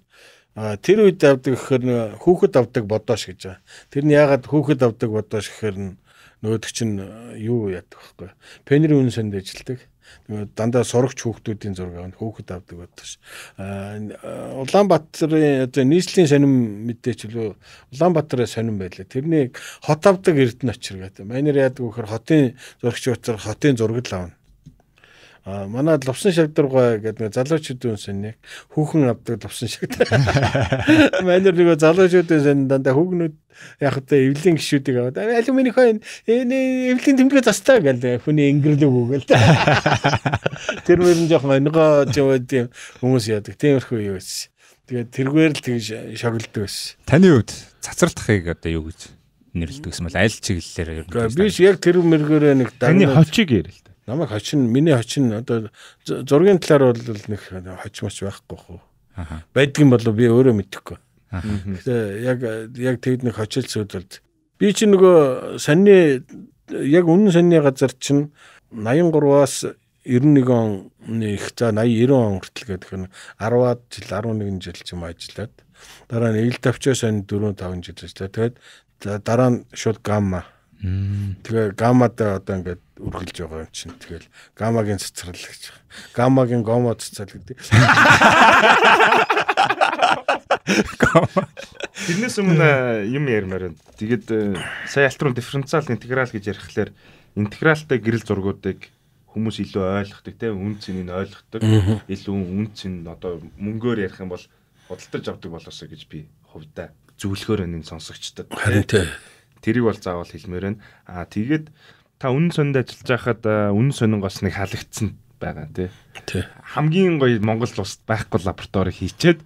А тэр үед авдаг гэхээр хүүхэд авдаг бодоош гэж байна. Тэр нь ягаад хүүхэд авдаг бодоош гэхээр нөгөөд чинь э, юу яадаг вэ? Пенери үнсэнд ажилдаг нөгөө дандаа сурагч хүүхдүүдийн зураг авна хөөхд авдаг байдаг ш. Улаанбаатарын одоо нийслэлийн сонирм мэдээч лөө Улаанбаатараа сонирм байлаа. Тэрний хот авдаг эрдэнэ очир гэдэг. Манер яадаг вөхөр хотын зурагч утсаар хотын зураг л авна А манай лувсан шавдаргуй гэдэг нэг залуучуудын сэнийг хүүхэн авдаг лувсан шагдар. Манер нөгөө залуучуудын сэн дандаа хүүгнүүд яг одоо эвлийн гişүүдийг аваад алюминий хойно энэ эвлийн тэмдэглэ застай гэдэг хүний ингэрлэг үгээл. Тэр мөрөн жоох өнгөө жоод юм хүмүүс яадаг. Тиймэрхүү юу байсан. Тэгээд тэргээр л тэгж шогилдог байсан. Таны хувьд цацралтахыг одоо юу гэж нэрлэдэг юм бол аль чиглэлээр ер нь. Би яг тэр мөргөөрөө нэг таны хочиг ярил та. Намайг хочин миний хочин одоо зургийн талаар бол нэг хожимоч байхгүй хөө. Байдгийн болов би өөрөө мэдэхгүй. Гэтэ яг яг тэгэд нэг хочил зүйлд би чи нөгөө санны яг үнэн санны газар чинь 83-аас 91 он их за 80 90 он хүртэл гэдэг нь 10-аад жил 11 жил ч юм ажиллаад дараа нь ил давчаа сан 4 5 жил ажиллаа. Тэгээд дараа нь шууд гамма Тэгээ гаммадаа одоо ингээд үргэлж байгаа юм чинь. Тэгэл гаммагийн цэцэрлэл гэж. Гаммагийн гомо цэцэрлэл гэдэг. Тэрнээс өмнө юм ярьмаар байна. Тэгэд э, сая альтрон дифференциал интеграл гэж ярихлаар интегралтай гэрэл зургуудыг хүмүүс илүү ойлгодог тийм үн цэнийг ойлгодог. Илүү үн цэн одоо мөнгөөр ярих юм бол худалдаж авдаг болоосоо гэж би хувьдаа зөвлөхөр энэ сонсогчдод. Харин тийм Тэрийг бол заавал хэлмээр байна. Аа тэгээд та үнэн сонд ажиллаж байхад үнэн сонин голс нэг халагдсан байгаа тий. Хамгийн гоё Монгол улсад байхгүй лабораторийг хийчээд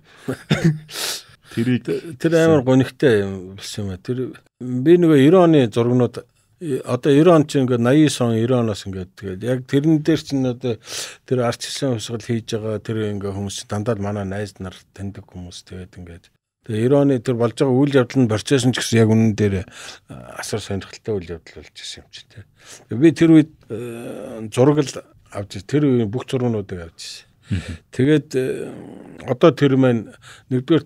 тэрийг тэр амар гонигтай юм болсон юм аа. Тэр би нөгөө 90 оны зургнууд одоо 90 он чинь ингээд 89 он 90 оноос ингээд тэгээд яг тэрэн дээр чинь одоо тэр арч хэсэн хувьсгал хийж байгаа тэр ингээд хүмүүс дандаа манай найз нар таньдаг хүмүүс тэгээд ингээд Тэгээ Ираны тэр болж байгаа үйл явдал нь процесс нь ч гэсэн яг үнэн дээр э, асар сонирхолтой үйл явдал болж ирсэн юм чи тээ. Би тэр үед э, зураг л авч тэр үеийн бүх зургуудыг авч ирсэн. Тэгээд э, одоо тэр маань нэгдүгээр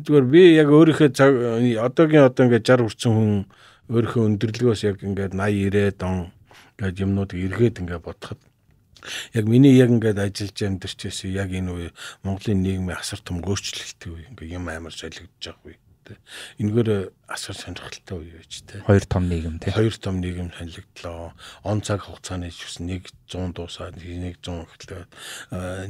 зүгээр би яг өөрийнхөө цаг одоогийн одоо ингээд 60 хүрсэн хүн өөрийнхөө өндөрлөгөөс яг ингээд 80 90 дон гэж юмнуудыг эргээд ингээд бодоход яг миний яг ингээд ажиллаж амьдарч байсан яг энэ үе Монголын нийгмийн асар том өөрчлөлттэй үе ингээд юм амар солигдож байгаа үе тий. Энэгээр асар сонирхолтой үе байж тий. Хоёр том нийгэм тий. Хоёр том нийгэм сонигдлоо. Он цаг хугацааны гэсэн нэг 100 дуусаад нэг 100 эхлээ.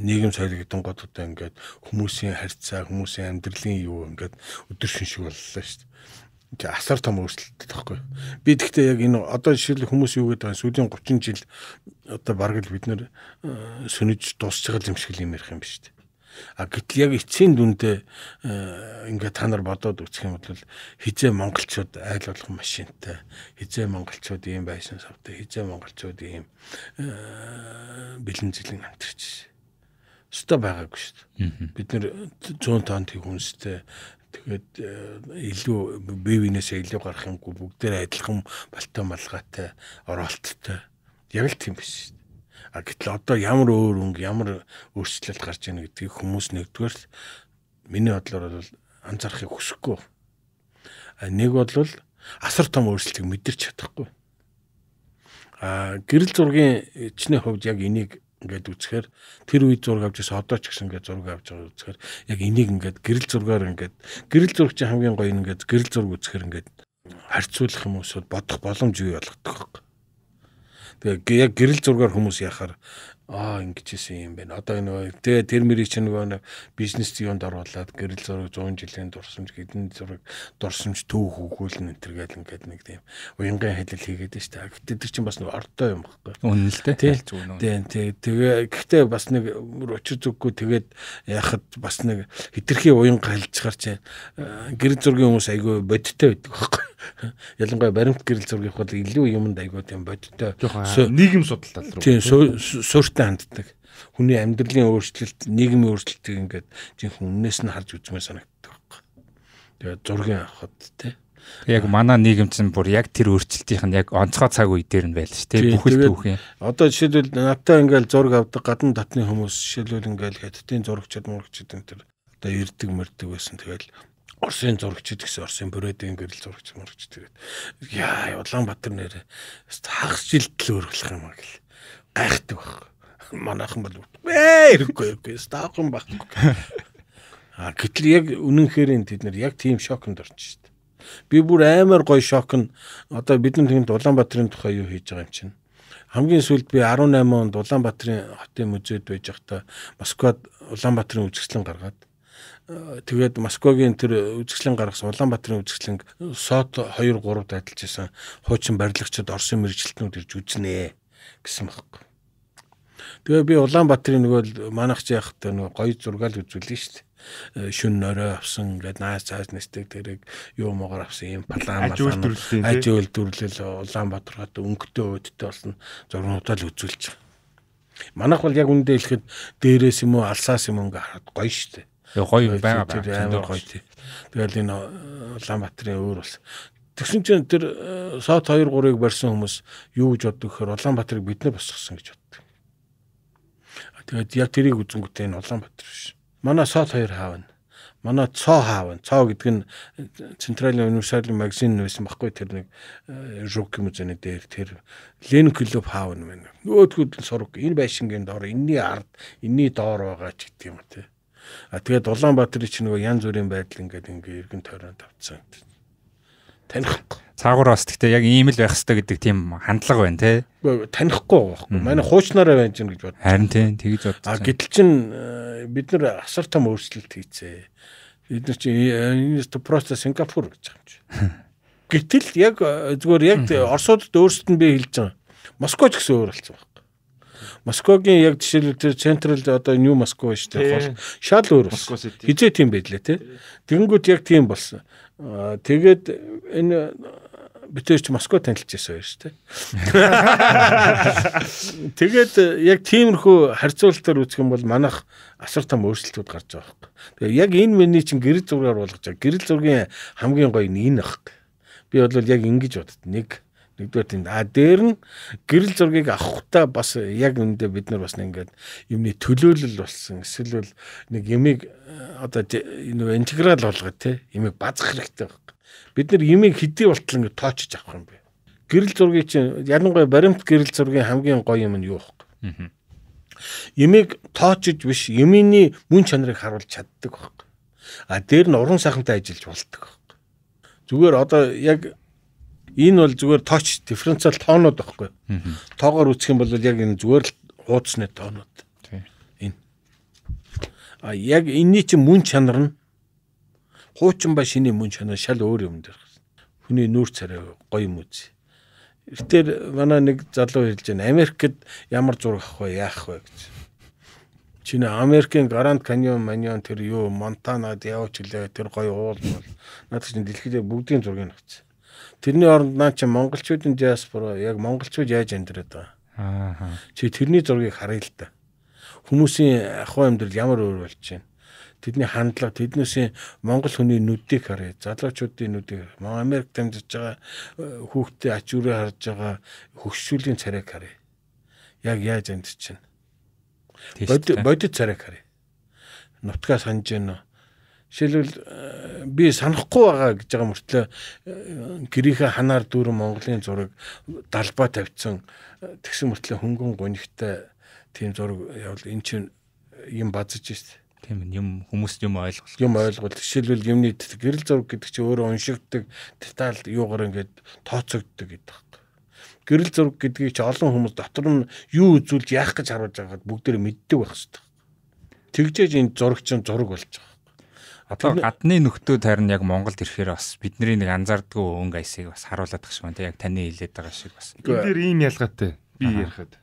нийгэм солигдсон гот одоо ингээд хүмүүсийн харьцаа, хүмүүсийн амьдралын юу ингээд өдөр шинжиг боллоо шүү дээ тэг асар том өөрчлөлттэй тахгүй. Би тэгтээ яг энэ одоо жишээл хүмүүс юу гэдэг вэ? Сүүлийн 30 жил одоо бараг л бид нэр э, сүнэж дуусчихал юм шиг юм ярих юм ба шүү дээ. А гэтэл яг эцсийн дүндээ э, ингээ та нар бодоод үзэх юм бол хизээ монголчууд айл болох машинтай, хизээ монголчууд ийм байсан савтай, хизээ монголчууд ийм э, бэлэн зэлэн амтэрч. Өстө байгаагүй шүү дээ. Бид нэр 100 тонн тэг хүнстэй Тэгээд э, илүү бивинээсээ илүү гарах юмгүй бүгдээр адилхан балтай малгайтай оролттой. Яг л тийм биш. А гэтэл одоо ямар өөр өнг ямар өөрчлөлт гарч ийнэ гэдгийг хүмүүс нэгдүгээр л миний бодлоор бол анзаарахыг хүсэхгүй. А нэг бол асар том өөрчлөлтийг мэдэрч чадахгүй. А гэрэл зургийн э, чиний хувьд яг энийг ингээд үзэхээр тэр үед зураг авч байсан одоо ч гэсэн ингээд зураг авч байгаа үзэхээр яг энийг ингээд гэрэл зургаар ингээд гэрэл зураг чинь хамгийн гоё ингээд гэрэл зураг үзэхээр ингээд харьцуулах юм уус бодох боломж юу болгодог вэ? Тэгээ яг гэрэл зургаар хүмүүс яхаар аа ингэж исэн юм байна. Одоо нөгөө тэгээ тэр мэрийг чинь нөгөө бизнес юунд оруулаад гэрэл зураг 100 жилийн дурсамж хэдэн зураг дурсамж төв хөвгүүлэн энэ төргээл ингээд нэг тийм уянган хэлэл хийгээд байж та. Гэтэ тэр чинь бас нөгөө ортой юм баггүй. Үнэн л дээ. Тэл зүүн үү. Тийм тийм тэгээ гэхдээ бас нэг учир зүггүй тэгээд яхад бас нэг хитрхи уянга хэлцгаар чинь э, гэрэл зургийн хүмүүс айгүй бодиттой байдаг баггүй. Ялангуяа баримт гэрэл зургийн хавал илүү юмд айгүй тийм бодиттой нийгэм судалтал руу. Тийм сурт өөрчлөлттэй ханддаг. Хүний амьдралын өөрчлөлт, нийгмийн өөрчлөлтийг ингээд жинхэнэ үннээс нь харж үзмээр санагддаг байхгүй. Тэгээд зургийн авахд те. Яг манай нийгэмч нь бүр яг тэр өөрчлөлтийнх нь яг онцгой цаг үе дээр нь байл ш те. Бүхэл түүх юм. Одоо жишээлбэл надтай ингээл зураг авдаг гадны татны хүмүүс жишээлбэл ингээл хэдтийн зурагчд мурагчд энэ төр одоо ирдэг мэрдэг байсан. Тэгэл Орсын зурагчд гэсэн Орсын бүрээдийн гэрэл зурагч мөрөгч тэгээд яа Улаанбаатар нэр хагас жилд л өөрчлөх юм аа гэл гайхдаг баг манайхан бол ээ хэрэггүй хэрэггүй стаахан байхгүй. А гэтэл яг үнэнхээр энэ тэд нар яг тийм шокнд орчих шít. Би бүр аймаар гой шок нь одоо бидний тэнд Улаанбаатарын тухай юу хийж байгаа юм чинь. Хамгийн сүүлд би 18 онд Улаанбаатарын хотын музейд байж байхдаа Москвад Улаанбаатарын үзэсгэлэн гаргаад э, тэгээд Москвагийн тэр үзэсгэлэн гаргасан Улаанбаатарын үзэсгэлэн сот 2 3-д ажиллаж байсан хуучин барилгачид Орсын мэрэгчлэтнүүд ирж үзнэ гэсэн багхгүй. Тэгээ би Улаанбаатарын нөгөө манах яхад нөгөө гоё зургаал үзүүлсэн шүү дээ э, шүн нөрөө авсан ингээд наас цаас нэстэг тэрэг юу могоор авсан юм план байна. Ажи үйлдвэрлэл э, Улаанбаатар хот өнгөтэй өөдтэй болсон зургуудаа л үзүүлж байгаа. Манайх бол яг үндэ хэлэхэд дээрээс юм уу алсаас юм ингээ хараад гоё шүү дээ. Гоё э, байгаа байна. Гоё тий. Тэгэл энэ Улаанбаатарын өөр бас Тэгсэн чинь тэр сот 2 3-ыг барьсан хүмүүс юу гэж боддог гэхээр Улаанбаатарыг бид нэ босгосон гэж бод Тэгээд яг тэрийг үзэнгүүтээ энэ Улаанбаатар биш. Манай сот хоёр хаавна. Манай цоо хаавна. Цоо гэдэг нь э, Центральный университетийн магазин байсан байхгүй тэр нэг Жук э, музейний дээр тэр Лен клуб хаавна байна. Нөөдгүүд нь сураг. Энэ байшингийн доор, энэний ард, энэний доор байгаа ч гэдэг юм те. А тэгээд Улаанбаатарын чинь нөгөө янз бүрийн байдал ингээд ингээ эргэн тойронд тавцсан. Танихгүй цаагуур бас гэхдээ яг ийм л байх хэрэгтэй гэдэг тийм хандлага байна те. Танихгүй байхгүй. Манай хуучнаараа байж гэнэ гэж бод. Харин тийм тэгж бодсон. А гэтэл чин э, бид нар асар том өөрчлөлт хийцээ. Бид нар чи э, энэ просто Сингапур гэж байгаа юм чи. Гэтэл яг э, зүгээр яг Оросуудад өөрсдөд нь би хэлж байгаа. Москва ч гэсэн өөр болсон байна. Москвагийн яг жишээлбэл Central одоо New Moscow шүү дээ. Шал өөр болсон. Хизээ тийм байлээ те. Тэгэнгүүт яг тийм болсон. Тэгээд энэ битэрч Москва танилцчихсан хоёр шүү дээ. Тэгээд яг тиймэрхүү харьцуулалтаар үзэх юм бол манайх асар том өөрчлөлтүүд гарч байгаа хэрэг. Тэгээ яг энэ миний чинь гэрэл зургаар болгож байгаа. Гэрэл зургийн хамгийн гоё нь энэ хэрэг. Би бол яг ингэж бодод. Нэг Нэгдүгээр тэнд а дээр нь гэрэл зургийг авахтаа бас яг үндэ бид нар бас ингээд юмны төлөөлөл болсон. Эсвэл бол нэг ямиг э, одоо энэ интеграл болгоод те ямиг базах хэрэгтэй байхгүй. Бид нар ямиг хэдий болтол ингээд тоочж авах юм бэ. Гэрэл зургийг чинь ялангуяа баримт гэрэл зургийн хамгийн гоё юм нь юу вэ? Аа. Ямиг тоочж биш юмны мөн чанарыг харуулж чаддаг байхгүй. А дээр нь уран сайхантай ажиллаж болдог байхгүй. Зүгээр одоо яг Энэ бол зүгээр точ дифференциал тоонууд байхгүй. Тоогоор үүсэх юм бол яг энэ зүгээр л хуудасны тоонууд. Энэ. А яг энэний чинь мөн чанар нь хуучин ба шиний мөн чанар шал өөр юм дээр. Хүний нүүр царай гоё юм үз. Эртээр манай нэг залуу хэлж байна. Америкт ямар зураг авах вэ? Яах вэ гэж. Чиний Америкийн Grand Canyon, Canyon тэр юу, Монтанад явж хилээ тэр гоё уул бол. Надад чинь дэлхийд бүгдийн зургийг авчих Тэрний оронд наа чи монголчуудын диаспора яг монголчууд яаж амьдраад байгаа. Аа. Чи тэрний зургийг харъя л та. Хүмүүсийн ахуй амьдрал ямар өөр болж байна. Тэдний хандлага, тэднээсээ монгол хүний нүдийг харъя. Залуучуудын нүдийг, Америкт амьдарч байгаа э, хүүхдээ ач үрээ харж байгаа хөгшүүлийн царайг харъя. Яг яаж амьдарч байна. Э? Бодит царайг харъя. Нутгаа санаж байна уу? Жишээлбэл э, би санахгүй байгаа гэж байгаа мөртлөө э, гэрийнхээ ханаар дүүрэн Монголын зураг далбаа тавьсан э, тэгсэн мөртлөө хөнгөн гонигтай тийм зураг явал эн чинь юм базж шээ. Тийм юм хүмүүст юм ойлгол. Юм ойлгол. Жишээлбэл юмны гэрэл зураг гэдэг чинь өөрөө уншигддаг деталь юугаар ингээд тооцогддог гэдэг хэрэг. Гэрэл зураг гэдгийг чи олон хүмүүс дотор нь юу үзүүлж яах гэж харуулж байгааг бүгд тэ мэддэг байх хэрэгтэй. Тэгжээж энэ зураг чинь зураг болж байгаа. Одоо гадны нөхдөө харин яг Монголд ирэхээр бас бидний нэг анзаардгүй өнг айсыг бас харуулдаг шиг байна. Яг таны хэлээд байгаа шиг бас. Энд дээр ийм ялгаатай би ярихад.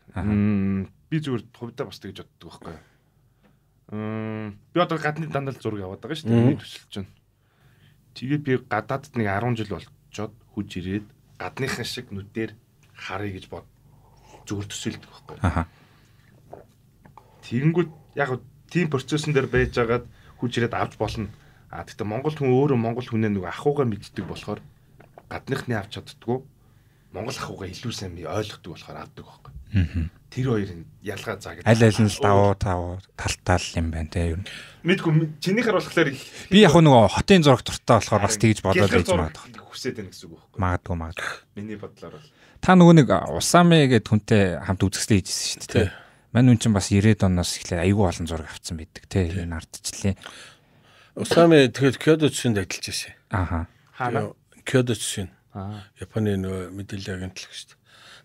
Би зүгээр хувьдаа бас тэгж боддог байхгүй юу? би одоо гадны дандаа зураг яваад байгаа шүү дээ. Би төсөлж байна. Тэгээд би гадаад нэг 10 жил болчоод хүж ирээд гадныхан шиг нүдээр харъя гэж бод зүгээр төсөлдөг байхгүй. Тэгэнгүүт яг тийм процессын дээр байж байгаад хүжрээд авч болно. А тэгтээ Монгол хүн өөрөө Монгол хүнээ нөгөө ахуйгаа мэддэг болохоор гадныхны авч чаддггүй. Монгол ахуйгаа илүү сайн ойлгодог болохоор авдаг байхгүй. Тэр хоёрын ялгаа заагд. Аль аль нь давуу тавуу тал тал юм байна те ер нь. Мэдгүй чинийхэр болохоор би яг нөгөө хотын зураг дуртай болохоор бас тэгж бодоод байж магадгүй. Хүсээд байна гэсэн үг байхгүй. Магадгүй магадгүй. Миний бодлоор бол та нөгөө нэг усаамэ гэдэг хүнтэй хамт үзэсгэлээ хийжсэн шүү дээ те. Мань үн чинь бас 90-ад оноос эхлээд айгүй олон зураг авцсан байдаг тий энэ ардчлалын. Усами тэгэл Кёдоцсинд ажиллаж байсан. Аха. Хаана? Кёдоцсин. Аа. Японы нөгөө мэдээллийн агентлаг шүү дээ.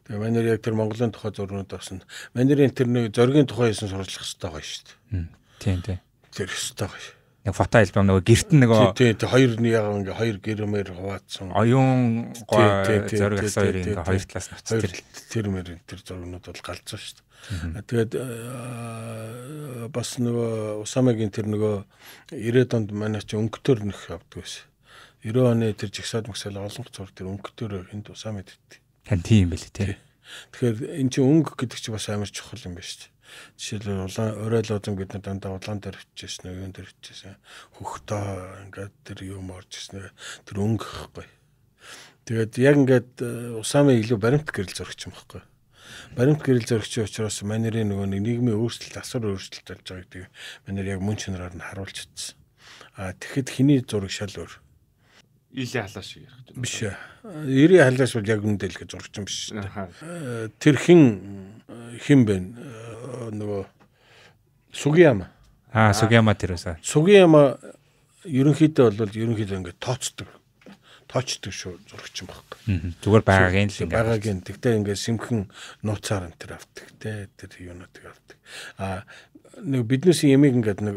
Тэгээ манай яг тэр Монголын тухай зурнууд авсан. Манайрын тэр нэг зөргийн тухай хийсэн сурчлах хэрэгтэй гоё шүү дээ. Тийм тийм. Тэр хэрэгтэй гоё. Нэг фото альбом нөгөө герт нь нөгөө тийм тийм хоёр нэг яг ингээ хоёр гэрмээр хуваацсан. Оюун зөргөөс хоёр ингээ хоёр талаас нь тэр тэр мэр тэр зургууд бол галзуу шүү дээ. Тэгээд э, бас нөгөө Усамагийн тэр нөгөө 90-ад онд манай чи өнгөтөр нөх явдаг байсан. 90 оны тэр жигсаад мөсөл олонх цур тэр өнгөтөр энд Усамад иддэг. Тань тийм юм байл тий. Тэгэхээр эн чинь өнгө гэдэг чи бас амар чухал юм байна шүү дээ. Жишээлбэл улаан урайл удам бид нар дандаа улаан дээр хөвчихсэн, юун дээр хөвчихсэн. Хөхтөө ингээд тэр юм орж ирсэн. Тэр өнгө гэхгүй. Тэгээд яг ингээд э, усаамаа илүү баримт гэрэл зөрчих юм байхгүй баримт гэрэл зэрэгчийн учраас манерийн нөгөө нэг нийгмийн өөрчлөлт асар өөрчлөлт болж байгаа гэдэг манер яг мөн чанараар нь харуулж чадсан. А тэгэхэд хиний зураг шал өөр. Илийн халаа шиг ярих гэж байна. Биш. Ирийн халаас бол яг үндэл гэж зурч юм биш шүү дээ. Э, тэр хин э, хин бэ э, нөгөө Сугияма. Аа, Сугияма тэр үсэ. Сугияма ерөнхийдөө бол ерөнхийдөө ингээд тооцдог тоочдөг шүү зурагч юм баггүй. Зүгээр байгаагийн л ингээд байгаагийн. Тэгтээ ингээд симхэн нууцаар энэ төр авдаг те тэр юунууд авдаг. А нэг биднээс ямиг ингээд нэг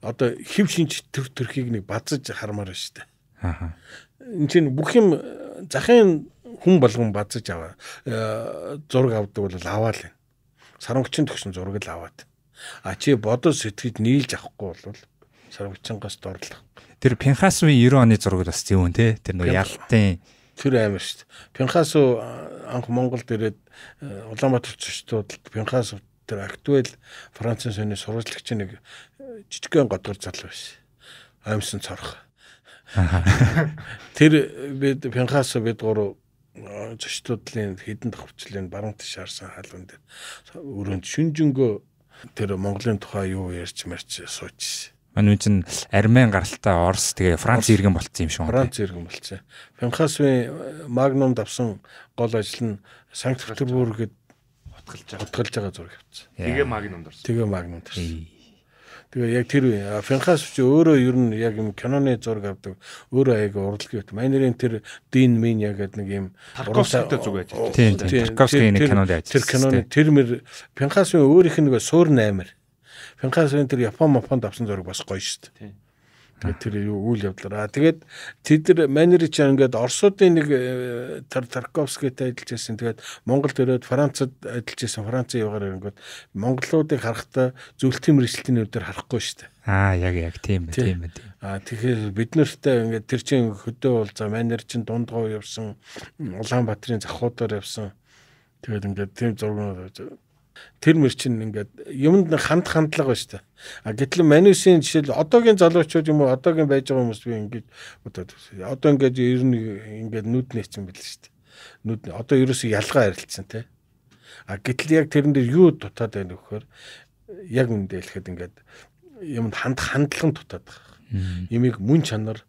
одоо хев шинж төр төрхийг нэг базж хармаар байна шүү дээ. Аа. Энд чинь бүх юм э, захын хүн болгон базж аваа. Э, зураг авдаг бол аваа л байна. Сарангчин төгсөн зураг л аваад. А чи бодол сэтгэж нийлж авахгүй бол сарангчингаас дорлох Тэр Пинхасу 90 оны зураг бас зөвөн те. Тэр нөгөө ялтын тэр амар шүү дээ. Пинхасу э, анх Монголд ирээд э, Улаанбаатар төчтүүд Пинхасу тэр актуэл Францын соёлын сурвалжлагч нэг э, жижигхэн годгол залуу байсан. Аимсан цорох. Тэр бид Пинхасу бид гурав зочдлын хідэн давхцлын баруун тиш харсан хаалган дээр өрөөнд шүнжэнгөө тэр Монголын тухай юу ярьж марч сууж Мань үн чинь Армен гаралтай Орос тэгээ Франц иргэн болцсон юм шиг байна. Франц иргэн болцсон. Пинхасвын Магнум давсан гол ажил нь Санкт Петербургэд утгалж байгаа. Утгалж байгаа зураг явцсан. Тэгээ Магнумд орсон. Тэгээ Магнумд орсон. Тэгээ яг тэр Финхасвч өөрөө ер нь яг юм киноны зураг авдаг. Өөрөө аяга урлагийн бит. Майнерийн тэр Дин Миня гэдэг нэг юм уралдаатай зүг байж байгаа. Тийм. Тарковский нэг кинонд ажилласан. Тэр киноны тэр мэр Финхасвын өөрийнх нь нэг суур наймаар Ханхаас энэ тэр Япон мопонд авсан зураг бас гоё шүү дээ. Тэгээд тэр юу үйл явдлаа. Тэгээд тэд нар Манерич ингээд Оросуудын нэг э, тэр Тарковскийтэй ажиллаж байсан. Тэгээд Монголд ирээд Францад ажиллаж байсан. Францын явгаар ингээд монголуудыг харахтаа зөвлөлтийн мэрэгжлийн нүдээр харахгүй шүү дээ. Аа яг яг тийм байх тийм байх. Аа тэгэхээр бид нартай ингээд тэр чин хөдөө бол за Манерич дундгоо явсан Улаанбаатарын захуудаар явсан. Тэгээд ингээд тийм зургууд Тэр мөр чинь ингээд юмд ханд хандлага байна шүү дээ. А гэтэл Манюсийн жишээл одоогийн залуучууд юм уу одоогийн байж байгаа хүмүүс би ингээд бодоод одоо ингээд ер нь ингээд нүд нээсэн билээ шүү дээ. Нүд одоо ерөөсөө ялгаа арилсан те. А гэтэл яг тэрэн дээр юу дутаад байна гэхээр яг үндэлэхэд ингээд юмд ханд хандлага нь дутаад байгаа. Ямиг мөн чанар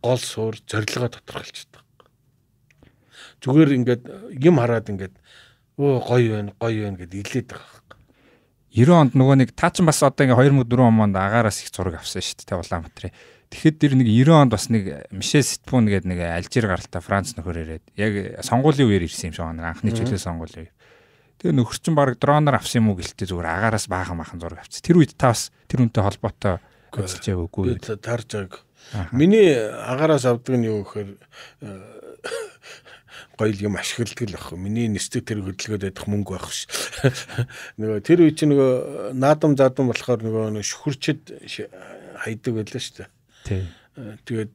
гол суур зорилгоо тодорхойлчихдаг. Зүгээр ингээд юм хараад ингээд Өө гоё байна, гоё байна гэд илээд байгаа хэрэг. 90 онд нөгөө нэг таа ч бас одоо ингээ 2004 онд агаараас их зураг авсан шүү дээ Улаанбаатарын. Тэгэхэд дэр нэг 90 онд бас нэг Мишель Ситпун гэдэг нэг Алжир гаралтай Франц нөхөр ирээд яг сонгуулийн үеэр ирсэн юм шиг байна. Анхны чөлөө сонгуулийн үе. Тэгээ нөхөр чинь баг дроноор авсан юм уу гэлтэй зүгээр агаараас баахан махан зураг авчихсан. Тэр үед та бас тэр үнтэй холбоотой ажиллаж байв үгүй юу? Тарж байгааг. Миний агаараас авдаг нь юу гэхээр гоё юм ашигладаг л ах. Миний нэстэг тэр хөдөлгөөд байдах мөнгө байх ш. Нөгөө тэр үе чинь нөгөө наадам задам болохоор нөгөө шүхэрчэд хайдаг байлаа шүү дээ. Э, тэгээд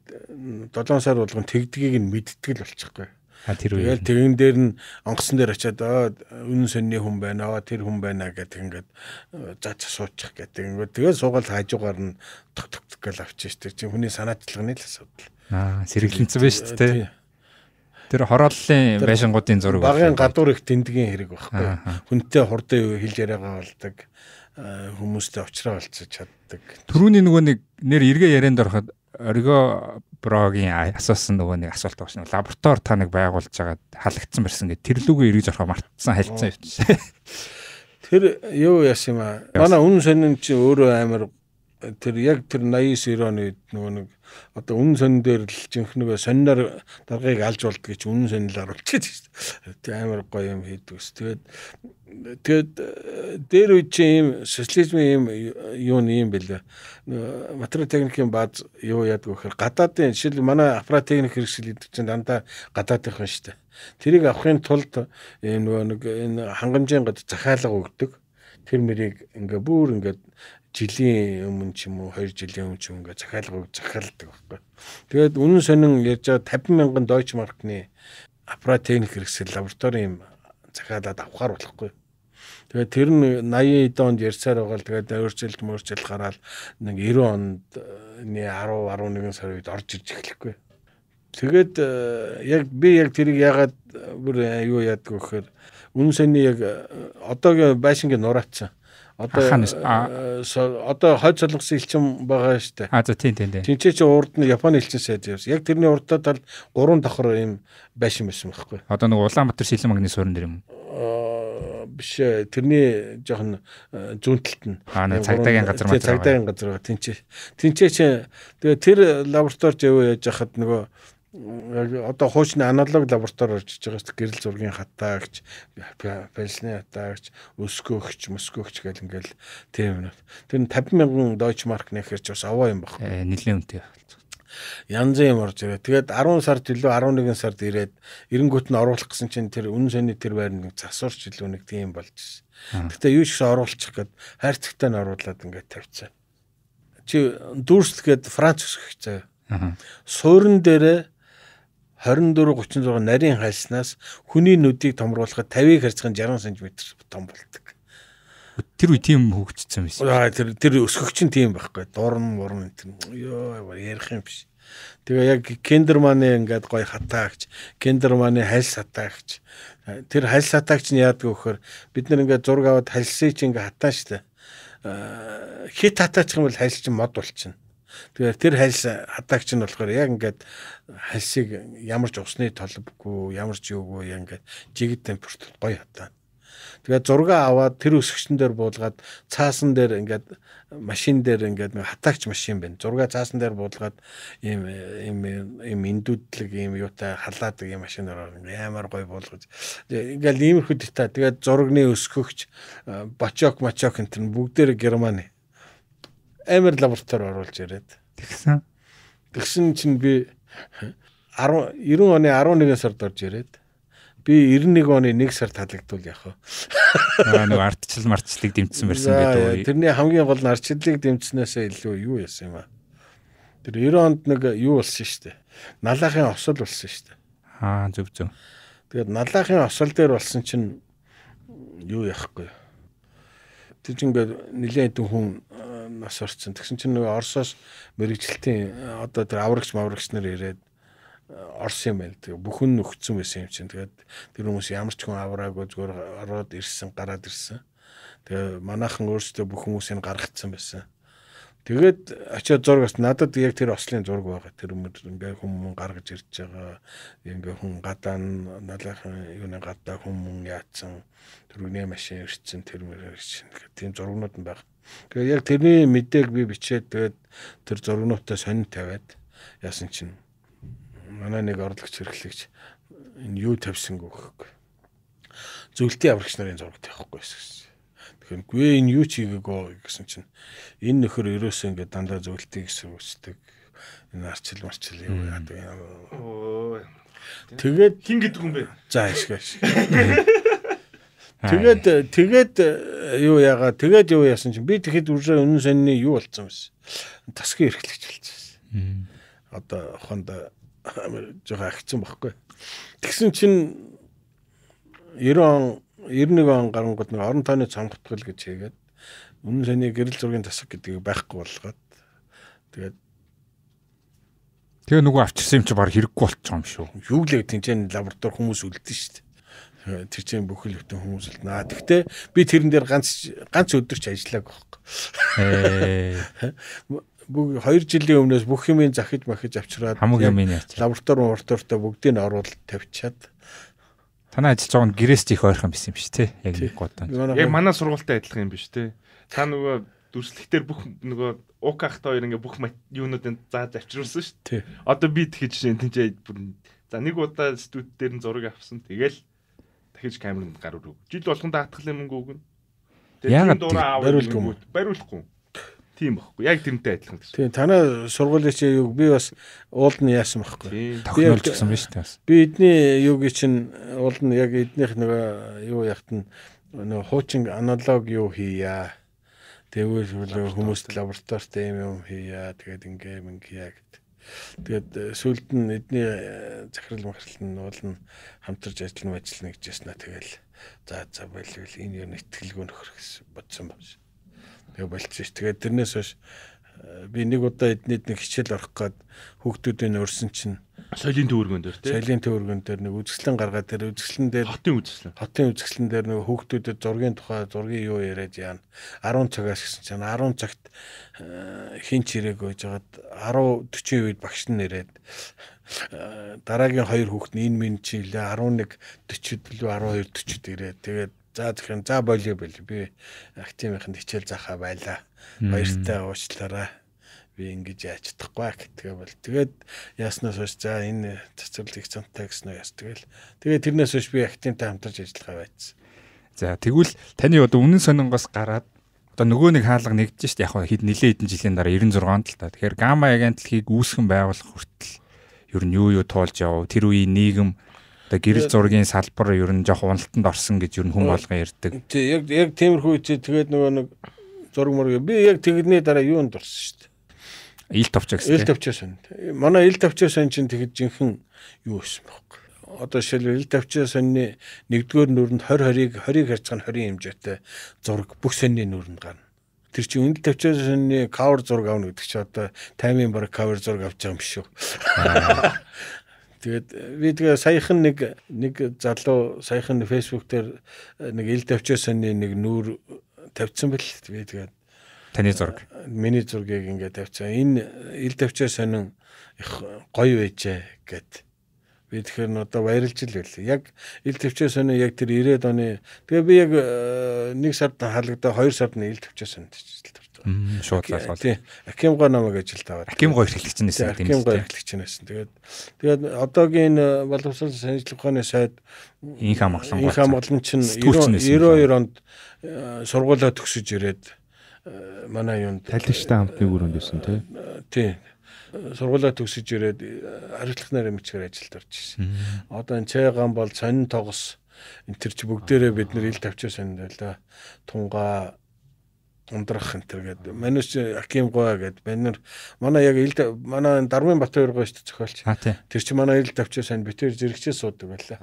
7 сар болгон тэгдгийг нь мэддэг л болчихгүй. А тэр үе. Тэгэл тэгэн дээр нь онгоцсон дээр очиад аа үнэн сонны хүн байна аа тэр хүн байна гэдэг ингээд э, заац суучих гэдэг ингээд тэгэл суугаал хаажуугаар нь ток ток гэл авчих штеп. Чи хүний санаатлагны л асуудал. Аа сэргэлэнцэн байна штеп тий. Тэр хорооллын байшингуудын зураг багын гадуур их тэмдгийн хэрэг багхгүй. Хүнтэй хурдан юу хэлж яриагаа болдог хүмүүстэй уулзраа олцож чаддаг. Төрүүний нөгөө нэг нэр эргээ ярианд ороход Орго Брогийн асуусан нөгөө нэг асуулт байна. Лаборатори та нэг байгуулж байгаад халагдсан барьсан гэж тэр лүгээ эргэж орохоо мартсан хальцсан явчихсан. Тэр юу яасан юм аа. Манай үнэн сонин чи өөрөө амар тэр яг тэр 89 оны нөгөө нэг одоо үн сон дээр л жинхнээ сониноор даргаыг алж болдгоо чи үн сонилаар болчихж шүү дээ. Тэг амар гоё юм хийдэг ус. Тэгээд тэгээд дээр үе чи ийм социализмын ийм юу н юм бэлээ. Материал техникийн бааз юу яадаг вэ гэхээр гадаадын жишээл манай аппарат техник хэрэгсэл гэдэг чинь дандаа гадаадынхан шүү дээ. Тэрийг авахын тулд ийм нөгөө нэг энэ хангамжийн гад захиалга өгдөг тэр мэрийг ингээ бүр ингээд жилийн өмнө ч юм уу 2 жилийн өмнө ч юм ингээ захиалгыг захиалдаг байхгүй. Тэгээд үнэн сонин ярьж байгаа 50 мянган Deutsche Mark-ны аппарат техник хэрэгсэл лабораторийн юм захиалаад авахар болохгүй. Тэгээд тэр нь 80 эд онд ярьсаар байгаа л тэгээд өөрчлөлт мөрчлөлт гараад нэг 90 онд 10 э, 11 сар үед орж ирж эхлэхгүй. Тэгээд э, яг би яг тэрийг ягаад бүр э, юу яадаг вэ гэхээр үнэн сэний яг одоогийн байшингийн нураацсан Одоо одоо хойд солонгосын элчин байгаа шүү дээ. А за тийм тийм тийм. Тинчээ чи урд нь Японы элчин сайд явсан. Яг тэрний урд талд гурван давхар юм байшин байсан байхгүй. Одоо нэг Улаанбаатар шилэн магны суурин дэр юм биш тэрний жоохон зүүн талд нь цагдаагийн газар маань цагдаагийн газар тэнцээ тэнцээ чи тэгээ тэр лабораторид явж яж хахад нөгөө одоо хуучны аналог лаборатори орж иж байгаа гэрэл зургийн хатаа гэж барилсны хатаа гэж өсгөөгч мөсгөөгч гэл ингээл тийм юм. Тэр нь 50 мянган Deutsche Mark нэхэр ч бас аваа юм баг. Э, Нийлэн үнэтэй болчихсон. Янзын юм орж ирээ. Тэгээд 10 сард илүү 11 сард ирээд эренгүүт нь оруулах гэсэн чинь тэр үнэн сонины тэр байр нэг засварч илүү нэг тийм болж ирсэн. Гэтэ юу ч оруулах гэд хайрцагтай нь оруулаад ингээд тавьчихсан. Чи дүүрслэхэд Франц өсгөх цаа. Суурин дээрээ 24-36 нарийн хальснаас хүний нүдийг томруулахад 50-ийг харьцах 60 см том болдог. Тэр үе тийм хөгжсөн байсан. Аа тэр тэр өсгөгч нь тийм байхгүй. Дурн мурн тэр ёо ярих юм биш. Тэгээ яг киндерманы ингээд гой хатаагч, киндерманы халь сатаагч. Э, тэр халь сатаагч нь яадаг вөхөр бид нэр ингээд зураг аваад хальсыг чи ингээд хатаа штэ. Хит хатаачих юм бол хальч мод болчихно. Тэгэхээр тэр хальс хадаагч нь болохоор яг ингээд хальсыг ямар ч усны толбгүй, ямар ч юугүй яг ингээд жигд температур гоё хатаа. Тэгээд зурга аваад тэр өсгчэн дээр буулгаад цаасан дээр ингээд машин дээр ингээд нэг хатаагч машин байна. Зурга цаасан дээр буулгаад ийм ийм ийм эндүүдлэг ийм юутай халаадаг ийм машинаар амар гоё буулгаж. Ингээд иймэрхүү деталь. Тэгээд зургийн өсгөгч э, бочок мочок энэ бүгдээр германы амар лаборатори оруулж ирээд. Тэгсэн. Тэгсэн чинь би 10 90 оны 11 сард орж ирээд би 91 оны 1 сар талагдвал яах вэ? Аа нэг ардчил марцлыг дэмжсэн байсан гэдэг үү? Тэрний хамгийн гол нь ардчлалыг дэмжснээсээ илүү юу яасан юм аа? Тэр 90 онд нэг юу болсон шүү дээ. Налаахын осол болсон шүү дээ. Аа зөв зөв. Тэгээд налаахын осол дээр болсон чинь юу яахгүй. Тэр чинь ингээд нэлээд хэдэн хүн нас орцсон. Тэгсэн чинь нөгөө Оросоос мэрэгжлийн э, одоо тэр аврагч маврагч нар ирээд э, орсон юм байл. Тэгээ бүхэн нөхцөн байсан юм чинь. Тэгээд тэр хүмүүс ямар ч хүн авраагүй зүгээр ороод ирсэн, гараад ирсэн. Тэгээ манайхан өөрсдөө бүх хүмүүсийг гаргацсан байсан. Тэгээд очиад зураг авсан. Надад яг тэр ослын зураг байгаа. Тэр өмнө ингээ хүмүүс гаргаж ирж байгаа. Ингээ хүн гадаа налайхан юуны гадаа хүмүүс яатсан. Төрөний машин ирсэн тэр мөрөөр чинь. Тийм зургууд нь байгаа. Тэгээ яг тэрний мэдээг би бичээд тэгээд тэр зургнуудаа сонин тавиад яасан чинь манай нэг орлогч хэрэглэгч энэ юу тавьсан гэх зөвлөлтийн аврагч нарын зураг тавихгүй байсан. Тэгэхээр үгүй энэ юу ч хийгээгөө гэсэн чинь энэ нөхөр ерөөсөө ингээд дандаа зөвлөлтийг сэрүүцдэг. Энэ арчил марчил юу яадаг. Тэгээд тин гэдэг юм бэ? За ашиг ашиг. Тэгээд тэгээд э, юу яага тэгээд юу яасан чинь би тэгэхэд үржээ үнэн сонины юу болцсон бэ? Тасгийн эрхлэгч болцсон. Одоо хонд э, жоохон агцсан баггүй. Тэгсэн чинь 90 он 91 он гарангууд нэг орон тооны цонготгол гэж хийгээд үнэн сони гэрэл зургийн тасаг гэдгийг байхгүй болгоод тэгээд Тэгээ нөгөө авчирсан юм чи баг хэрэггүй болчих юм шүү. Юу лээ тэнцэн лаборатори хүмүүс үлдсэн шүү дээ тэр чинь бүхэл бүтэн хүмүүст наа. Гэхдээ би тэрэн дээр ганц ганц өдөр ч ажиллаагүй байхгүй. Бүгд 2 жилийн өмнөөс бүх юмыг захиж махиж авчираад хамаг юм яач. Лаборатори лабораторитой бүгдийг нь оруулаад тавьчаад танай ажиллаж байгаа нь гэрээс их ойрхон байсан юм биш тий. Яг нэг годоо. Яг манай сургуультай адилхан юм биш тий. Та нөгөө дүрслэгтэр бүх нөгөө ук ахтай хоёр ингээ бүх юунуудын заа завчруулсан шүү дээ. Одоо би тэгэж жишээ энэ чинь бүр за нэг удаа студид дээр нь зураг авсан. Тэгэл Хэж Камерунд гарууд өг. Жил болгон даатгалын мөнгө өгнө. Тэгээд дураа аав бариулахгүй. Бариулахгүй. Тийм багхгүй. Яг тэрнтэй адилхан гэсэн. Тийм танай сургуулийн чи юу би бас уулд нь яасан багхгүй. Тогтнолж гисэн биз дээ. Би эдний юуг чинь уулд нь яг эднийх нөгөө юу яхад нь нөгөө хуучин аналог юу хийя. Тэгвэл хүмүүст лабораторид ийм юм хийя. Тэгээд ингэм ингэя гэдэг. Тэгээд э, сүлд нь эдний э, захирал махрал нь уул нь хамтарч ажиллана ажиллана гэж яснаа тэгэл за за байлгүй энэ юу нэтгэлгүй нөхөр гэсэн бодсон байна. Тэгээ болчих. Тэгээд тэрнээс хойш э, би нэг удаа эднийд нэг хичээл орох гээд хүүхдүүдийн өрсөн чинь соёлын төвөргөн дээр тийм соёлын төвөргөн дээр нэг үзэсгэлэн гаргаад тэр үзэсгэлэн дээр хотын үзэсгэлэн хотын үзэсгэлэн дээр нэг хүүхдүүдэд зургийн тухай зургийн юу яриад яана 10 цагаас гэсэн чинь 10 цагт э, хин чирэг гойж хагаад 10:40 үед багш нь ирээд э, дараагийн хоёр хүүхд нь энэ минь чи лээ 11:40 лөө 12:40 ирээд тэгээд За тэгэхээр за болио болио би актимийнхэн хичээл захаа байла. Баяртай уучлаарай би ингэж яаж чадахгүй гэтгээ бол тэгээд яаснаас хойш за энэ цэцэрлэг цантаа гэснээр яс тэгэл тэгээд тэрнээс хойш би актинтай хамтарч ажиллагаа байцсан. За тэгвэл таны одоо үнэн сонингоос гараад одоо нөгөө нэг хаалга нэгдэж штэ яг хэд нилээ хэдэн жилийн дараа 96-нд л та. Тэгэхээр гамма агентлогийг үүсгэн байгуулах хүртэл ер нь юу юу тоолж явв тэр үеийн нийгэм одоо гэрэл э, зургийн салбар ер нь жоох уналтанд орсон гэж ер нь хүн э, болгон ярьдаг. Тэг яг яг тиймэрхүү үед тэгээд нөгөө нэг зураг мөрөг би яг тэгний дараа юунд орсон штэ Ил товчоо гэсэн. Ил товчоо сонд. Манай ил товчоо сон чинь тэгэхэд жинхэнэ юу гэсэн байхгүй. Одоо жишээлбэл ил товчоо сонны нэгдүгээр нүрэнд 20 20-ыг 20-ыг харьцах нь 20 хэмжээтэй зураг бүх сонны нүрэнд гарна. Тэр чинь үндэл товчоо сонны кавер зураг авна гэдэг чи одоо таймын баг кавер зураг авч байгаа юм шүү. Тэгээд би тэгээ саяхан нэг нэг залуу саяхан Facebook дээр нэг ил товчоо сонны нэг нүур тавьсан бэл би тэгээд Таны зураг. Миний зургийг ингээд тавьчихсан. Энэ ил давчаа сонин их гоё байжээ гэд. Би тэгэхээр н одоо баярлж л байл. Яг ил давчаа сонин яг тэр 90-ад оны тэгээ би яг э, нэг сард халагдаа 2 сард нь ил давчаа сонинд ажиллаж шууд залгуул. Тийм. Акимго намайг ажилд аваад. Акимго эрхлэгч нь байсан тийм үү? Акимго эрхлэгч нь байсан. Тэгээд тэгээд одоогийн э, боловсрол санжлах ухааны сайд инх амглан инх амглан чинь 92 онд э, сургуулаа төгсөж ирээд Э, манай юунд талиштай хамт нэг өрөөнд байсан тий. Тий. Сургуулаа төгсөж ирээд хариуцлах э, нарийн мичгээр ажилд орж ирсэн. Одоо энэ цайгаан бол сонин тогос энэ төр чи бүгдээрээ бид нэр ил тавчаа сонинд байла. Тунгаа ундрах энэ төр гээд манус аким гоя гээд бид нар манай яг ил манай Дармын Батбаяр гоё шүү дээ зохиолч. Тэр чи манай ил тавчаа сонинд битэр зэрэгчээ суудаг байла.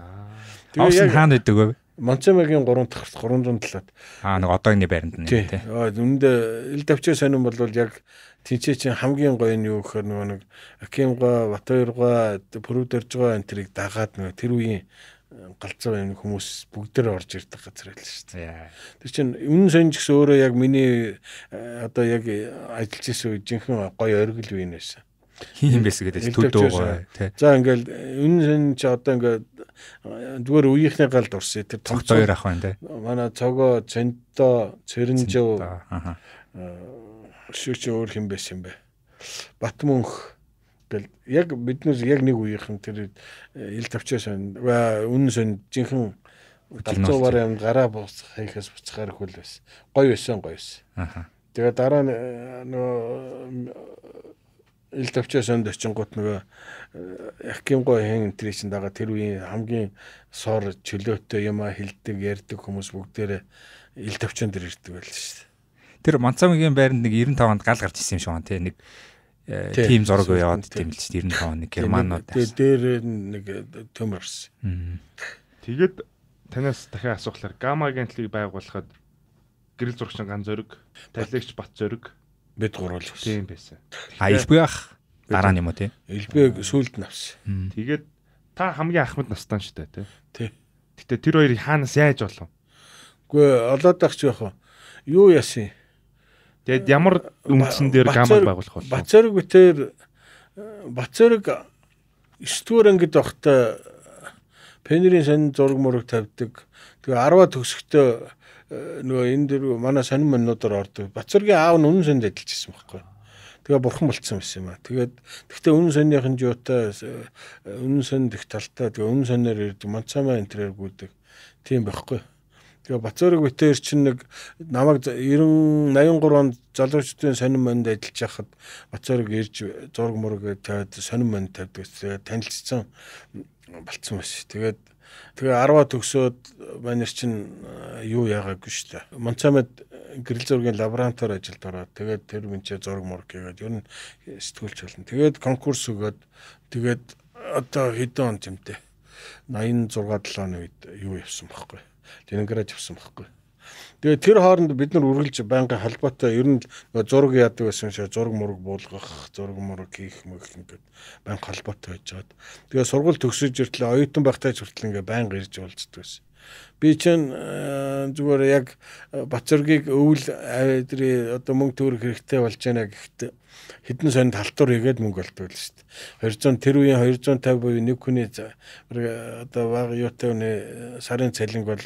Тэгээ яг хаана идэг вэ? Монцемагийн 3 дахь 307-д. Аа нэг одооны байранд нь тийм. Үүндээ ил давчаа сонирн бол яг тэнцээ чинь хамгийн гоё нь юу гэхээр нөгөө нэг Акимга, Батбаярга, Пүрүүдэржга энэ тэрийг дагаад нөгөө тэр үеийн э, галзуу юм хүмүүс бүгдээр орж ирдэг газар байл шүү дээ. Тэр чинь өмнө сонж гэсэн өөрөө яг миний э, одоо яг ажиллаж байсан үе жинхэнэ гоё оргил үе нээсэн. Хин юм байсан гэдэг төлдөө гоё тий. За ингээл өмнө сонж одоо ингээд зүгээр үеийнхээ галд урсээ тэр том хоёр ах байна те. Манай цогоо, цэнто, цэрэнжөө аа э, шүүч өөр хэн байсан юм бэ? Батмөнх гэл яг биднээс яг нэг үеийнхэн тэр э, ил тавчаа сонь. Үнэн сонь жинхэнэ Талцуугаар юм гараа буцах хийхээс буцахаар хөл байсан. Гой байсан, гой байсан. Аа. Тэгээ дараа э, нөгөө ил төвчөөс өнд очингууд нөгөө э, Яхкимго хэн тэр чинь дагаа тэр үеийн хамгийн сор чөлөөтэй юм а хилдэг ярддаг хүмүүс бүгдээрээ ил төвчөн дэр ирдэг байл шүү дээ. Тэр Манцамгийн байранд нэг 95 онд гал гарч ирсэн юм шиг байна те нэг э, тим зураг яваад тийм л чинь 95 он нэг германууд. Тэгээ дээр нэг э, төмөр ирсэн. Тэгээд танаас дахиад асуухлаар гама агентлыг байгуулахад гэрэл зурагчин ган зөриг, тарилагч бат зөриг бид гурвал бас. Тийм байсан. А Илбэг ах дараа нь юм уу тий? Илбэг сүйд нь авсан. Тэгээд та хамгийн ахмад настан шүү дээ тий? Тий. Гэтэ тэр хоёрыг хаанаас яаж болов? Үгүй олоод ах ч яах вэ? Юу яасан? Тэгээд ямар үндсэн дээр гамаг байгуулах болов? Бацэрэг битэр Бацэрэг 9 дуусар ангид багтаа пенерийн сонин зураг мураг тавьдаг. Тэгээ 10-а төгсөхдөө Э, нөгөө энэ дөрөв манай сонин мөннүүдээр ордог. Бацургийн аав нь үнэн сөнд эдэлжсэн байхгүй. Тэгээ бурхан болцсон байсан юм аа. Тэгээд тэгтээ үнэн сонийхын юутай э, үнэн сон дэх талтай тэгээ үнэн соноор ирдэг манцамаа энэ төрэр гүйдэг. Тийм байхгүй. Тэгээ Бацуурыг битээр чинь нэг намайг 90 83 онд залуучдын сонин монд ажиллаж байхад Бацуурыг ирж зураг мураг тавиад сонин монд тавьдаг. Тэгээ танилцсан болцсон байсан. Тэгээд Тэгээ 10-аа төгсөөд манер чинь э, юу яагаагүй шүү дээ. Монцамед гэрэл зургийн лаборатори ажилд ороод тэгээд тэр мэнчээ зураг мураг хийгээд ер нь сэтгүүлч болно. Тэгээд конкурс өгөөд тэгээд одоо хэдэн он тэмтэй 86 7 оны үед юу явсан баггүй. Ленинград явсан баггүй. Тэгээ тэр хооронд бид нар үргэлж байнгын халбаатай ер нь зураг яадаг байсан шээ зураг мураг буулгах, зураг мураг хийх мөх ингээд байнга халбаатай байжгаад. Тэгээ сургууль төгсөж иртлээ оюутан байхтай ч хүртэл ингээд байнга ирж уулздаг байсан. Би чинь э, зүгээр яг э, Бацэргийг өвөл аваадрын э, одоо мөнгө төрөх хэрэгтэй болж байна гэхдээ хэдэн сонд халтур хийгээд мөнгө олдвол шүү дээ. 200 тэр үеийн 250 буюу нэг хүний одоо бага юутай үнэ сарын цалинг бол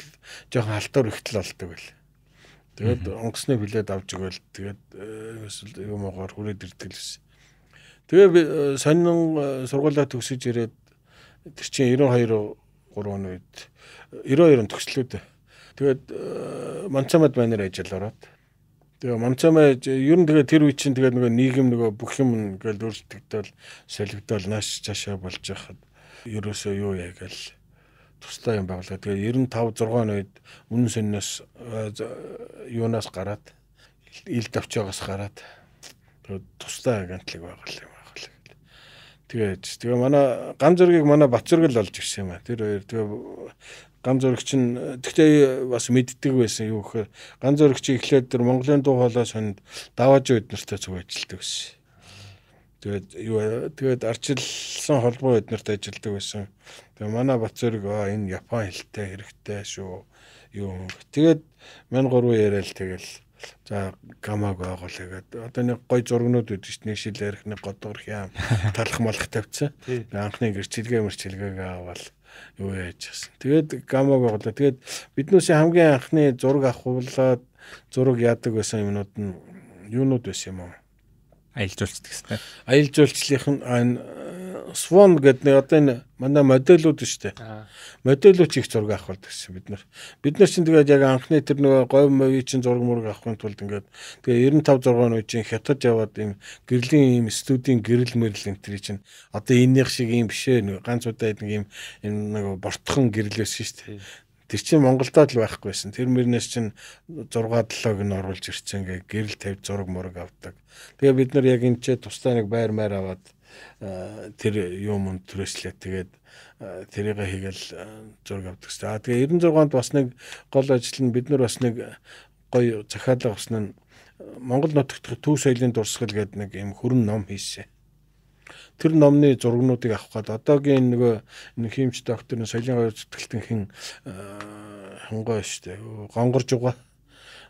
жоохон халтур ихтэл олдог байл. Тэгээд онгоцны билет авч өгөөл тэгээд э, эсвэл юм уугаар хүрээд ирдэг л байсан. Тэгээ би э, сонин э, сургуулаа төгсөж ирээд тэр чинь 92 3 он үед 92-нд төгслөөд. Тэгээд Монцамад байнаар ажил ороод. Тэгээ Монцамаа ер нь тэгээ тэр үе чинь тэгээ нөгөө нийгэм нөгөө бүх юм ингээл өөрчлөгдөв, солигдвол нааш цаашаа болж яхад ерөөсөө юу яагээл тустай юм байгуулга. Тэгээ 95 6 үед үнэн сонноос э, юунаас гараад ил давчаагаас гараад тустай агентлаг байгуулсан юм байгуулга. Тэгээд тэгээ манай гам зөргийг манай бат зөргөл олж ирсэн юм аа. Тэр хоёр тэгээ гам зөргч нь тэгтээ бас мэддэг байсан юу гэхээр гам зөргч эхлээд тэр Монголын дуу хоолой сонд давааж үед нартай зүг ажилладаг байсан Тэгээд юу тэгээд арчилсан холбоо бид нарт ажилладаг байсан. Тэгээд манай бат зэрэг аа энэ Япон хэлтэй хэрэгтэй шүү. Юу. Тэгээд мань гурван яриад тэгэл за гамаг байгуул тэгээд одоо нэг гой зургнууд үүд чинь нэг шил ярих нэг годгор юм талах малах тавьчихсан. Анхны гэрчилгээ мэрчилгээг аваад юу яаж гисэн. Тэгээд гамаг байгуулаа. Тэгээд биднээс хамгийн анхны зураг авахулаад зураг яадаг байсан юмнууд нь юунууд байсан юм уу? аялжуулц гэсэн. Аялжуулчлих нь Swan гэдэг нэг одоо энэ манай модельуд шүү дээ. Модельуд их зураг авах болдог гэсэн бид нар. Бид нар чинь тэгээд яг анхны тэр нөгөө говь мовийн чинь зураг мураг авахын тулд ингээд тэгээ 95 6 нуу чинь хятад яваад им гэрлийн им студийн гэрэл мэрэл энэ тэр чинь одоо энийх шиг юм бишээ нэг ганц удаа нэг юм нэг бортхон гэрэл өссөн шүү дээ. Тэр чинь Монголдо л байхгүйсэн. Тэр мөрнөөс чинь 6 7-ыг нь оруулж ирсэн гэ гэрэл тавь зураг мураг авдаг. Тэгээ бид нар яг энэ ч тусдаа нэг байр маяр аваад тэр юм юм төрөслөө тэгээд тэрийг хийгээл зураг авдаг. За тэгээ 96-нд бас нэг гол ажил нь бид нар бас нэг гоё захиалга авсан нь Монгол нутагт төв соёлын дурсгал гэдэг нэг юм хөрөн ном хийсэн тэр номны зургнуудыг авах гээд одоогийн нөгөө химч доктор нь соёлын хоёр зүтгэлтэн хин э, хонгоо штэ гонгорж угаа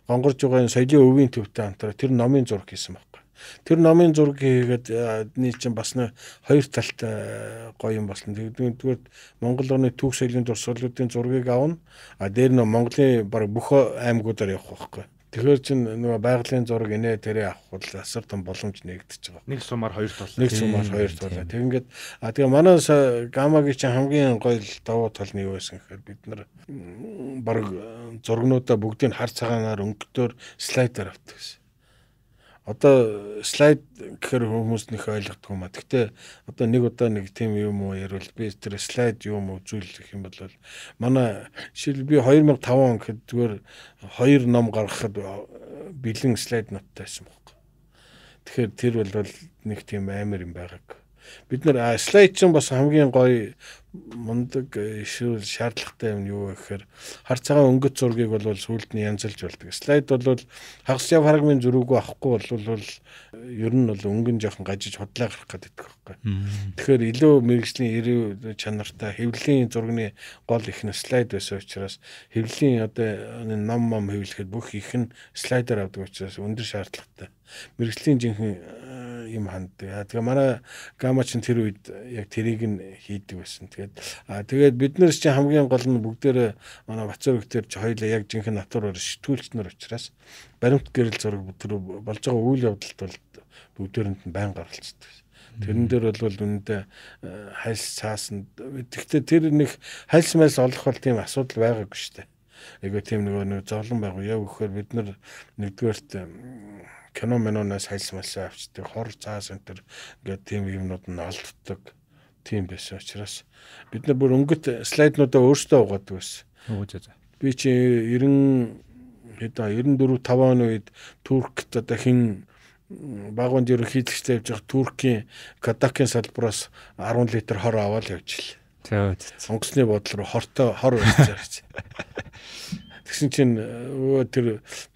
гонгорж угааны соёлын өвийн төвтэй хамтраа тэр номын зураг хийсэн байхгүй. Тэр номын зураг хийгээд э, нэг чинь бас нэг хоёр талт э, гоё юм болсон. Тэгдгээр Монгол орны түүх соёлын дурсгалуудын зургийг авна. А дээр нь Монголын баг бүх аймагуудаар явах байхгүй. Тэгэхээр чин нөгөө байгалийн зураг инээ тэрэ авах бол асар том боломж нэгдэж байгаа. Нэг сумаар хоёр тал. Нэг сумаар хоёр тал. Тэг ингээд а тэгээ манай гамагийн чинь хамгийн гоё давуу тал нь юу байсан гэхээр бид нар баг зургнуудаа бүгдийг хар цагаанаар өнгөтөр слайдер авдаг гэсэн одоо слайд гэхэр хүмүүс нөх ойлгохгүй юм а. Гэтэ одоо нэг удаа нэг тийм юм уу ярил би тэр слайд юм уу зүйлэх юм бол манай жишээл би 2005 он гэхэд зүгээр хоёр ном гаргахад бэлэн слайд ноттай байсан байхгүй. Тэгэхээр тэр бол нэг тийм амар юм байгааг. Бид нэр слайд чинь бас хамгийн гоё мундаг эсвэл шаардлагатай юм юу гэхээр хар цагаан өнгөт зургийг бол сүлд нь янзалж болдог. Слайд бол хагасчаа фрагмент зөрүүгөө авахгүй бол э, ер нь бол өнгөн жоохон гажиж худлаа гарах гэдэг байхгүй. Тэгэхээр илүү мэрэгжлийн эрүү чанартай хэвлэлийн зургийн гол ихнэ слайд байсан учраас хэвлэлийн одоо ном ном хэвлэхэд бүх их нь слайдер авдаг учраас өндөр шаардлагатай. Мэрэгжлийн жинхэнэ э, юм ханддаг. Тэгээ манай гама ч тэр үед яг тэрийг нь хийдэг байсан. Тэгээд аа тэгээд бид нэрс чинь хамгийн гол нь бүгдээрээ манай Бацөр өгтөр ч хоёлаа яг жинхэнэ натураар шитгүүлчнэр учраас баримт гэрэл зураг тэр болж байгаа үйл явдалд бол бүгдээрэнд нь байн гаралцдаг. Тэрэн дээр бол үнэндээ хальс цаасанд тэгтээ тэр нэг хальс мэлс олох бол тийм асуудал байгаагүй шүү дээ. Эйгээ тийм нэг нэг зовлон байгуу яв гэхээр бид нар нэгдүгээрт кино миноноос хайлсмалсаа авчдаг хор цаас энэ төр ингээд тийм юмнууд нь олддог тийм байсан учраас бид нар бүр өнгөт слайднуудаа өөрсдөө угаадаг байсан. Үгүй ээ. Би чи 90 хэдэ 94 5 оны үед Туркт одоо хин багуунд ерөнхийлөгчтэй явж байгаа Туркийн Кадакийн салбараас 10 литр хор аваад явж ил. Тэгээд сонгосны бодлоор хортой хор үүсчихэж. Тэгсэн чинь э, өө тэр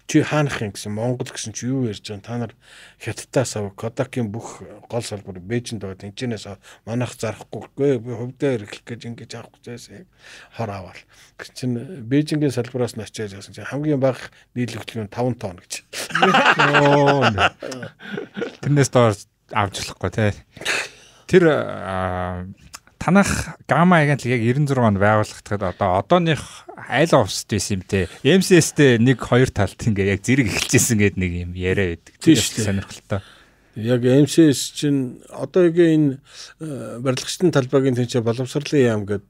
чи хаанах юм гэсэн Монгол гэсэн чи юу ярьж байгаа та нар хятадаас ав Кодакийн бүх гол салбар Бээжинд байгаа тэнцэнээс манайх зарахгүйгээ би хувьдаа эрхлэх гэж ингэж авахгүй зээс хор аваал гэсэн чинь э, Бээжингийн салбараас нь очиж гэсэн чинь хамгийн бага нийлүүлэлт нь 5 тонн гэж. Тэрнээс доор авчлахгүй тий. Тэр танах гама агентлыг яг 96 он байгуулагдахад одоо одооных айл овсд байсан юм те. MCS-тэй нэг хоёр талт ингээ яг зэрэг эхэлжсэн гэдэг нэг юм яриа байдаг. Тийм шүү сонирхолтой. Яг MCS чинь одоогийн энэ э, барилгачдын талбайгийн тэнцээ боловсролын яам гэдэг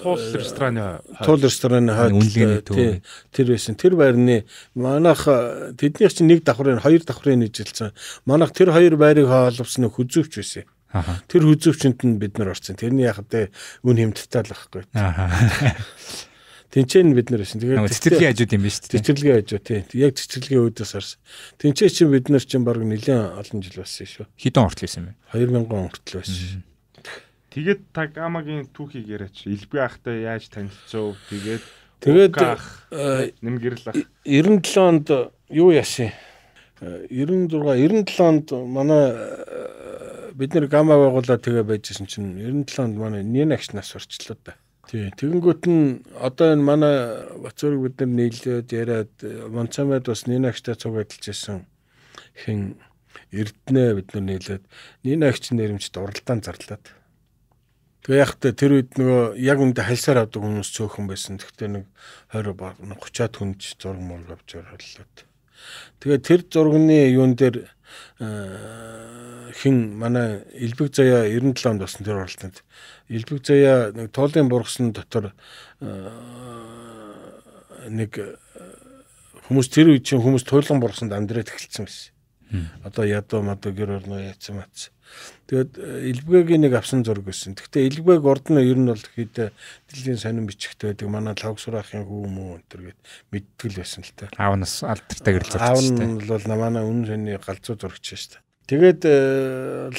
туул рестораны туул рестораны хойд э, тэр байсан. Тэр байрны манайх э, тэднийх чинь нэг давхрын хоёр давхрын нэжилсэн. Манайх тэр хоёр байрыг хаалвсан хөзөвч байсан. Тэр хүзүүвчэнд нь бид нар орсон. Тэрний яг тэ үн хэмтэлтэй л байхгүй. Тинчэн бид нар ирсэн. Тэгээд цэцэрлэгийн хажууд юм биш үү? Цэцэрлэгийн хажууд тийм. Яг цэцэрлэгийн үүдээс харсан. Тинчэн чинь бид нар чинь баг нэлээд олон жил болсон шүү. Хэдэн хүртэл байсан бэ? 2000 хүртэл байсан. Тэгээд Тагамагийн түүхийг яриач. Илбэ ахтай яаж танилцв? Тэгээд тэгээд нэмгэрл ах. 97 э, онд юу яасан? 96 97 онд манай бид нэр гама байгуулаад тэгээ байжсэн чинь 97 онд манай нин агш нас урчлаа да. Тий. Тэгэнгүүт нь одоо энэ манай Бацуурыг бид нар нийлээд яриад Монцамад бас нин агштай цуг адилж байсан хэн Эрдэнэ бид нар нийлээд нин агч нэрмжт уралдаан зарлаад. Тэгээ яг та тэр үед нөгөө яг үндэ хальсаар авдаг хүмүүс цөөхөн байсан. Тэгтээ нэг 20 30-аад хүн ч зураг мураг авчаар холлоод. Тэгээ тэр зургийн юун дээр Э, хин манай Илбэг заяа 97 онд болсон тэр оролтод Илбэг заяа нэг тоолын бургасан дотор э, нэг э, хүмүүс тэр үе чинь хүмүүс туйлган бургасанд амьдраад эхэлсэн байсан. Одоо ядуу мадуу гэр орноо яцсан мац. Тэгээд Илбэгийн э, нэг авсан зураг байсан. Гэхдээ Илбэг урд нь ер нь бол хэд э, дэлхийн сонин бичгт байдаг. Манай Лавгсураахын хүү мүү өнтер гээд мэдтгэл байсан л та. Аавнаас алдартай гэрэл зурж байсан. Аав нь бол манай үнэн сони галзуу зурагч шүү дээ. Тэгээд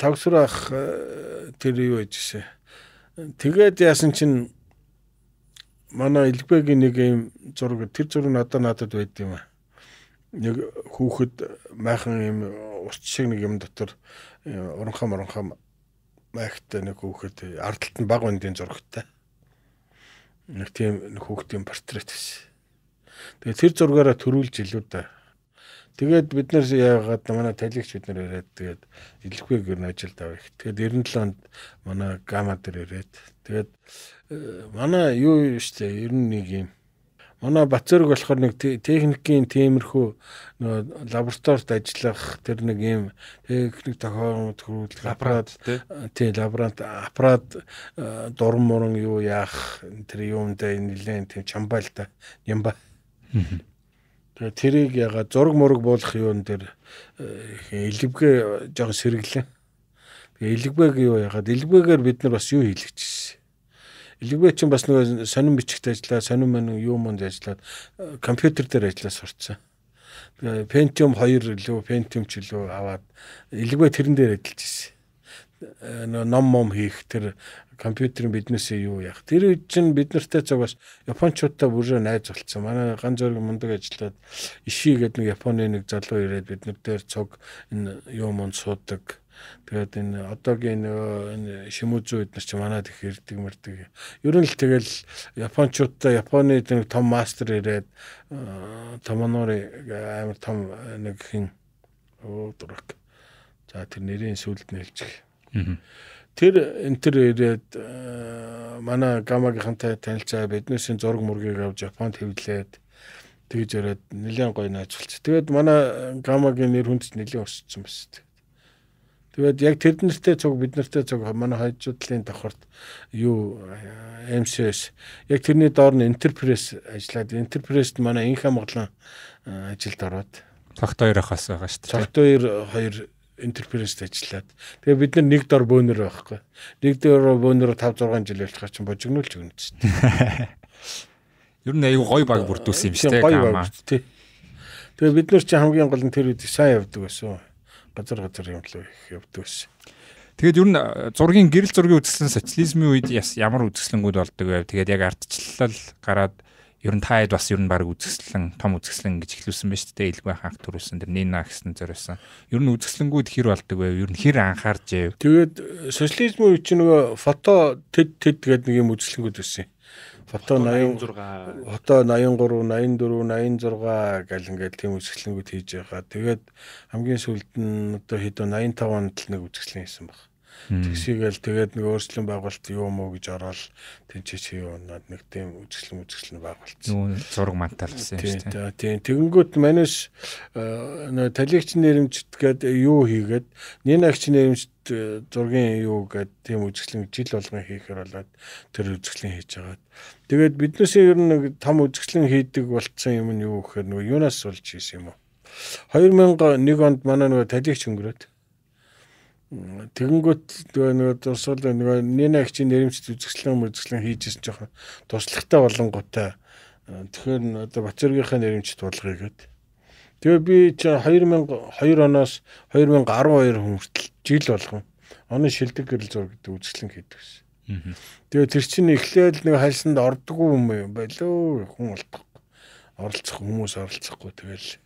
Лавгсураах э, тэр юу яж гисэн. Тэгээд яасан чинь манай Илбэгийн нэг юм зураг тэр зураг надад надад байд юм аа. Нэг хүүхэд майхан юм урт шиг нэг юм дотор уранхаа уранхаа майхтай нэг хүүхэд ардалт нь баг үндийн зурагтай. Нэг тийм нэг хүүхдийн портрет гэсэн. Тэгээ тэр зургаараа төрүүлж илүү да. Тэгээд бид нар яагаад манай талигч бид нар ирээд тэгээд илэрхий гэрн ажилд авах. Тэгээд 97 онд манай гама дээр ирээд тэгээд э, манай юу юу штэ 91 юм манай Бацөрөг болохоор нэг техникийн темирхүү нөгөө лабораторид ажиллах тэр нэг юм техник тохиолмод хөрүүлэх аппарат тий лаборант аппарат э, дурм муран юу яах тэр юмдаа нэлээд тийм чамбайлта юм ба. Тэгээ тэрийг яга зураг мураг буулах юун дээр элвгээ жоохон сэргэлэн. Тэгээ элвэг юу ягаад элвэгээр бид нар бас юу хийлгэчихсэн. Илгвээ чинь бас нөгөө сонин бичгт ажиллаад, сонин мань юу манд ажиллаад э, компьютер дээр ажиллаж сурцсан. Э, Pentium 2 илүү, Pentium ч илүү аваад илгвээ тэрэн дээр ажиллаж ирсэн э, ном мом хийх тэр компьютерын биднээсээ юу яах. Тэр үед чинь бид нартай цагаас японочдоо бүрээ найз болцсон. Манай ган зөрг мундаг ажиллаад иши гэдэг нэг Японы нэг залуу ирээд бид нар дээр цог энэ юу мөн суудаг Тэгээд энэ одоогийн нөгөө шимүүзүү эднер чи манад их ирдэг мэрдэг. Ер нь л тэгэл японочдоо Японы нэг том мастер ирээд Томонори амар том э, нэг хин өө дурак. За тэр нэрийн сүлд нэлчих. Тэр энэ тэр ирээд э, манай гамагийнхантай танилцаа биднээсээ зураг мөргийг авч Японд хэвлээд тэгж яриад нэлээд гоё найзлцсан. Тэгээд манай гамагийн нэр хүнд нэлээд өссөн байна шүү дээ. Тэгээд яг тэрнэртэй цуг биднэртэй цуг манай хажуудлын давхарт юу MCS яг тэрний доор нь Enterprise ажиллаад Enterprise-д манай инх амглан ажилд ороод цагт 2 хаас байгаа шүү дээ. Цагт 2 2 Enterprise-д ажиллаад. Тэгээ бид нар нэг дор бөөнөр байхгүй. Нэг дор бөөнөр 5 6 жил явуулчихаа чинь божигнуулж өгнө шүү дээ. Ер нь аюу гой баг бүрдүүлсэн юм шүү дээ. Гой баг тий. Тэгээ бид нар чи хамгийн гол нь тэр үед сайн явдаг байсан газар газар юм л их явдгаас. Тэгээд ер нь э, зургийн гэрэл зургийн үзэсгэлэн социализмын үед ямар үзэсгэлэнгүүд болдог вэ? Тэгээд яг ардчлал гараад ер нь таад бас ер нь баг үзэсгэлэн том үзэсгэлэн гэж хэлсэн байж тээ илгүй анх төрүүлсэн тэр Нина гэсэн зориулсан. Ер нь үзэсгэлэнгүүд хэр болдог вэ? Ер нь хэр анхаарч яв? Тэгээд э, социализмын үед чинь нөгөө фото тэд тэд гэдэг нэг юм үзэсгэлэнгүүд байсан юм Фото 86, фото 83, 84, 86 гэл ингээд тийм үзэсгэлэнгүүд хийж байгаа. Тэгээд хамгийн сүүлд нь одоо хэдэн 85 онд л нэг үзэсгэлэн хийсэн баг. Тэгсийгэл тэгээд нэг өөрчлөлт байгуулалт юу мó гэж ороод тэнцээч юу надад нэг тийм үзэсгэлэн үзэсгэлэн байгуулсан. Нүү зураг мантал гэсэн юм шүү дээ. Тийм. Тэгэнгүүт манайш э, нөө талигч нэрэмжт гээд юу хийгээд нин агч нэрэмжт э, зургийн юу гэдэг тийм үзэсгэлэн жил болгон хийхээр болоод тэр үзэсгэлэн хийж хагаад Тэгээд биднээсээ ер нь нэг там үзэгчлэн хийдэг болцсон юм нь юу гэхээр нөгөө юунаас болж хийсэн юм уу? 2001 онд манай нөгөө талигч өнгөрөөд тэгэнгүүт нөгөө нөгөө тусвал нөгөө нэна хчийн нэрэмчд үзэгчлэн үзэгчлэн хийжсэн жоохон туслахтай болонготой тэгэхээр одоо Бацэргийнхаа нэрэмчд болгоё гэдэг. Тэгээ би 2002 оноос 2012 хүн хүртэл жил болгон оны шилдэг гэрэл зураг гэдэг үзэгчлэн хийдэг гэсэн. Тэгээ тэр чинь эхлээл нэг хальсанд ордгоо юм байлоо хүн болдог. Оролцох хүмүүс оролцохгүй тэгэл.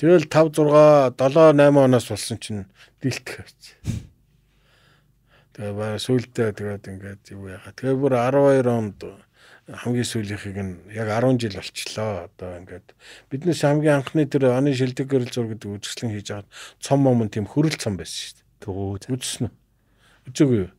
Тэгэл 5 6 7 8 оноос болсон чинь дийлдэх авч. Тэгээ баа сүултээ тэгээд ингээд юу яхаа. Тэгээ бүр 12 онд хамгийн сүүлийнхийг нь яг 10 жил болчлоо. Одоо ингээд биднес хамгийн анхны тэр оны шилдэг гэрэл зур гэдэг үзэсгэлэн хийж аваад цом момон тийм хөрөл цом байсан шүү дээ. Тгөө. Үзсэн үү? Үзээгүй юу?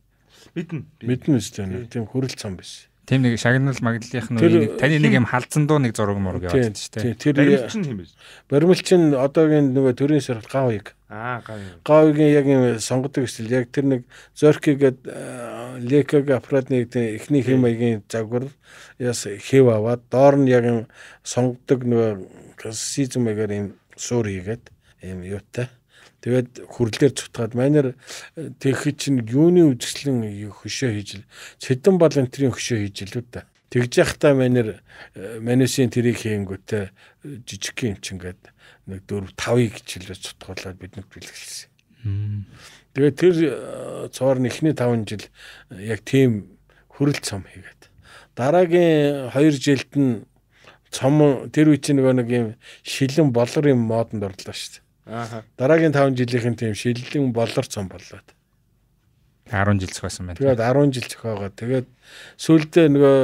Мэднэ. Мэднэ шүү дээ. Тийм хүрэл цам биш. Тийм нэг шагнал маглалынх нь нэг таны нэг юм халдсан дуу нэг зураг мураг яваад шүү дээ. Тэр баримлч нь тийм биз. Баримлч нь одоогийн нөгөө төрийн сорилт гав уйг. Аа гав. Гав уйгийн яг юм сонгодог эсвэл яг тэр нэг зоркигээд э, лекаг аппаратны эхний хэм маягийн загвар яс хэв аваад доор нь яг юм сонгодог нөгөө сизмэгээр юм суур хийгээд юм юутай Тэгээд хүрлээр цутгаад манер э, тэгэх чинь юуны үзэсгэлэн хөшөө хийж л цэдэн балантрийн хөшөө хийж л үү да. Тэгж яхта манер э, манесийн тэрийг хийнгүүтээ э, жижиг юм чингээд нэг 4 5-ыг хичээлээ цутгуулаад биднэг бэлгэлсэн. Тэгээд тэр цоор нэхний 5 жил яг тийм хүрэл цом хийгээд дараагийн 2 жилд нь цом тэр үе чинь нөгөө нэг юм шилэн болор юм модонд орлоо шүү дээ Дараагийн 5 жилийнхэн тийм шиллэн болор цом болоод 10 жил зохиосон байна. Тэгээд 10 жил зохиогоо. Тэгээд сүүлдээ нөгөө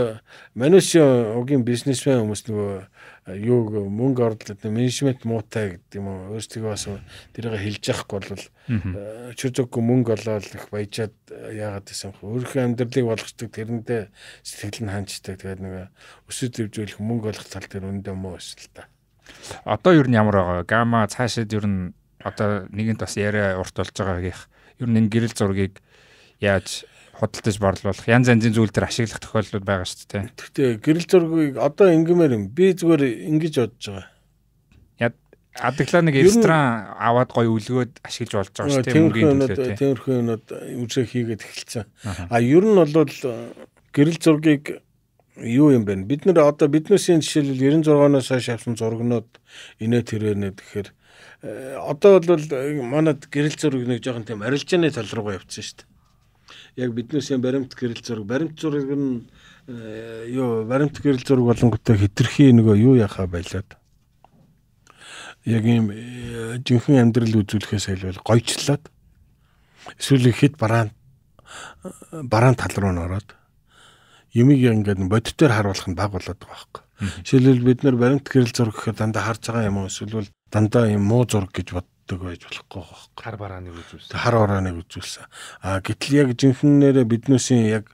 Манушин угийн бизнесмен хүмүүс нөгөө э, юуг мөнгө орлоод менежмент муутай гэдэг юм уу. Өөрсдөө бас тэрийг хэлж явахгүй бол э, чүр зүггүй мөнгө олоод их баяжаад э, яагаад гэсэн юм. Өөрийнхөө амьдралыг болгочдөг тэрэндээ сэтгэл нь ханчдаг. Тэгээд нөгөө өсөж төвжүүлэх мөнгө олох тал дээр өндөө муу эсвэл та. Одоо юу нь ямар байгаа? Гама цаашид юу нь одоо нэгэнт бас яриа урт болж байгаагийнх ер нь энэ гэрэл зургийг яаж худалдаж борлуулах янз янзын зүйл төр ашиглах тохиолдлууд байгаа шүү дээ. Гэхдээ гэрэл зургийг одоо ингэмээр юм. Би зүгээр ингэж бодож байгаа. Яг адаглаа нэг ресторан аваад гоё үлгөөд ашиглаж болж байгаа шүү дээ. Тэмүрхэн өнөд тэмүрхэн өнөд үжиг хийгээд эхэлсэн. А ер нь бол э, гэрэл зургийг юу юм бэ? Бид нар одоо биднээс энэ жишээлбэл 96-оноос хойш авсан зургнууд инээ тэрээр нэ тэгэхээр э, одоо бол манад гэрэл зураг нэг жоохон тийм арилжааны тал руугаа явцсан шүү дээ. Яг биднээс юм баримт гэрэл зураг, баримт зураг нь э, юу баримт гэрэл зураг болонготой хитрхи нөгөө юу яхаа байлаад яг ийм э, жинхэнэ амьдрал үзүүлэхээс илүү гойчлаад эсвэл хэд бараан бараан тал руу н ороод юмыг ингээд бодит дээр харуулах нь баг болоод байгаа байхгүй. Жишээлбэл бид нар баримт гэрэл зураг гэхээр дандаа харж байгаа юм уу эсвэл дандаа юм муу зураг гэж бод гэдэг байж болохгүй байхгүй. Хар барааныг үзүүлсэн. Хар барааныг үзүүлсэн. Аа гэтэл яг жинхэнээрээ биднээсийн яг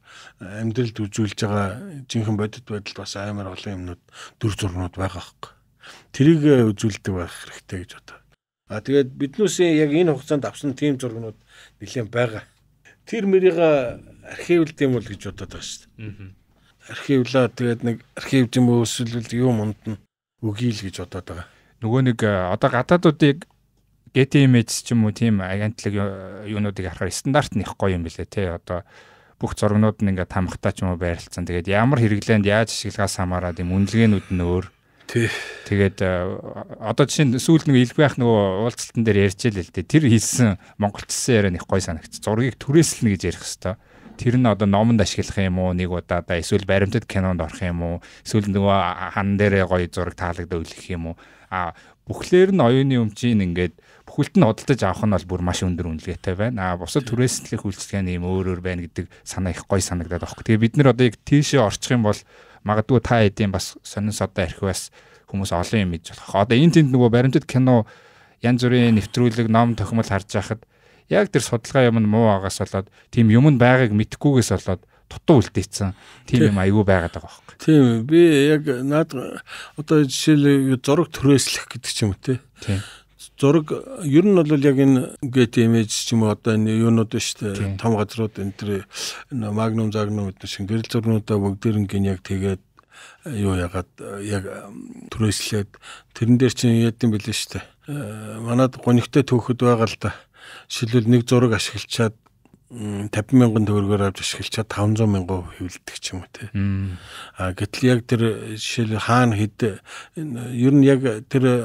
амьдралд үзүүлж байгаа жинхэнэ бодит байдалд бас амар олон юмнууд дүр зурнууд байгаа байхгүй. Тэрийг э, үзүүлдэг байх хэрэгтэй гэж бодоо. Аа тэгээд биднээсийн яг энэ хугацаанд авсан тийм зургнууд нэлээд байгаа. Тэр мэрийг архивлд юм бол гэж бодоод байгаа шүү дээ. Архивлаа тэгээд нэг архив юм уу эсвэл юм унд нь өгье л гэж бодоод байгаа. Нөгөө нэг э, одоо гадаадуудыг GT Images ч юм уу тийм агентлаг э, юунуудыг харахаар стандарт нэх гоё юм билэ тий одоо бүх зургнууд нь ингээд тамхтаа ч юм уу байрлцсан. Тэгээд ямар хэрэглээнд яаж ашиглахаас хамаарат юм үнэлгээнүүд нь өөр. Тий. Тэгээд э, одоо жишээ нь сүүлд нэг илбэх нөгөө уулзалтан дээр ярьж л л дээ. Тэр хийсэн монголчсан яриа нэх гой санагц. Зургийг түрээслэнэ гэж ярих хэвээр тэр нь одоо номонд ашиглах юм уу нэг удаадаа эсвэл баримтат кинонд орох юм уу эсвэл нөгөө хан дээрээ гоё зураг таалагдаа үлгэх юм уу а бүхлээр нь оюуны өмчийн ингээд бүхэлд нь хөдөлж авах нь бол бүр маш өндөр үнэлгээтэй байна. А бусад түрээслэх үйлчлэг нь ийм өөр өөр байна гэдэг санаа их гоё санагдаад байна. Тэгээ бид нэр одоо яг тийшээ орчих юм бол магадгүй та хэдийн бас сонин содоо архиваас хүмүүс олон юм хийж болох. Одоо энэ тэнд нөгөө баримтат кино янз бүрийн нэвтрүүлэг, ном, тохимол харж байхад яг тэр судалгаа юм нь муу агаас болоод тийм юм нь байгааг мэдхгүйгээс болоод тутуу үлдээсэн тийм юм айгүй байгаад байгаа байхгүй. Тийм би яг наад одоо жишээл зураг төрөөслөх гэдэг ч юм уу те. Тийм. Зураг ер нь бол яг энэ get image ч юм уу одоо энэ юунууд биш те. Том газрууд энэ тэр магнум загнум гэдэг шиг гэрэл зурнуудаа бүгдэрнгийн яг тэгээд э, юу ягаад э, яг төрөөслээд тэрэн дээр чинь яд юм бэлэн штэ. Э, манад гонигтай төөхөд байгаа л да шилбэл нэг зураг ашиглчаад 50 мянган төгрөгөөр авч ашиглчаад 500 мянган хөвлөдөг ч юм уу те. А гэтэл яг тэр э, жишээл хаана хэд э, ер нь яг тэр э,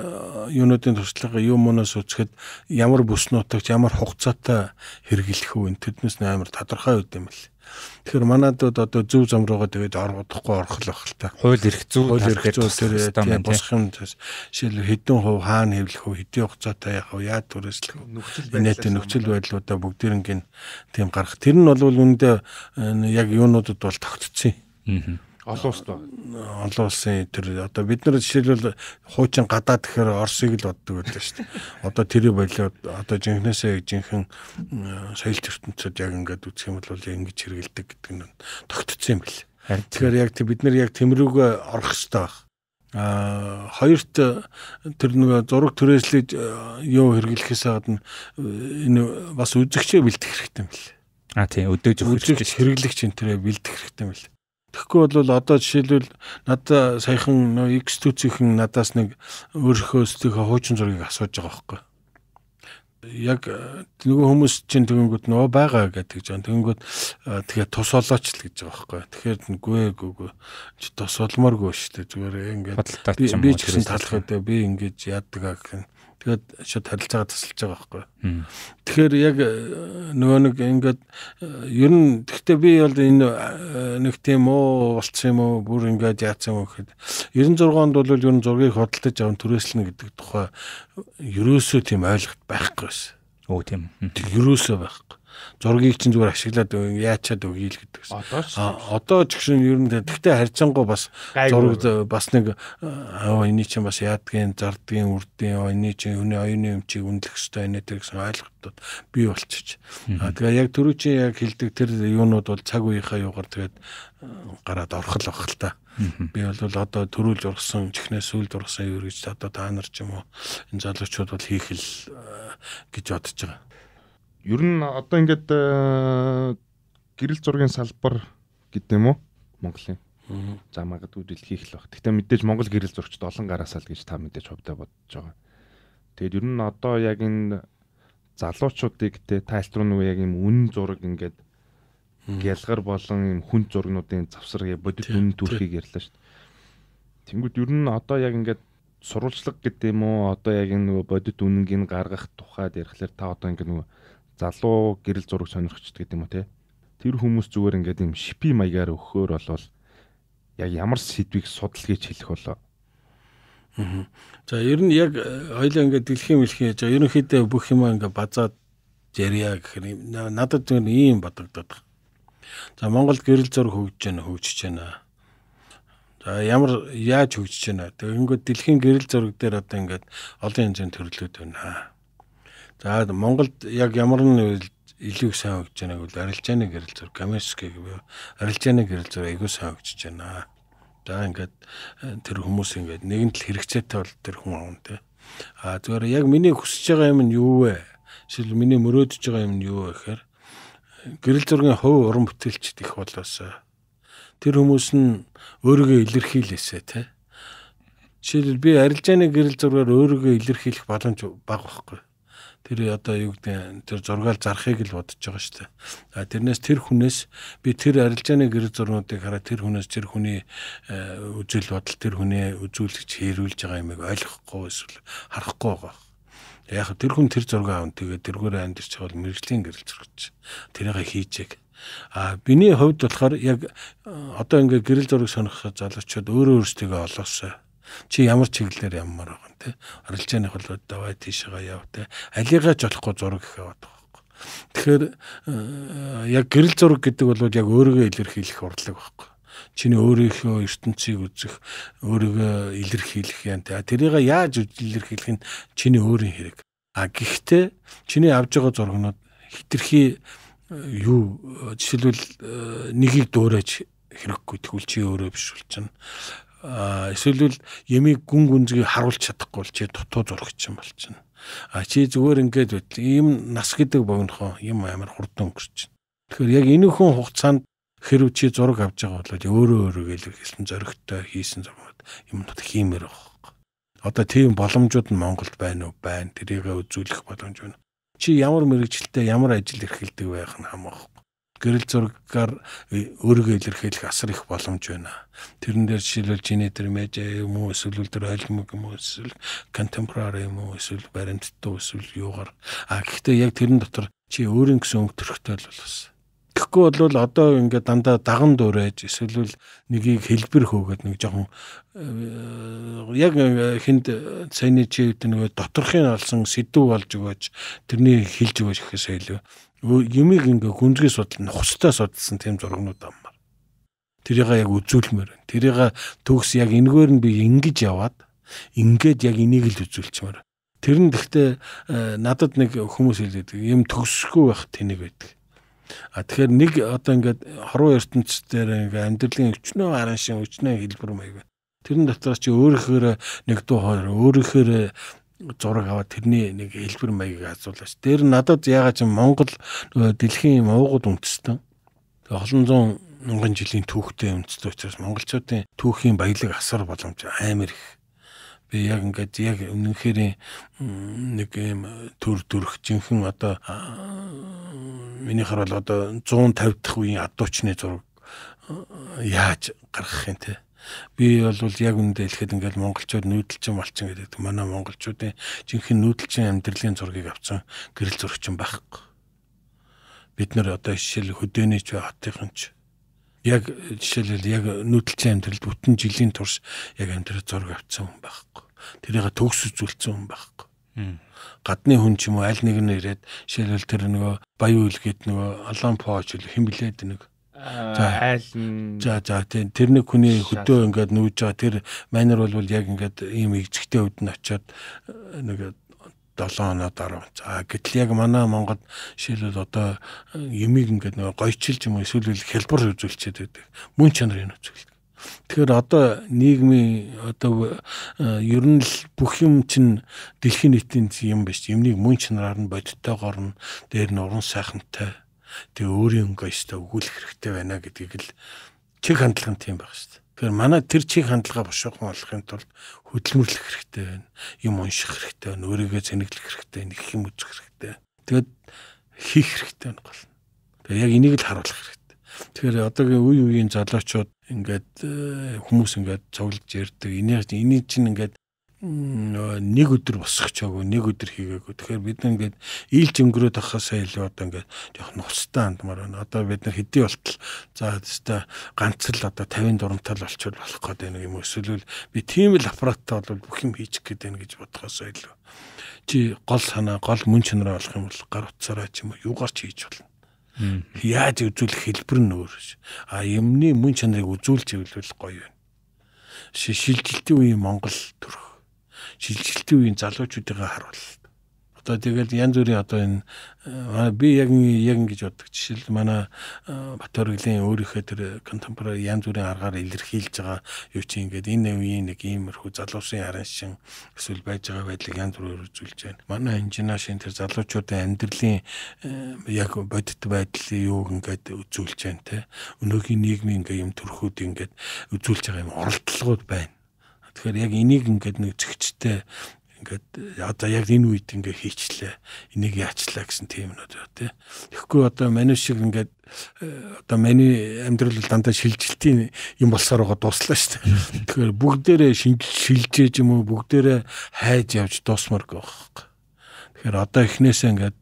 юунуудын туршлага юм уунаас үзэхэд ямар бүс нутагт ямар хугацаатай хэрэглэх үү тэднээс амар тодорхой үдэм л. Тэгэхээр манайдууд одоо зөв зам руугаа тэгээд оргодохгүй орхолох л та. Хууль эрх зүй хууль эрх зүй тэр босх юм жишээлбэл хэдэн хувь хаана хэвлэх вэ? Хэдийн хугацаатай яах вэ? Яа түрээслэх вэ? Нийт нөхцөл байдлуудаа бүгдэрнгийн тийм гарах. Тэр нь бол үүндээ яг юунуудад бол тогтцсон. Аа Олон улсд байна. Олон улсын тэр одоо бид нар жишээлбэл хуучин гадаа тэгэхээр Оросыг л боддог байдаг шүү дээ. Одоо тэр болоод одоо жинхнээсээ жинхэн соёлт ертөнцид яг ингээд үзэх юм бол ингэж хэрэгэлдэг гэдэг нь тогтцсон юм бэл. Тэгэхээр яг бид нар яг тэмрүүгөө орох хэрэгтэй байна а хоёрт э, тэр нэг зураг төрөөслөж э, юу хэрэглэхээс гадна э, энэ бас үзэгчээ бэлтгэх хэрэгтэй юм бэл. А тийм өдөөж хэрэглэгч энэ тэрэ бэлтгэх хэрэгтэй юм бэл. Тэгэхгүй бол одоо жишээлбэл надад саяхан нөө X төцийнхэн надаас нэг өөрөхөөс тийг хуучин зургийг асууж байгаа байхгүй. Яг э, нөгөө хүмүүс чинь тэгэнгүүт нөө байгаа гэдэг жан тэгэнгүүт э, тэгээ тус олооч л гэж байгаа байхгүй. Тэгэхээр нүгүй эгүй тус олмооргүй шүү дээ. Зүгээр ингээд би ч гэсэн талах өдөө би ингэж яадаг гэх юм Тэгээд шууд харилцаагаа тасалж байгаа байхгүй. Тэгэхээр яг э, нөгөө нэг ингээд э, ер нь гэхдээ би бол энэ э, нэг тийм уу болцсон юм уу бүр ингээд яатсан юм гэхэд 96 онд бол ер нь зургийг хөдөлтөж аван түрээслэнэ гэдэг тухай ерөөсөө тийм ойлголт байхгүй байсан. Оо тийм. Ерөөсөө байхгүй зургийг чинь зүгээр ашиглаад яачаад өгье л гэдэг. Одоо ч гэсэн ер нь тэгтээ харьцангуй бас зураг бас нэг энэ чинь бас яадгийн зардгийн үрдийн энэ чинь хүний оюуны өмчийг үнэлэх хэрэгтэй энэ төр гэсэн ойлголтууд бий болчих. Тэгээ яг түрүү чи яг хэлдэг тэр юунууд бол цаг үеийнхаа югаар тэгээд гараад орох л байх л та. Би бол одоо төрүүлж ургасан, чихнээс сүлд ургасан юу гэж одоо та нар ч юм уу энэ залуучууд бол хийх л гэж бодож байгаа. Ер нь одоо ингээд э, гэрэл зургийн салбар гэдэг юм уу? Монголын. За магадгүй дэлхийх л баг. Гэтэ мэдээж Монгол гэрэл зургчд олон гараасаа л гэж та мэдээж хөвдөө бодож байгаа. Тэгэд ер нь одоо яг энэ залуучуудыг те тайлтруун уу яг юм үнэн зураг ингээд гялгар болон юм хүн зургнуудын завсар бодит үнэн төрхийг ярьлаа шүү дээ. Тэнгүүд ер нь одоо яг ингээд сурвалжлага гэдэг юм уу одоо яг энэ нөгөө бодит үнэнгийн гаргах тухайд ярихлаар та одоо ингээд нөгөө залуу гэрэл зураг сонирхчд гэдэг юм уу те. Тэр хүмүүс зүгээр ингээд юм шипи маягаар өгөхөөр болвол яг ямар сэдвийг судалгийч хэлэх болоо. Аа. За ер нь яг э, хоёлаа ингээд дэлхийн мэлхийн яж байгаа. Ерөнхийдөө бүх юм ингээд базаад ярья гэх юм. Надад зөв ийм бодогдоод. За Монгол гэрэл зураг хөгжиж байна, хөгжиж байна. За ямар яаж хөгжиж байна. Тэгэнгүүт дэлхийн гэрэл зураг дээр одоо ингээд олон янзын төрлүүд байна. За Монголд яг ямар нь илүү сайн хөгжиж байгааг бол арилжааны гэрэл зур Каменский гэв. Арилжааны гэрэл зур айгүй сайн хөгжиж байна. За ингээд э, тэр хүмүүс ингээд нэгэнт л хэрэгцээтэй бол тэр хүн аавн те. А зүгээр яг миний хүсэж байгаа юм нь юу вэ? Шил миний мөрөөдөж байгаа юм нь юу вэ гэхээр гэрэл зургийн хувь уран бүтээлчд их болоосаа тэр хүмүүс нь өөрийгөө илэрхийлээсэ те. Жишээлбэл би арилжааны гэрэл зургаар өөрийгөө илэрхийлэх боломж бага байхгүй тэр одоо юу гэдэг тэр зургаал зарахыг л бодож байгаа шүү дээ. За тэрнээс тэр хүнээс би тэр арилжааны гэрэл зурнуудыг хараад тэр хүнээс тэр хүний э, үзэл бодол тэр хүний үзүүлэгч хэрүүлж байгаа юмыг ойлгохгүй эсвэл харахгүй байгаа. Яг тэр хүн тэр зургийг авна тэгээд тэргээр амьдэрч байгаа бол мэрэгжлийн гэрэл зурагч. Тэрийг хийжээ. А биний хувьд болохоор яг э, одоо ингээ гэрэл зураг сонирхох залуучууд өөрөө өөрсдөө олгосоо Чи ямар чиглэлээр явмаар байгаа юм те. Арилжааных бол давай тийшээгээ яв те. Алигаа ч болохгүй зураг гэхээ бодох. Тэгэхээр э, яг гэрэл зураг гэдэг бол яг өөрийгөө илэрхийлэх урлаг байхгүй чиний өөрийнхөө ертөнцийг үзэх, өөрийгөө илэрхийлэх юм. Тэрийг яаж илэрхийлэх нь чиний өөрийн хэрэг. А гэхдээ чиний авж байгаа зургнууд хитрхи э, юу жишээлбэл э, нэгийг дуурайж хэрэггүй тэгвэл чи өөрөө биш бол чинь эсвэл ямиг гүн гүнзгий харуулж чадахгүй бол чи дутуу зурагч юм болчихно. А чи зүгээр ингээд байтал ийм нас гэдэг богинохоо юм амар хурдан өнгөрч. Тэгэхээр яг энэ хүн хугацаанд хэрв чи зураг авч байгаа бол өөрөө өөрөөгөө л хэлсэн зөрөгтэй хийсэн зургууд юмнууд хиймээр байгаа. Одоо тийм боломжууд нь Монголд байна уу? Байна. Тэрийгээ үзүүлэх боломж байна. Чи ямар мэрэгчлээ, ямар ажил эрхэлдэг байх нь хамаахгүй гэрэл зургаар өөрийгөө э, илэрхийлэх асар их боломж байна. Тэрэн дээр жишээлбэл чиний тэр медиа юм уу эсвэл тэр ойлгомог юм уу эсвэл контемпорари юм уу эсвэл баримттай эсвэл юугаар а гэхдээ яг тэрэн дотор чи өөрийн гэсэн өнгө төрхтэй л болсон. Тэгэхгүй бол одоо ингээд дандаа даган дуурайж эсвэл нэгийг хэлбэр хөөгд нэг жоохон э, яг э, хинд цайны чивд нөгөө доторхын олсон сэдв болж өгөөч тэрний хэлж өгөөч гэхээс илүү юмыг ингээ гүнзгий судална, нухастай судалсан тийм зургнууд аммаар. Тэрийг яг үзүүлмээр байна. Тэрийг төгс яг энэгээр нь би ингэж яваад ингээд яг энийг л үзүүлчмээр. Тэр нь гэхдээ э, надад нэг хүмүүс хэлээд юм төгсөхгүй байх тэнийг байдаг. А тэгэхээр нэг одоо ингээд хоруу ертөнцийн дээр ингээд амьдралын өчнөө аран шин өчнөө хэлбэр маяг. Тэрэн дотроос чи өөрөөхөөр нэг дуу хоол өөрөөхөөр зураг аваад тэрний нэг хэлбэр маягийг хазуулаач. Дээр надад ягаад ч Монгол дэлхийн уугууд үндэстэн. Тэгээ олон зуун мянган жилийн түүхтэй үндэстэй учраас монголчуудын түүхийн баялаг асар боломж амар их. Би яг ингээд яг үнэнхээр нэг юм төр төрх жинхэнэ одоо миний хараад одоо 150 дахь үеийн адуучны зураг яаж гаргах юм те Би бол яг үндэ хэлэхэд ингээд монголчууд нүүдэлчин болчин гэдэг. Манай монголчуудын жинхэнэ нүүдэлчин амьдралын зургийг авсан гэрэл зурагчин байхгүй. Бид нэр одоо жишээл хөдөөний ч хатынхан ч яг жишээлбэл яг нүүдэлчин амьдралд бүтэн жилийн турш яг амьдрал зураг авсан хүн байхгүй. Тэрийг төгс үзүүлсэн хүн байхгүй гадны хүн ч юм уу аль нэг нь ирээд жишээлбэл тэр нөгөө баян үлгээд нөгөө алан пооч хэл химблээд нэг айл нь за за тийм тэр нэг хүний хөдөө ингээд нүүж байгаа тэр манер бол яг ингээд ийм игжгтэй үед нь очиод э, нэг 7 оноо дараа. За гэтэл яг манай Монгол шилэл одоо э, юмыг ингээд нэг гойчилж юм эсвэл хэлбэр үзүүлчихэд байдаг. Мөн чанар энэ үзүүлдэг. Тэгэхээр одоо нийгмийн одоо э, ер нь л бүх юм чинь дэлхийн нийтийн юм биш. Юмнийг мөн чанараар нь бодиттойгоор нь дээр нь уран сайхантай Тэгээ өөрийн өнгөө ёстой өгүүлэх хэрэгтэй байна гэдгийг л чих хандлага нь тийм байх шүү. Тэгэхээр манай тэр чих хандлага бушуухан болохын тулд хөдөлмөрлөх хэрэгтэй байна. Юм унших хэрэгтэй байна. Өөрийгөө зэнеглэх хэрэгтэй, нэг юм үзэх хэрэгтэй. Тэгээд хийх хэрэгтэй нь гол. Тэгээ яг энийг л харуулах хэрэгтэй. Тэгэхээр одоогийн үе үеийн залуучууд ингээд э, хүмүүс ингээд цуглаж ярддаг. Энийг энийг чинь ингээд нэг өдөр босох чаагүй нэг өдөр хийгээгүй. Тэгэхээр бид ингээд ийлж өнгөрөөд ахасаа илүү одоо ингээд яг нуцтай хандмаар байна. Одоо бид нар хэдий болтол за хэвээ ганц л одоо 50-ын дурамтал олчвол болох гээд байна юм эсвэл би тийм л аппараттай бол бүх юм хийчих гээд байна гэж бодохосоо илүү. Чи гол санаа, гол мөн чанараа олох юм бол гар утсаараа ч юм уу юугаар ч хийж болно. Яаж үзүүлэх хэлбэр нь өөр ш. А юмны мөн чанарыг үзүүлж ивэл гоё байна. Шилжилтийн үеийн Монгол төрх шилжилтийн үеийн залуучуудыг харуул. Одоо тэгэл янз бүрийн одоо энэ би яг яг ингэж боддог. Жишээл манай Батөрглийн өөрийнхөө тэр контемпорари янз бүрийн аргаар илэрхийлж байгаа юу чи ингээд энэ үеийн нэг иймэрхүү залуусын харан шин эсвэл байж байгаа байдлыг янз бүрээр үзүүлж байна. Манай инженер шин тэр залуучуудын амьдралын э, яг бодит байдлыг юу ингээд үзүүлж байна те. Өнөөгийн нийгмийн ингээд юм төрхүүд ингээд үзүүлж байгаа юм оролдлогод байна Тэгэхээр яг энийг ингээд нэг зэгчтэй ингээд одоо яг энэ үед ингээ хийчлээ энийг яачлаа гэсэн тийм нөт тий. Тэгэхгүй одоо маний шиг ингээд э, одоо маний амьдрал дандаа шилжилтийн юм болсоор байгаа дуслаа шүү дээ. Тэгэхээр бүгдээрээ шилжиж юм уу бүгдээрээ хайж явж дуусмарг байхгүй. Тэгэхээр одоо эхнээсээ ингээд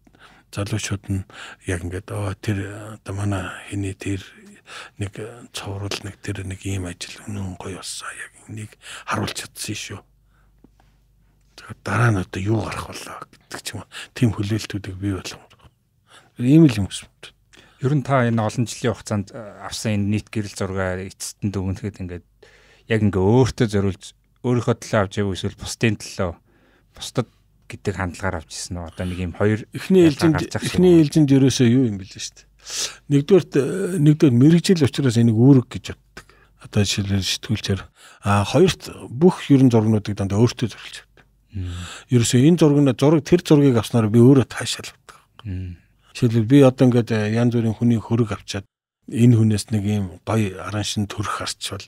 залуучууд нь яг ингээд оо тэр одоо манай хиний тэр нэг цоврал нэг тэр нэг ийм ажил өнөн гоё болсоо яг нэг харуулж чадсан шүү. Тэгэхээр дараа нь одоо юу гарах болоо гэдэг ч юм уу. Тим хүлээлтүүдийг бий болгох. Ийм л юм шүү. Ер нь та энэ олон жилийн хугацаанд э, авсан энэ нийт гэрэл зургаа эцэст нь дүгнэхэд ингээд яг ингээ өөртөө зориулж өөрийнхөө төлөө авч явах эсвэл бусдын төлөө бусдад гэдэг хандлагаар авч ирсэн нь одоо нэг юм хоёр эхний ээлжинд эхний ээлжинд ерөөсөө юу юм бэлээ шүү дээ. Нэгдүгээр э, нэгдүгээр мэрэгжил учраас энийг үүрэг гэж боддог одоо жишээлбэл сэтгүүлчээр а хоёрт бүх ерөн зургнуудыг дандаа өөртөө зурилж авдаг. Ерөөсөө энэ зургнаа зураг тэр зургийг авснаар би өөрөө таашаал авдаг. Жишээлбэл би одоо ингээд э, янз бүрийн хүний хөрөг авчаад энэ хүнээс нэг юм гоё аран шин төрх харчвал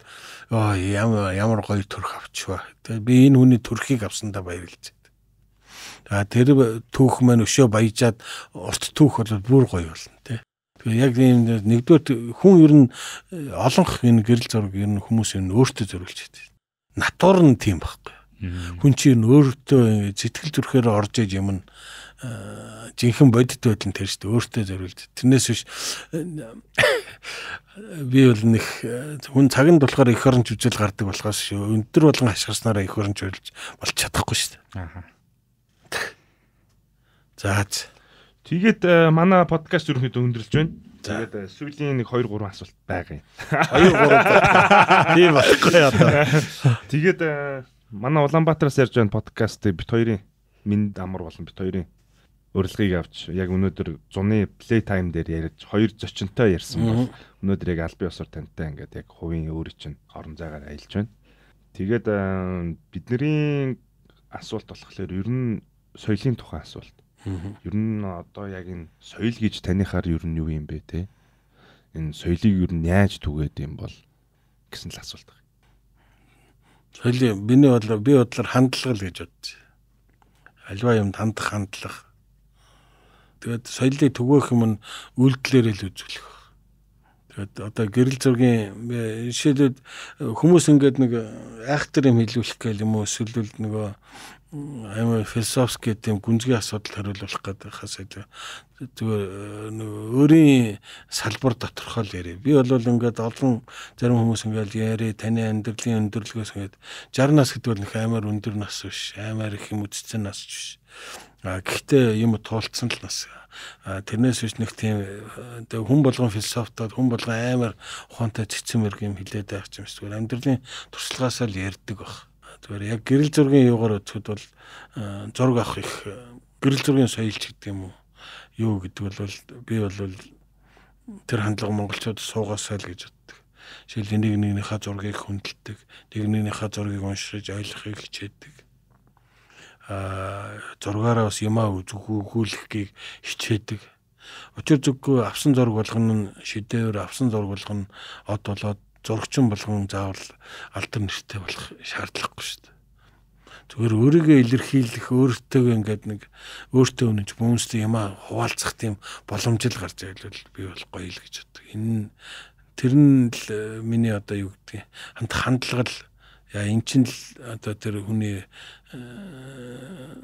оо ямар ямар гоё төрх авчваа. Тэгээ би энэ хүний төрхийг авсандаа баярлж А тэр түүх маань өшөө баяжаад урт түүх бол бүр гоё болно тий. Яг ийм нэгдүгээр хүн ер нь э, олонх энэ гэрэл зураг ер нь хүмүүс ер нь өөртөө зориулж байдаг. Натур нь тийм байхгүй. Хүн чинь өөртөө э, сэтгэл зүрхээр орж иж юм нь э, жинхэнэ бодит байдал нь тэр шүү дээ өөртөө зориулж. Тэрнээс биш би бол нэг хүн цагнд болохоор их оронч үзэл гардаг болохоос шүү. Өндөр болгон хашгирснараа их оронч болж чадахгүй шүү дээ. Аа. За. Тэгээд э, манай подкаст ерөнхийдөө өндөрлж байна. Тэгээд э, сүүлийн нэг 2 3 асуулт байгаа юм. 2 3 тийм байхгүй одоо. Тэгээд э, манай Улаанбаатараас ярьж байгаа подкастыг бит хоёрын минд амар болон бит хоёрын урилгыг авч яг өнөөдөр зуны play time дээр ярьж хоёр зочинтой ярьсан бол өнөөдөр яг аль бие усаар тантай ингээд яг хувийн өөрийн чинь орон зайгаар аялж байна. Тэгээд бидний асуулт болохоор ер нь соёлын тухайн асуулт Ер нь одоо яг энэ соёл гэж танихаар ер нь юу юм бэ те? Энэ соёлыг ер нь яаж түгээд юм бол гэсэн л асуулт байна. Соёлын миний бодлоор би бодлоор хандлага л гэж бодож байна. Аливаа юмд хандах хандлага. Тэгээд соёлыг түгээх юм нь үйлдэлээр л үзүүлэх. Тэгээд одоо гэрэл зургийн жишээлбэл хүмүүс ингээд нэг э, айхтар юм хэлүүлэх гээл юм уу эсвэл нөгөө амар философс гэдэг юм гүнзгий асуудал хариулуулах гэдэг хасаа зүгээр э, өөрийн салбар тодорхой л ярив. Би бол ингээд олон зарим хүмүүс ингээд яри таны амьдралын өндөрлгөөс ингээд 60 нас гэдэг бол нөх амар өндөр нас биш, амар их юм үзсэн нас биш. А гэхдээ юм туулцсан л нас. Тэрнээс биш нэг тийм хүн болгон философтод хүн болгон амар ухаантай цэцэмэрг юм хилээд байх юм зүгээр амьдралын туршлагаасаа л ярддаг баг. Зүгээр яг гэрэл зургийн юугаар үзэхэд бол э, зураг авах их э, гэрэл зургийн соёлч гэдэг юм уу? Юу гэдэг бол би бол тэр хандлага монголчууд суугаасай л гэж боддог. Жишээл нэг нэгнийхээ зургийг хөндлөдөг, нэг нэгнийхээ зургийг уншиж ойлгохыг хичээдэг зургаараа бас юмаа үзгүүгүүлэхийг хичээдэг. Учир зүггүй авсан зураг болгоно шидээр авсан зураг болгоно од болоод зурагчин болгон заавал алдар нэртэй болох шаардлагагүй шүү дээ. Зүгээр өөрийгөө илэрхийлэх, өөртөө ингээд нэг өөртөө өнөж бүүнстэй юм аа хуваалцах тийм боломж л гарч ирлвэл би бол гоё л гэж боддог. Энэ тэр нь л э, миний одоо юу гэдгийг хамт хандлага л яа эн чинь л одоо тэр хүний э,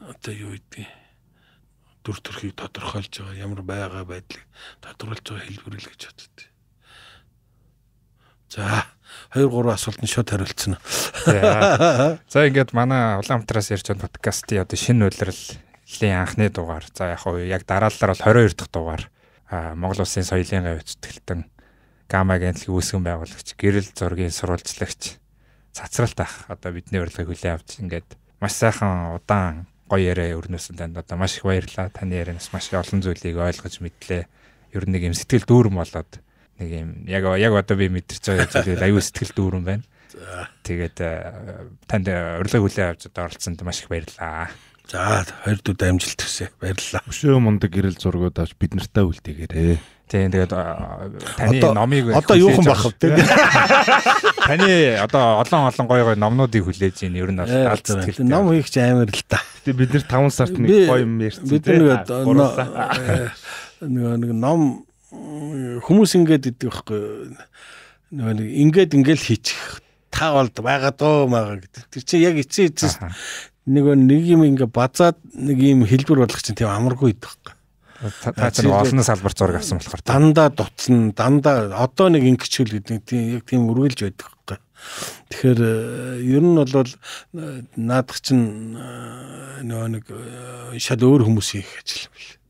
одоо юу гэдгийг дүр төрхийг тодорхойлж байгаа ямар байгаа байдлыг тодорхойлж байгаа хэлбэр л гэж боддог. За 2 3 асуулт нь шууд хариулцсан. За ингээд манай Улаанбаатараас ярьж байгаа подкастын одоо шинэ үйлрлийн анхны дугаар. За яг хөө яг дараалалаар бол 22 дахь дугаар. Аа Монгол улсын соёлын гавь үзэтгэлтэн Гама агентлагийн үүсгэн байгуулагч, гэрэл зургийн сурвалжлагч цацралт ах одоо бидний урилгыг хүлээн авч ингээд маш сайхан удаан гоё яриа өрнөсөн танд одоо маш их баярлалаа. Таны ярианаас маш олон зүйлийг ойлгож мэдлээ. Ер нь нэг юм сэтгэл дүүрэн болоод нэг юм яг яг одоо би мэдэрч байгаа зүйлээ аюу сэтгэл дүүрэн байна. Тэгээд э, танд э, урилга хүлээн авч оролцсонд маш их баярлалаа. За хоёр дүү дамжилт өгсэй. Баярлалаа. Өшөө мундаг гэрэл зургууд авч бид нартай үлдээгээрээ. Тийм тэгээд э, таны номыг одоо юухан бахав тийм. Таны одоо олон олон гоё гоё номнуудыг хүлээж ийн ер нь алд сэтгэл. Ном хийх ч амар л та. Гэтэ бид нар 5 сард нэг гоё юм ярьсан. Бид нэг нэг ном хүмүүс ингээд идэв байхгүй нөгөө нэг ингээд ингээд хийчих та болд байгаа дөө мага гэдэг. Тэр чинь яг эцээ эцэс нөгөө нэг юм ингээд базаад нэг юм хэлбэр болох чинь тийм амаргүй идэх байхгүй. Та чинь олон салбар зураг авсан болохоор дандаа дутсан, дандаа одоо нэг ингэчүүл гэдэг тийм яг тийм үргэлж байдаг байхгүй. Тэгэхээр э, ер нь бол э, наадах чинь э, нөгөө нэг шал өөр хүмүүс хийх ажил юм байна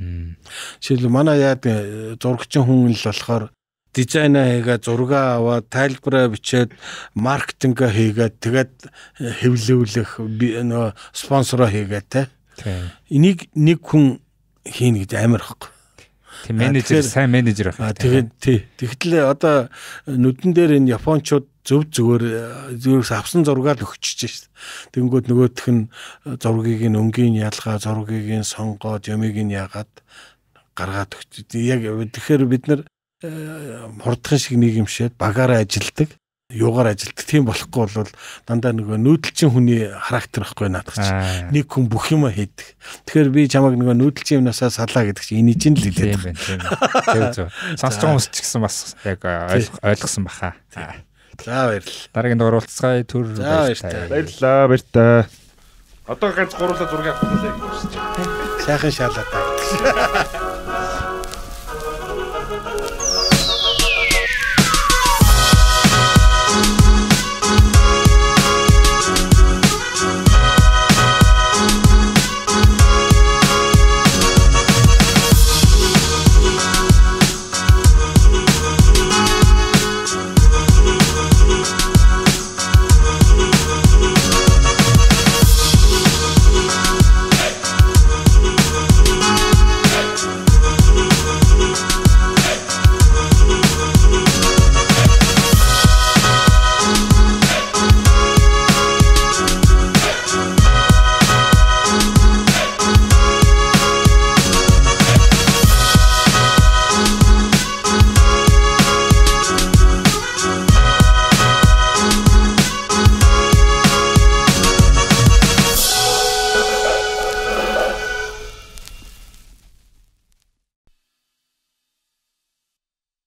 Жишээлбэл манай яад э, зурагчин хүн л болохоор дизайна хийгээ зурга аваад тайлбараа бичээд маркетинг хийгээд тэгээд э, хэвлүүлэх нөгөө спонсороо хийгээ те. Энийг нэг хүн хийнэ гэж амар хэвгүй. Тийм менежер сайн менежер байх. Тэгээд тий. Тэгтэл одоо нүдэн дээр энэ японочууд зөв зүгээр э, зүгээрс авсан зургаар өгчөж шээ. Тэнгүүд нөгөөх нь э, зургийг нь өнгийн ялгаа, зургийг нь сонгоод, ямиг нь яагаад гаргаад өгч. Яг тэгэхээр бид нар хурдхан э, шиг нийгэмшээд багаараа ажилдаг юугаар ажилтдаг. Тийм болохгүй бол дандаа нөгөө нүүдэлчин хүний характер ахгүй наадах чинь. Нэг хүн бүх юм хийдэг. Тэгэхээр би чамайг нөгөө нүүдэлчин юмнасаа салаа гэдэг чинь энийг чинь л хэлээд байгаа. Тийм зөв. Сонсож байгаа хүмүүс ч гэсэн бас яг ойлгосон баха. За баярлалаа. Дараагийн дугаар уулзцай төр баярлалаа. Баярлалаа, баяртай. Одоо ганц гурлаа зургийг авах гэж байна. Сайхан шаалаа таа.